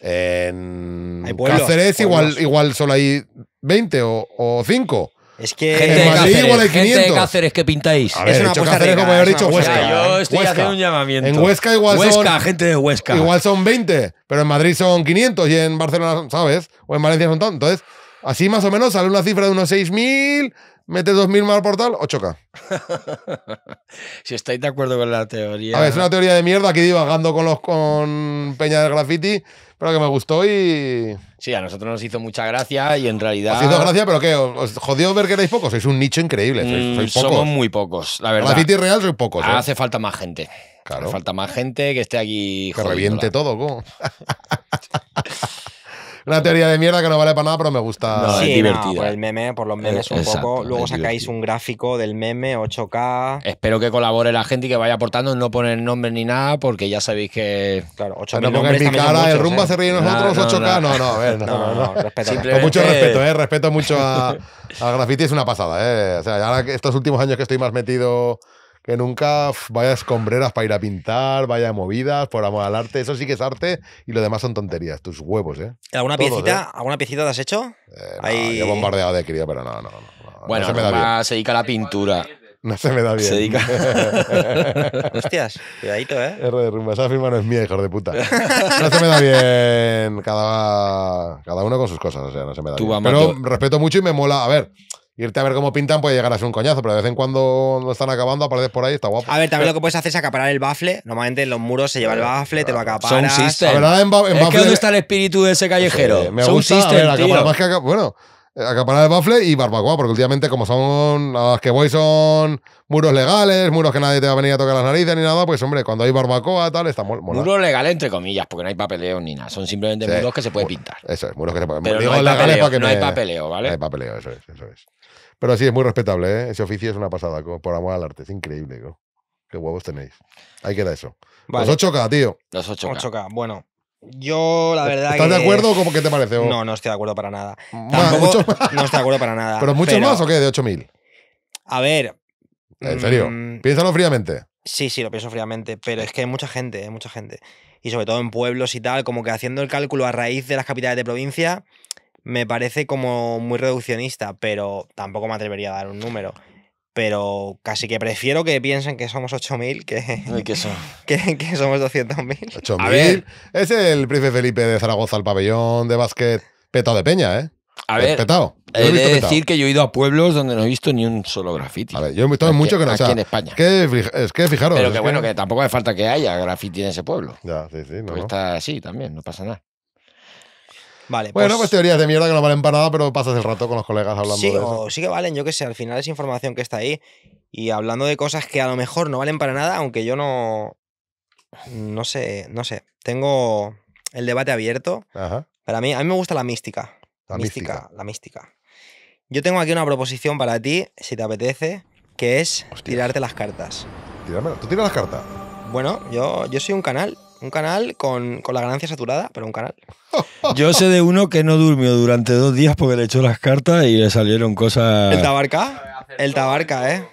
En Cáceres igual, solo hay 20 o, 5. Es que gente, en Madrid, Cáceres, igual hay 500. gente de Cáceres que pintáis. es una cosa Cáceres, como he dicho, Huesca. Yo estoy haciendo un llamamiento. En Huesca igual Huesca, son. gente de Huesca. Igual son 20, pero en Madrid son 500 y en Barcelona, ¿sabes? O en Valencia son tantos. Entonces, así más o menos sale una cifra de unos 6.000, mete 2.000 más al portal o choca. (laughs) si estáis de acuerdo con la teoría. A ver, es una teoría de mierda aquí divagando con los con Peña del Graffiti, pero que me gustó y. Sí, a nosotros nos hizo mucha gracia y en realidad. Nos hizo gracia, pero ¿qué? ¿Os jodió ver que erais pocos? Sois un nicho increíble. Mm, pocos. Somos muy pocos, la verdad. Graffiti real sois pocos. ¿eh? Hace falta más gente. Claro. falta más gente que esté aquí. Que reviente todo, ¿cómo? (laughs) una teoría de mierda que no vale para nada, pero me gusta. sí, divertido. por pues el meme, por los memes un poco. Luego sacáis un gráfico del meme 8K. Espero que colabore la gente y que vaya aportando, no poner nombre ni nada, porque ya sabéis que. Claro, 8K. No pongáis mi cara, el rumba ¿eh? se ríe nosotros, 8K. No, no, ver, no, no. Con mucho respeto, ¿eh? Respeto mucho a, graffiti, es una pasada, ¿eh? O sea, ahora que estos últimos años que estoy más metido que nunca con escombreras para ir a pintar, vaya movidas, por amor al arte. Eso sí que es arte y lo demás son tonterías. Tus huevos, ¿eh? ¿Alguna, piecita, ¿eh? ¿alguna piecita te has hecho? Eh, no, bombardeado de cría, pero no, no. no bueno, se, me da se dedica a la pintura. No se me da bien. Se dedica. (laughs) Hostias, cuidadito, ¿eh? R de rumba, esa firma no es mía, hijo de puta. No se me da bien. Cada, cada uno con sus cosas, o sea, no se me da bien. Pero respeto mucho y me mola. A ver, irte a ver cómo pintan puede llegar a ser un coñazo, pero de vez en cuando no están acabando, apareces por ahí, está guapo. A ver, también lo que puedes hacer es acaparar el bafle. Normalmente en los muros se lleva el bafle, te lo acaparas. Son es que ¿dónde está el espíritu de ese callejero? Eh, me gusta, bueno, eh, acaparar el bafle y barbacoa, porque últimamente como son las que voy son muros legales, muros que nadie te va a venir a tocar las narices ni nada, pues hombre, cuando hay barbacoa tal, está muy Muros legales entre comillas, porque no hay papeleo ni nada, son simplemente muros que se puede pintar. Eso es, muros que se pueden pintar. no papeleo, hay papeleo, ¿vale? No hay papeleo, eso es, eso es. Pero sí, es muy respetable, ¿eh? Ese oficio es una pasada, por amor al arte. Es increíble, Qué huevos tenéis. Ahí queda eso. Los 8K, tío. Los 8K. 8K. Bueno, yo, la ¿E-, verdad. ¿Estás de acuerdo o cómo que te parece? No, no estoy de acuerdo para nada. (laughs) no estoy de acuerdo para nada. ¿Pero mucho más o qué? ¿De 8000? A ver. ¿En serio? Mm, Piénsalo fríamente. Sí, sí, lo pienso fríamente, pero es que hay mucha gente, hay ¿eh? mucha gente. Y sobre todo en pueblos y tal, como que haciendo el cálculo a raíz de las capitales de provincia, me parece como muy reduccionista, pero tampoco me atrevería a dar un número. Pero casi que prefiero que piensen que somos 8.000 (laughs) que, que, son? que, somos 200.000. 8.000. Es el príncipe Felipe de Zaragoza al pabellón de básquet petado de peña, ¿eh? A ver, He, decir que yo he ido a pueblos donde no he visto ni un solo grafiti. A ver, yo he visto mucho que Aquí en España. es que fijaros. Pero que bueno, que... tampoco hace falta que haya grafiti en ese pueblo. Ya, sí, sí. Porque está así también, no pasa nada bueno, pues-, pues, teorías de mierda que no valen para nada, pero pasas el rato con los colegas hablando de eso. sí que valen, yo qué sé, al final es información que está ahí. Y hablando de cosas que a lo mejor no valen para nada, aunque yo no. No sé, no sé. Tengo el debate abierto. Ajá. Para mí, a mí me gusta la mística. La mística, La mística. Yo tengo aquí una proposición para ti, si te apetece, que es tirarte las cartas. ¿Tú tiras las cartas? Bueno, yo, yo soy un canal un canal con, la ganancia saturada, pero un canal. (laughs) Yo sé de uno que no durmió durante dos días porque le echó las cartas y le salieron cosas. ¿El Tabarca? El Tabarca, ¿eh?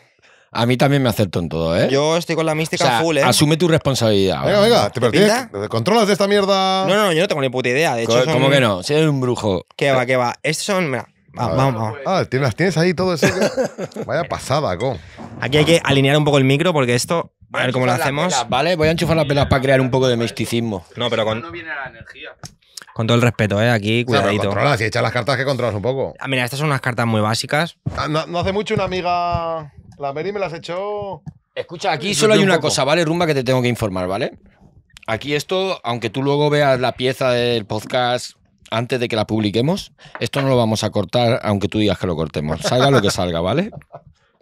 A mí también me acepto en todo, ¿eh? Yo estoy con la mística full, ¿eh? Asume tu responsabilidad. Venga, venga, te perdí. ¿Controlas de esta mierda? No, no, yo no tengo ni puta idea. De hecho, ¿Cómo que no? Si eres un brujo. Qué va, qué va. Estos son. Mira, ah, vamos, Ah, las tienes ahí todo ese. (laughs) Vaya pasada, co. Aquí hay que alinear un poco el micro porque esto a, ver cómo lo hacemos. ¿Vale? Voy a enchufar las pelas para crear un poco de misticismo. Pues, no, pero con. No viene la energía. Con todo el respeto, ¿eh? Aquí, cuidadito. controlas si echas las cartas que controlas un poco. Ah, mira, estas son unas cartas muy básicas. Ah, no, hace mucho una amiga. La Mary me las echó. Escucha, aquí solo hay una cosa, ¿vale? Rumba que te tengo que informar, ¿vale? Aquí esto, aunque tú luego veas la pieza del podcast antes de que la publiquemos, esto no lo vamos a cortar, aunque tú digas que lo cortemos. Salga lo que salga, ¿vale? (laughs)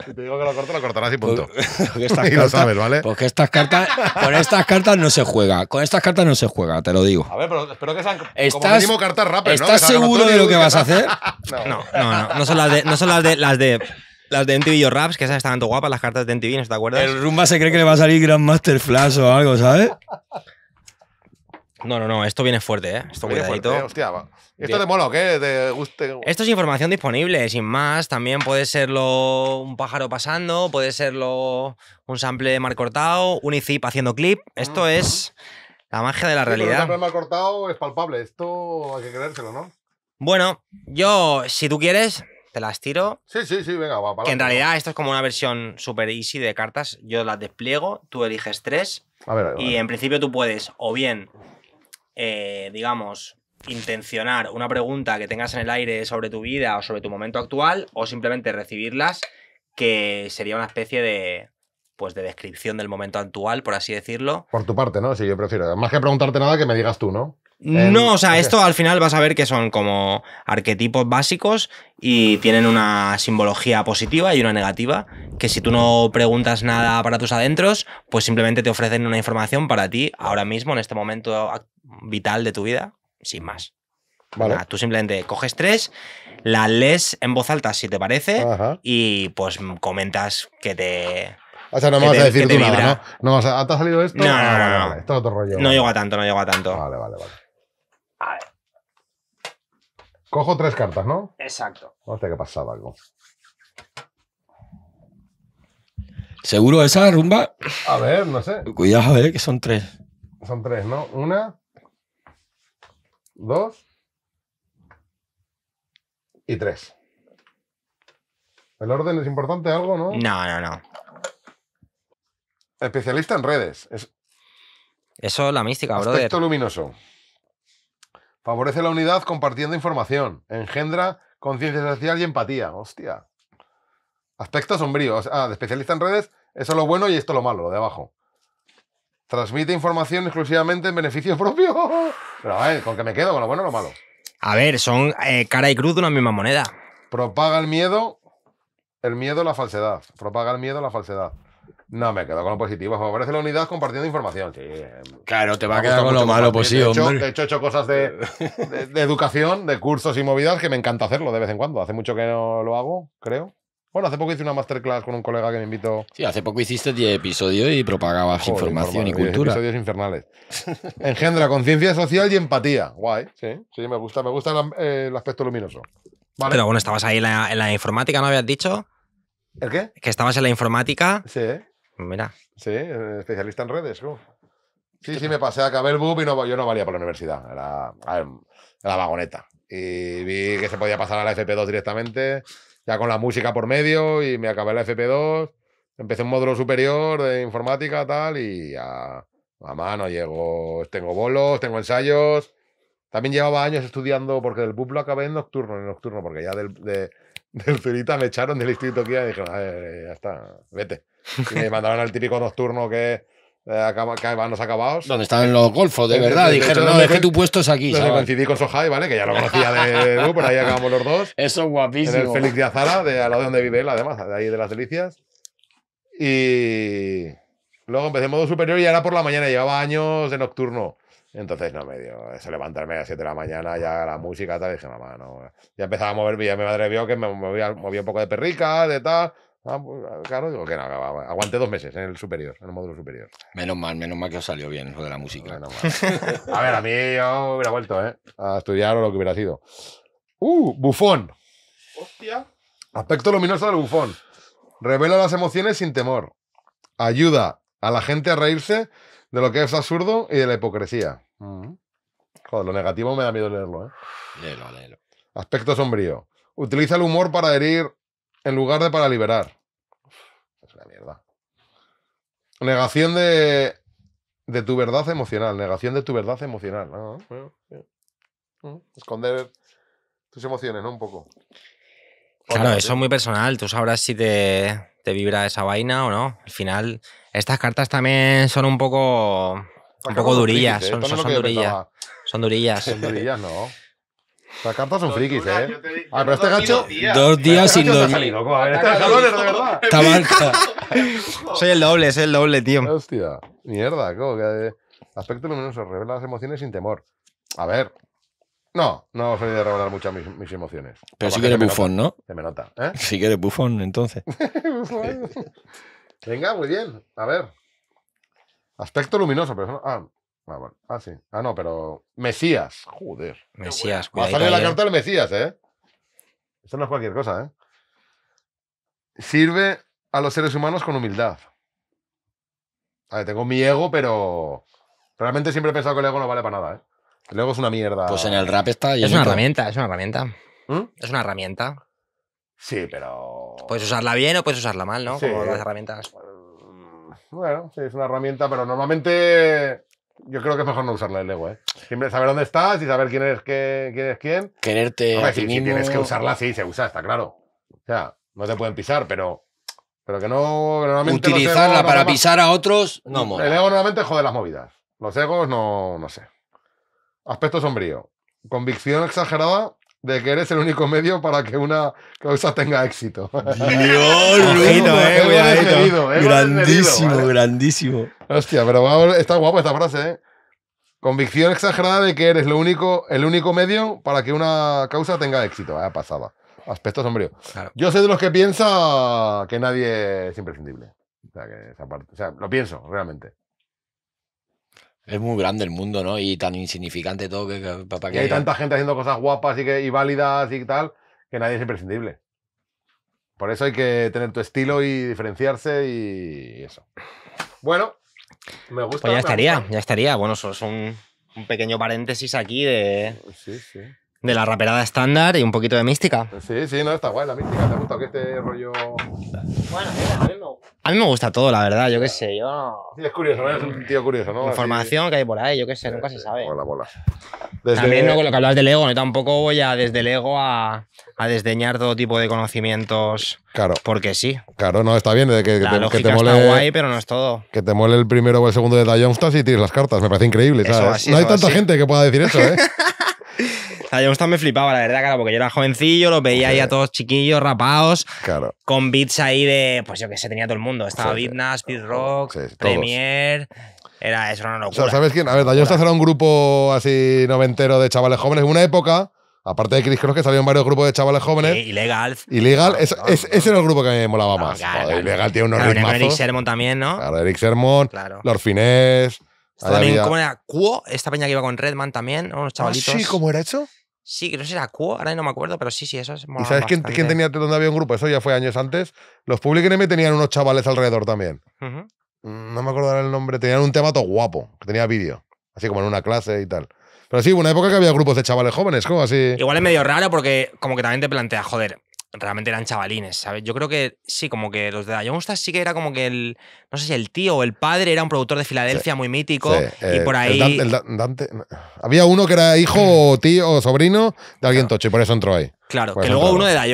Si te digo que lo corto, lo cortarás y punto. Porque (laughs) estas (laughs) y cartas, lo sabes, ¿vale? Porque estas cartas, con estas cartas no se juega. Con estas cartas no se juega, te lo digo. A ver, pero espero que sean ¿Estás, como cartas rápidas, ¿Estás seguro de lo que vas a hacer? (laughs) no. no, no, no. son las de, no son las de, las de las de MTV Yo Raps, que esas están tan guapas, las cartas de MTV, ¿no te acuerdas? El Rumba se cree que le va a salir Grandmaster Flash o algo, ¿sabes? No, no, no, esto viene fuerte, ¿eh? Esto viene hostia. ¿Esto te o qué? ¿Te guste? Esto es información disponible, sin más. También puede serlo un pájaro pasando, puede serlo un sample mal cortado, un ICIP haciendo clip. Esto es la magia de la realidad. un sample mal cortado es palpable, esto hay que creérselo, ¿no? Bueno, yo, si tú quieres, te las tiro. Sí, sí, sí, venga, va. Para que en realidad esto es como una versión super easy de cartas. Yo las despliego, tú eliges tres. y en principio tú puedes o bien eh, digamos, intencionar una pregunta que tengas en el aire sobre tu vida o sobre tu momento actual o simplemente recibirlas, que sería una especie de, pues de descripción del momento actual, por así decirlo. Por tu parte, ¿no? si yo prefiero. Más que preguntarte nada, que me digas tú, ¿no? No, o sea, esto al final vas a ver que son como arquetipos básicos y tienen una simbología positiva y una negativa, que si tú no preguntas nada para tus adentros, pues simplemente te ofrecen una información para ti ahora mismo, en este momento vital de tu vida, sin más. Vale. tú simplemente coges tres, las lees en voz alta si te parece y pues comentas que te o sea, no me vas a decir tú nada, ¿no? no ¿Te ha salido esto? No, no, ah, no. no. esto es otro rollo. No llego a tanto, no llego a tanto. Vale, vale, vale. A ver. Cojo tres cartas, ¿no? Exacto. Hostia, que pasaba algo. ¿Seguro esa rumba? A ver, no sé. Cuidado, eh, que son tres. Son tres, ¿no? Una, dos y tres. ¿El orden es importante algo, no? No, no, no. Especialista en redes. Es... Eso es la mística, Aspecto Aspecto luminoso. Favorece la unidad compartiendo información. Engendra conciencia social y empatía. Hostia. Aspecto sombrío. Ah, de especialista en redes, eso es lo bueno y esto es lo malo, lo de abajo. Transmite información exclusivamente en beneficio (laughs) propio. Pero a ver, ¿con qué me quedo? ¿Con lo bueno o lo malo? A ver, son eh, cara y cruz de una misma moneda. Propaga el miedo, el miedo la falsedad. Propaga el miedo la falsedad. No, me quedo con lo positivo. Favorece la unidad compartiendo información. Sí, em, claro, te va a quedar con lo malo, pues sí, hecho, De hecho, he hecho cosas de, educación, de cursos y movidas que me encanta hacerlo de vez en cuando. Hace mucho que no lo hago, creo. Bueno, hace poco hice una masterclass con un colega que me invitó. Sí, hace poco hiciste 10 episodios y propagabas información y cultura. episodios infernales. Engendra conciencia social y empatía. Guay, sí. Sí, me gusta, me gusta el, eh, aspecto luminoso. Pero bueno, estabas ahí en la, en la informática, ¿no habías dicho? ¿El qué? Que estabas en la informática. Sí. Mira. Sí, eh, especialista en redes. Sí, sí, pues me pasé a el Bub y yo no valía por la universidad. Era, a vagoneta. Y vi que se podía pasar a la FP2 directamente, ya con la música por medio, y me acabé la FP2. Empecé un módulo superior de informática, tal, y a, a mano llego. Tengo bolos, tengo ensayos. También llevaba años estudiando, porque del BUP lo acabé en nocturno, en nocturno, porque ya de, (laughs) del Zurita me echaron del Instituto Kia y dijeron, ya está, vete. Y me mandaron al típico nocturno que eh, van los acabados. Donde estaban los golfos, de verdad. Dijeron, no, deje tu puesto es aquí. Entonces coincidí con Sohai, ¿vale? Que ya lo conocía de nuevo, pues pero ahí acabamos los dos. Eso guapísimo. el Félix de Azara, de al lado donde vive él, además, de ahí de las delicias. Y luego empecé en modo superior y ya era por la mañana, llevaba años de nocturno. Entonces, no, me dio eso levantarme a las 7 de la mañana, ya la música, tal, dije, mamá, no. Ya empezaba a moverme, ya mi madre vio que me movía, un poco de perrica, de tal. Ah, pues, claro, digo que no, aguanté dos meses en el superior, en el módulo superior. Menos mal, menos mal que os salió bien lo de la música. a ver, a mí yo hubiera vuelto, ¿eh? A estudiar o lo que hubiera sido. Uh, bufón. Hostia. Aspecto luminoso del bufón. Revela las emociones sin temor. Ayuda a la gente a reírse de lo que es absurdo y de la hipocresía. Mm. Joder, lo negativo me da miedo leerlo, ¿eh? Léelo, Aspecto sombrío. Utiliza el humor para herir en lugar de para liberar. Es una mierda. Negación de, de tu verdad emocional. Negación de tu verdad emocional. Ah, mm, esconder tus emociones, ¿no? Un poco. Claro, eso es muy personal. Tú sabrás si te, te vibra esa vaina o no. Al final, estas cartas también son un poco un poco durillas, ¿eh? son, durillas. son, durillas. Son durillas. no. cartas son frikis, ¿eh? A ah, ver, pero este gacho. Dos días este sin dormir. Este está mal (laughs) Soy el doble, soy el doble, tío. Hostia, mierda, como que. Eh, aspecto luminoso, revela las emociones sin temor. A ver, no, no soy a revelar muchas mis, mis, emociones. Pero sí que eres bufón, ¿no? Se me nota. ¿eh? Sí que eres bufón, entonces. (laughs) (laughs) Venga, muy bien. A ver, Aspecto luminoso, pero Ah, ah, ah, sí. Ah, no, pero. Mesías. Joder. Mesías, Va a salir la ¿eh? carta del Mesías, ¿eh? Esto no es cualquier cosa, ¿eh? Sirve a los seres humanos con humildad. A ver, tengo mi ego, pero. Realmente siempre he pensado que el ego no vale para nada, ¿eh? El ego es una mierda. Pues en el rap está. Es una herramienta, es una herramienta. ¿Mm? Es una herramienta. Sí, pero. Puedes usarla bien o puedes usarla mal, ¿no? Como las herramientas. Bueno, sí, es una herramienta, pero normalmente yo creo que es mejor no usarla el ego, ¿eh? Siempre saber dónde estás y saber quién eres, qué, quién, es quién. Quererte. tienes que usarla, sí, se usa, está claro. O sea, no te pueden pisar, pero, pero que no. Utilizarla para pisar a otros, no mola. El ego normalmente jode las movidas. Los egos, no, no sé. Aspecto sombrío. Convicción exagerada de que eres el único medio para que una causa tenga éxito. Dios, eh, grandísimo, grandísimo. Hostia, pero está guapo esta frase, ¿eh? Convicción exagerada de que eres lo único, el único medio para que una causa tenga éxito. ha ah, pasado, Aspecto sombrío. Yo soy de los que piensa que nadie es imprescindible. o sea, lo pienso, realmente. Es muy grande el mundo, ¿no? Y tan insignificante todo que, y hay tanta gente haciendo cosas guapas y, que, válidas y tal, que nadie es imprescindible. Por eso hay que tener tu estilo y diferenciarse y eso. Bueno, me gusta. Pues ya estaría, ya estaría. Bueno, eso es un pequeño paréntesis aquí de. Sí, sí. De la raperada estándar y un poquito de mística. Sí, sí, no, está guay la mística. ¿Te ha gustado que este rollo.? Bueno, a mí me gusta. todo, la verdad, yo qué sé, yo. Sí, es curioso, Es un tío curioso, ¿no? Información que hay por ahí, yo qué sé, nunca se sabe. Bola, bola. También ¿no? con lo que hablabas del ego, ¿no? tampoco voy a desde el ego a, a desdeñar todo tipo de conocimientos. Claro. Porque sí. Claro, no, está bien. De que, la lógica que te mole, está guay, pero no es todo. Que te mole el primero o el segundo de Dion Stars y tires las cartas. Me parece increíble. ¿sabes? no hay tanta gente que pueda decir eso, ¿eh? (laughs) yo sea, me flipaba, la verdad, claro, porque yo era jovencillo, los veía ahí a todos chiquillos, rapados, claro. con beats ahí de, pues yo que sé, tenía todo el mundo. Estaba sí, Beat Rock, Premier. Era, eso no una locura. ¿sabes quién? A ver, estaba era un grupo así noventero de chavales jóvenes. En una época, aparte de Chris Cross, que salían varios grupos de chavales jóvenes. illegal Illegal. Ah, es, es, ese era el grupo que me molaba más. Illegal tiene unos claro, Eric Sermon también, ¿no? Claro, Eric Sermon, claro. Los Finés. También, ¿Cómo era? Cuo, esta peña que iba con Redman también, unos chavalitos. ¿Ah, sí, ¿cómo era hecho? Sí, creo que era Q, ahora no me acuerdo, pero sí, sí, eso es ¿Y sabes quién, tenía donde había un grupo? Eso ya fue años antes. Los Public Enemy tenían unos chavales alrededor también. Mm, no me acuerdo ahora el nombre. Tenían un tema todo guapo, que tenía vídeo. Así como en una clase y tal. Pero sí, una época que había grupos de chavales jóvenes, como así. Igual es medio raro porque como que también te plantea, joder, realmente eran chavalines, ¿sabes? Yo creo que sí, como que los de la sí que era como que el, no sé si el tío o el padre era un productor de Filadelfia muy mítico y eh, por ahí... El había uno que era hijo o tío o sobrino de alguien tocho y por eso entró ahí. Claro, que luego uno de la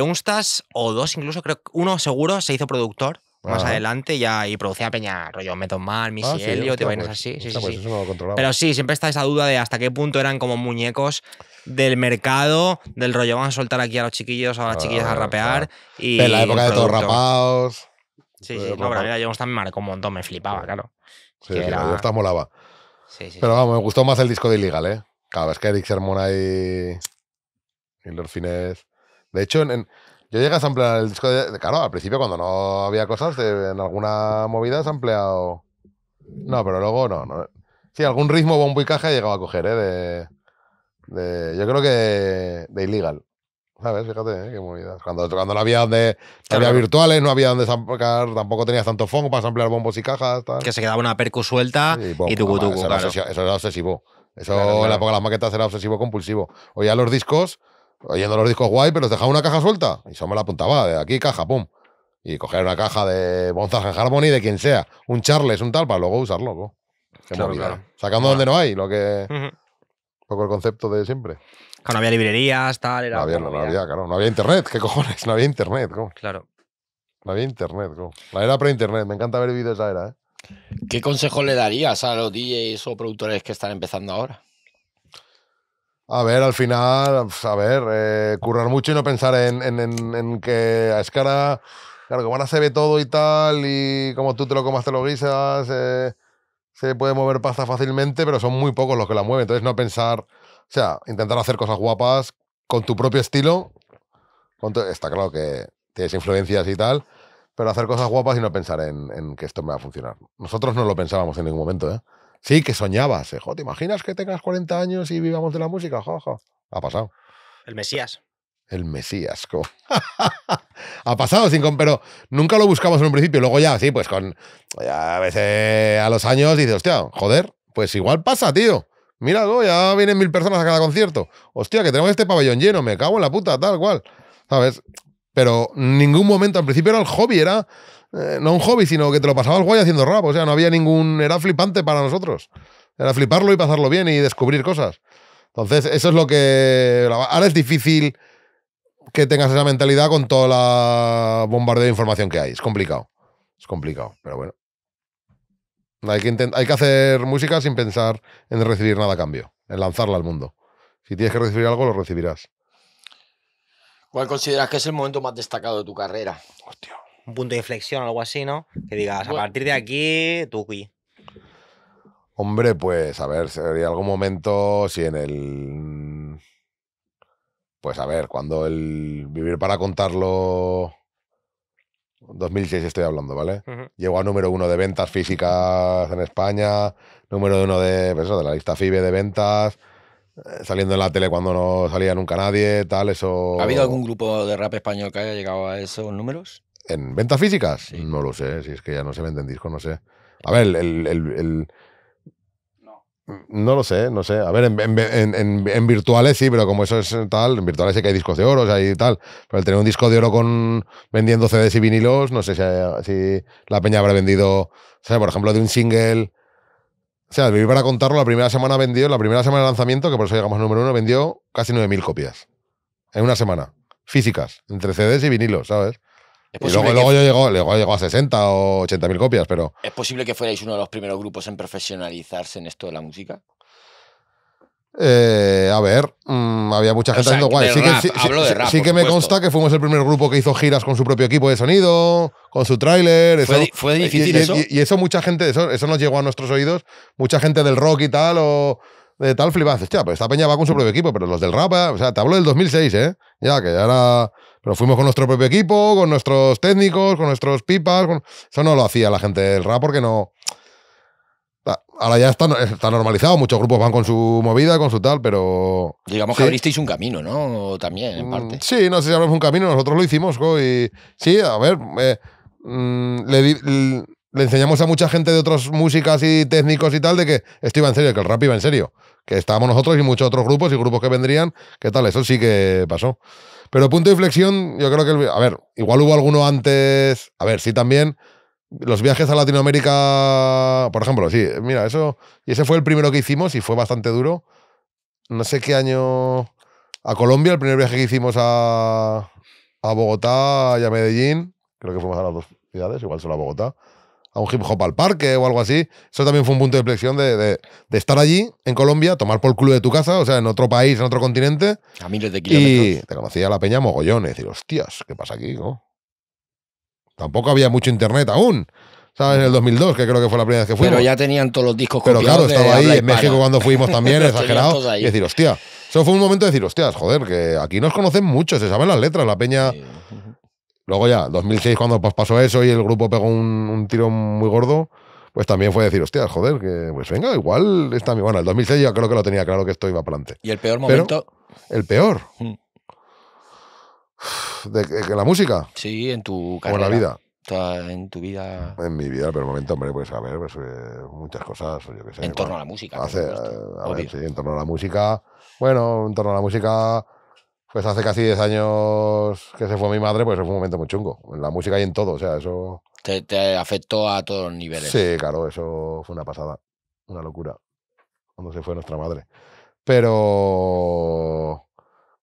o dos incluso, creo que uno seguro se hizo productor más adelante ya y producía Peña, rollo meto Mal, Missy ah, te vainas pues, así. Sí, sí, pues Pero sí, siempre está esa duda de hasta qué punto eran como muñecos del mercado, del rollo, van a soltar aquí a los chiquillos, a las ah, chiquillas a rapear. Y en la época de todos rapados. Sí, sí, no, pero mira, yo también marcó un montón, me flipaba, claro. Sí, sí estaba molaba. Sí, sí, pero vamos, me gustó más el disco de Illegal, ¿eh? Claro, es que Eric Sermona ahí Y los fines. De hecho, yo llegué a ampliar el disco de. Claro, al principio, cuando no había cosas, en alguna movida se ha empleado. No, pero luego no, no. Sí, algún ritmo, bombo y caja he llegado a coger, ¿eh? De yo creo que de, Illegal. ¿Sabes? Fíjate, ¿eh? qué movidas. Cuando, no había donde había virtuales, no había donde sacar. tampoco tenías tanto fondo para ampliar bombos y cajas. Que se quedaba una percu suelta y tu Eso, eso, era obsesivo. Eso en la época de las maquetas era obsesivo compulsivo. Oía los discos, oyendo los discos guay, pero los dejaba una caja suelta. Y eso me la apuntaba, de aquí caja, pum. Y coger una caja de Bonzas en Harmony, de quien sea, un Charles, un tal, para luego usarlo. Qué movida. Sacando donde no hay, lo que con el concepto de siempre. no había librerías, tal. Era no, había, claro. No había internet, ¿qué cojones? No había internet, ¿cómo? Claro. No había internet, ¿cómo? La era pre-internet, me encanta haber vivido esa era, ¿eh? ¿Qué consejo le darías a los DJs o productores que están empezando ahora? A ver, al final, a ver, eh, currar mucho y no pensar en, que a escala, claro, que ahora se ve todo y tal, y como tú te lo comas, te lo guisas. Eh, se puede mover pasta fácilmente, pero son muy pocos los que la mueven. Entonces, no pensar, o sea, intentar hacer cosas guapas con tu propio estilo. está claro que tienes influencias y tal, pero hacer cosas guapas y no pensar en, que esto me va a funcionar. Nosotros no lo pensábamos en ningún momento, ¿eh? Sí, que soñabas, ¿eh? ¿te imaginas que tengas 40 años y vivamos de la música? Ha pasado. El Mesías. El Mesías. (laughs) ha pasado sin pero nunca lo buscamos en un principio. Luego ya, sí, pues con. a veces a los años dices, hostia, joder, pues igual pasa, tío. Mira, ya vienen mil personas a cada concierto. Hostia, que tenemos este pabellón lleno, me cago en la puta, tal cual. ¿Sabes? Pero ningún momento, al principio era el hobby, era eh, no un hobby, sino que te lo pasabas guay haciendo rap. O sea, no había ningún. Era flipante para nosotros. Era fliparlo y pasarlo bien y descubrir cosas. Entonces, eso es lo que. Ahora es difícil que tengas esa mentalidad con toda la bombardeo de información que hay. Es complicado. Es complicado, pero bueno. Hay que, hay que hacer música sin pensar en recibir nada a cambio, en lanzarla al mundo. Si tienes que recibir algo, lo recibirás. ¿Cuál consideras que es el momento más destacado de tu carrera? Hostia. Un punto de inflexión o algo así, ¿no? Que digas, a partir de aquí, tú aquí. Hombre, pues a ver, sería algún momento, si en el pues a ver, cuando el Vivir para contarlo 2006 estoy hablando, ¿vale? Llegó a número uno de ventas físicas en España, número uno de, pues de la lista FIBE de ventas, eh, saliendo en la tele cuando no salía nunca nadie, tal, eso... ¿Ha habido algún grupo de rap español que haya llegado a esos números? ¿En ventas físicas? No lo sé, si es que ya no se venden discos, no sé. A ver, el, no lo sé, no sé. A ver, en, virtuales sí, pero como eso es tal, en virtuales sí que hay discos de oro, o sea, y tal. Pero el tener un disco de oro con vendiendo CDs y vinilos, no sé si, la peña habrá vendido, o sea, por ejemplo, de un single. O sea, vivir para contarlo, la primera semana vendió, la primera semana de lanzamiento, que por eso llegamos número uno, vendió casi 9.000 copias. En una semana. Físicas, entre CDs y vinilos, ¿sabes? Y luego, llegó, a 60 o 80 mil copias, pero... ¿Es posible que fuerais uno de los primeros grupos en profesionalizarse en esto de la música? Eh, a ver, mm, había mucha gente haciendo guay. Sí, que, sí, que me consta que fuimos el primer grupo que hizo giras con su propio equipo de sonido, con su tráiler. ¿Fue, difícil eso. Y, eso mucha gente, eso, nos llegó a nuestros oídos, mucha gente del rock y tal, o de tal flipaz. Hostia, pues esta peña va con su propio equipo, pero los del rap, eh, o sea, te hablo del 2006, ¿eh? Ya, que ya era pero fuimos con nuestro propio equipo, con nuestros técnicos, con nuestros pipas. Eso no lo hacía la gente del rap porque no. Ahora ya está, normalizado, muchos grupos van con su movida, con su tal, pero. Digamos que abristeis un camino, ¿no? También, en mm, parte. Sí, no sé si abrimos un camino, nosotros lo hicimos, y. Sí, a ver. Eh, mm, le, enseñamos a mucha gente de otras músicas y técnicos y tal de que esto iba en serio, que el rap iba en serio. Que estábamos nosotros y muchos otros grupos y grupos que vendrían, ¿qué tal? Eso sí que pasó. Pero punto de inflexión, yo creo que. a ver, igual hubo alguno antes. A ver, sí también. Los viajes a Latinoamérica, por ejemplo, sí. Mira, eso. Y ese fue el primero que hicimos y fue bastante duro. No sé qué año. A Colombia, el primer viaje que hicimos a, a Bogotá y a Medellín. Creo que fuimos a las dos ciudades, igual solo a Bogotá a un hip hop al parque o algo así. Eso también fue un punto de inflexión de, estar allí, en Colombia, tomar por el culo de tu casa, o sea, en otro país, en otro continente. A miles de kilómetros. Y te conocía la peña mogollón, y decir, hostias, ¿qué pasa aquí? Tampoco había mucho internet aún. ¿sabes? En el 2002, que creo que fue la primera vez que fuimos. Pero ya tenían todos los discos Pero claro, estaba ahí en México cuando fuimos también, (laughs) exagerado. Y decir, hostia, eso fue un momento de decir, hostias, joder, que aquí nos conocen mucho, se saben las letras, la peña... Luego ya, 2006, cuando pasó eso y el grupo pegó un, tiro muy gordo, pues también fue decir, hostia, joder, que pues venga, igual está mi. Bueno, el 2006 yo creo que lo tenía claro que esto iba para adelante. ¿Y el peor momento? el peor. Mm. De, que la música. Sí, en tu carrera. O en la vida. en tu vida. En mi vida, pero momento, hombre, pues a ver, pues, eh, muchas cosas, yo qué sé. En torno a la música. a ver, sí, en torno a la música. Bueno, en torno a la música pues hace casi 10 años que se fue mi madre, pues fue un momento muy chungo. En la música y en todo, o sea, eso... Te, afectó a todos los niveles. Sí, claro, eso fue una pasada, una locura, cuando se fue nuestra madre. Pero...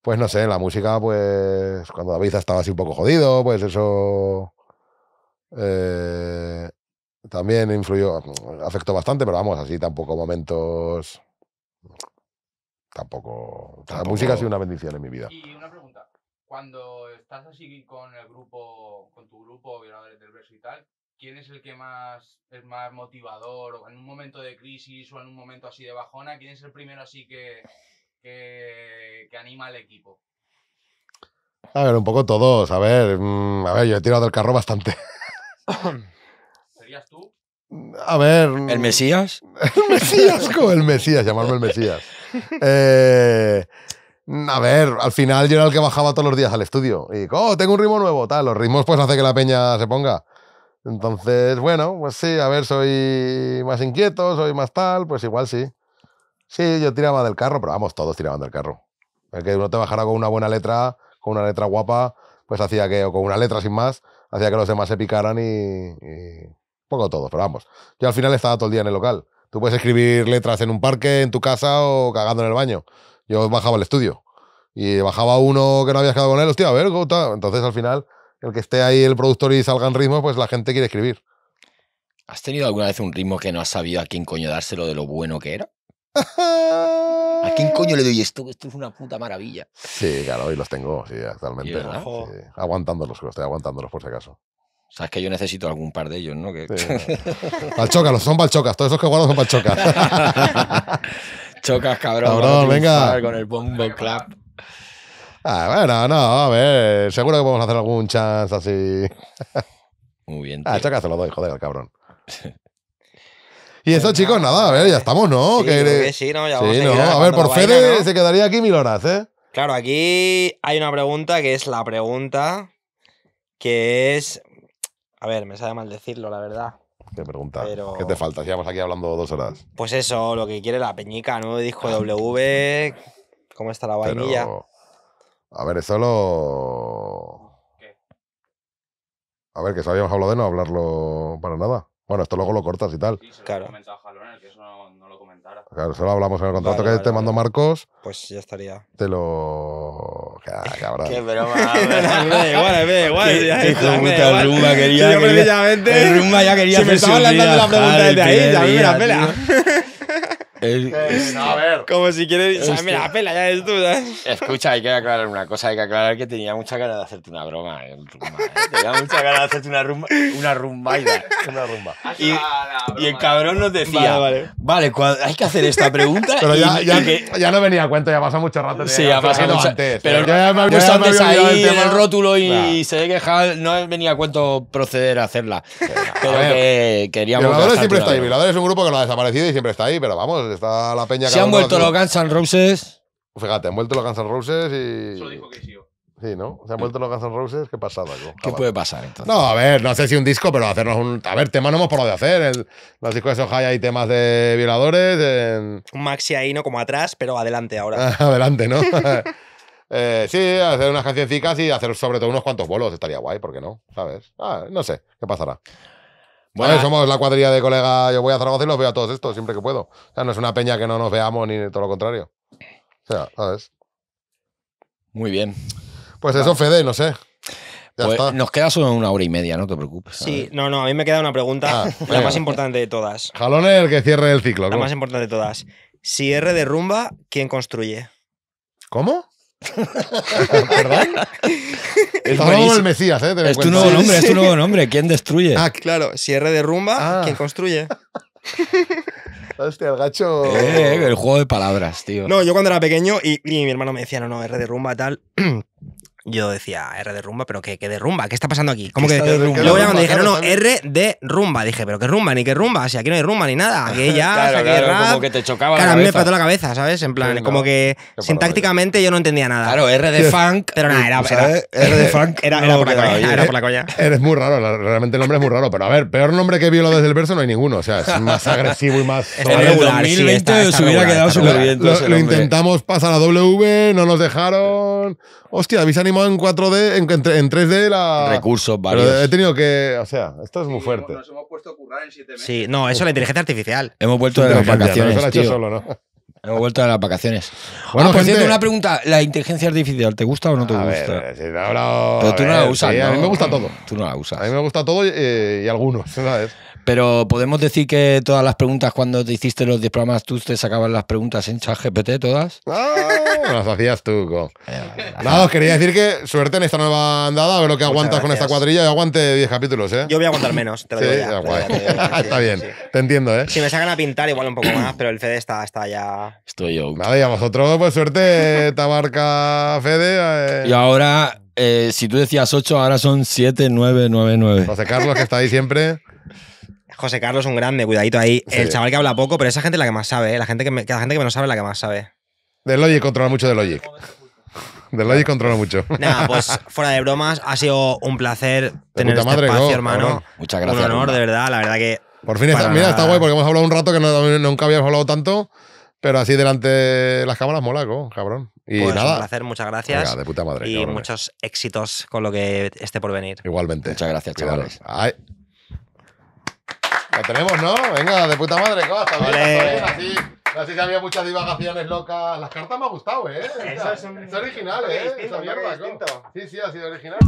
Pues no sé, en la música, pues cuando David estaba así un poco jodido, pues eso... Eh, también influyó, afectó bastante, pero vamos, así tampoco momentos tampoco, La música ha sido una bendición en mi vida. Y una pregunta. Cuando estás así con el grupo, con tu grupo, violadores del verso y tal, ¿quién es el que más es más motivador? en un momento de crisis o en un momento así de bajona, ¿quién es el primero así que, que, anima al equipo? A ver, un poco todos. A ver, mm, a ver, yo he tirado el carro bastante. (coughs) ¿Serías tú? A ver. ¿El Mesías? (laughs) El Mesías, como el Mesías, llamarme el Mesías. (laughs) eh, a ver, al final yo era el que bajaba todos los días al estudio. Y, oh, tengo un ritmo nuevo, tal. Los ritmos pues hace que la peña se ponga. Entonces, bueno, pues sí, a ver, soy más inquieto, soy más tal, pues igual sí. Sí, yo tiraba del carro, pero vamos, todos tiraban del carro. El que uno te bajara con una buena letra, con una letra guapa, pues hacía que, o con una letra sin más, hacía que los demás se picaran y, y... poco todos, pero vamos. Yo al final estaba todo el día en el local. Tú puedes escribir letras en un parque, en tu casa o cagando en el baño. Yo bajaba al estudio y bajaba uno que no había quedado con él, hostia, a ver, Entonces al final, el que esté ahí el productor y salga en ritmo, pues la gente quiere escribir. ¿Has tenido alguna vez un ritmo que no has sabido a quién coño dárselo de lo bueno que era? (laughs) ¿A quién coño le doy esto? Esto es una puta maravilla. Sí, claro, hoy los tengo, sí, actualmente. que aguantándolos, estoy aguantándolos por si acaso. O sea, es que yo necesito algún par de ellos, ¿no? Que... (laughs) los son palchocas Todos esos que guardo son palchocas (laughs) Chocas, cabrón. Cabrón, venga. Con el bombo clap. Ah, bueno, no, a ver. Seguro que podemos hacer algún chance así. Muy bien. Ah, tío. Ah, chocas se lo doy, joder, al cabrón. (laughs) Y eso, chicos, nada, a ver, ya estamos, ¿no? Sí, que... sí, no, ya vamos a, no. a ver, por Fede se quedaría aquí mil horas, ¿eh? Claro, aquí hay una pregunta que es la pregunta que es a ver, me sabe mal decirlo, la verdad. Qué pregunta. ¿Qué te falta? vamos aquí hablando dos horas. Pues eso, lo que quiere la peñica, ¿no? disco (laughs) W. ¿Cómo está la vainilla? A ver, eso lo. A ver, que sabíamos habíamos de no hablarlo para nada. Bueno, esto luego lo cortas y tal. claro. Claro, solo hablamos en el contrato que te mando Marcos. Pues ya estaría. Te lo. cabrón. Ah, qué broma. Igual, igual. Hijo rumba quería. Yo precisamente. El rumba ya quería. Si me estaban lanzando la pregunta desde ahí, ya me la pela. (laughs) no, a ver. Como si quieres. O la pela ya es ¿eh? Escucha, hay que aclarar una cosa. Hay que aclarar que tenía mucha ganas de hacerte una broma. el rumba, ¿eh? Tenía mucha ganas de hacerte una rumba. Una rumba, Una rumba. Y, y el cabrón nos decía, vale, vale. hay que hacer esta pregunta. pero ya, ya, no venía a cuento, ya pasó mucho rato. Sí, ya, pasado antes. Pero, ya me había, antes ahí el, el, rótulo y se ve que no venía a cuento proceder a hacerla. Pero, que queríamos... siempre está ahí. Violadores es un grupo que no ha desaparecido y siempre está ahí, pero vamos, está la peña... Se han vuelto los Guns N' Roses. Fíjate, han vuelto los Guns N' Roses y... Solo dijo que sí. Sí, ¿no? Se han vuelto los Guns Roses, qué pasada. pasado? ¿Qué ah, puede pasar entonces? No, a ver, no sé si un disco, pero hacernos un. A ver, tema no hemos parado de hacer. El, los discos de Sohai hay temas de violadores. Un maxi ahí, no como atrás, pero adelante ahora. (laughs) adelante, ¿no? (laughs) Eh, sí, hacer unas cancioncicas y hacer sobre todo unos cuantos bolos estaría guay, ¿por qué no? ¿Sabes? Ah, no sé, ¿qué pasará? Bueno, ah. somos la cuadrilla de colegas. Yo voy a Zaragoza y los veo a todos estos siempre que puedo. O sea, no es una peña que no nos veamos ni todo lo contrario. O sea, ¿sabes? Muy bien. Pues eso, Fede, no sé. Pues nos queda solo una hora y media, no te preocupes. Sí, no, no, a mí me queda una pregunta, ah, la más importante de todas. Jalón el que cierre el ciclo. La más importante de todas. Si R derrumba, ¿quién construye? ¿Cómo? (laughs) ¿Perdón? Es el ¿eh? Es tu nuevo nombre, es tu nuevo nombre. ¿Quién destruye? Ah, Claro, si R derrumba, ah. ¿quién construye? (laughs) Hostia, el gacho... Eh, el juego de palabras, tío. No, yo cuando era pequeño y, y mi hermano me decía, no, no, R derrumba, tal. (clears throat) yo decía ah, R de rumba, pero ¿qué, qué de rumba? ¿Qué está pasando aquí? ¿Cómo que de rumba? Luego ya dijeron, no, no, R de rumba. Dije, pero ¿qué rumba? Ni qué rumba. Si aquí no hay rumba ni nada. Aquí (laughs) ya. o como que te chocaba. la cabeza. a mí me explotó la cabeza, ¿sabes? En plan, como que sintácticamente yo no entendía nada. Claro, R de funk. Pero nada, era, ¿eh? R de funk. Era, era ¿eh? por la coña. Era, por la coña. Eres muy raro, realmente el nombre es muy raro. Pero a ver, peor nombre que lo desde el verso no hay ninguno. O sea, es más (laughs) agresivo y más. En el 2020 se hubiera quedado Lo intentamos pasar a W, no nos dejaron. Hostia, avisan en 4D, en, 3D la... Recursos varios. he tenido que... O sea, esto es muy fuerte. Nos hemos puesto a currar en 7 meses. Sí, no, eso es la inteligencia artificial. Hemos vuelto de las vacaciones, Hemos vuelto de las vacaciones. (laughs) Bueno, ah, por pues una pregunta. ¿La inteligencia artificial te gusta o no te a gusta? Ver, si Pero tú no la usas, A mí me gusta todo. Tú no la usas. A mí me gusta todo y, y algunos, (laughs) ¿sabes? pero podemos decir que todas las preguntas cuando te hiciste los 10 programas, tú te sacabas las preguntas en ChatGPT todas. Ah, las hacías tú. co. Eh, os quería decir que suerte en esta nueva andada, a ver lo que aguantas con esta cuadrilla. Yo aguante 10 capítulos, ¿eh? Yo voy a aguantar menos, te lo digo. ya, (laughs) está bien, te entiendo, ¿eh? Si me sacan a pintar, igual un poco más, pero el Fede está, ya. Estoy yo. Nada, y vosotros, pues suerte, (laughs) Tabarca Fede. Eh. Y ahora eh, si tú decías 8, ahora son 7, 9, 9, 9. José Carlos, que está ahí siempre. José Carlos, un grande, cuidadito ahí. El chaval que habla poco, pero esa gente es la que más sabe, ¿eh? la, gente que gente que menos sabe es la que más sabe. De Logic controla mucho de Logic. De Logic controla mucho. Nada, (laughs) pues fuera de bromas, ha sido un placer tener este espacio, hermano. Muchas gracias. Un honor, de verdad, la verdad que. Por fin, está, mira, está guay porque hemos hablado un rato que nunca habíamos hablado tanto, pero así delante de las cámaras mola, cabrón. Y pues, nada. Un placer, muchas gracias. de madre. Y muchos éxitos con lo que esté por venir. Igualmente. Muchas gracias, chavales. La tenemos, ¿no? Venga, de puta madre, ¿cómo? vale así, que había muchas divagaciones locas. Las cartas me han gustado, ¿eh? es, original, ¿eh? Distinto, Esa mierda, Sí, sí, ha sido original.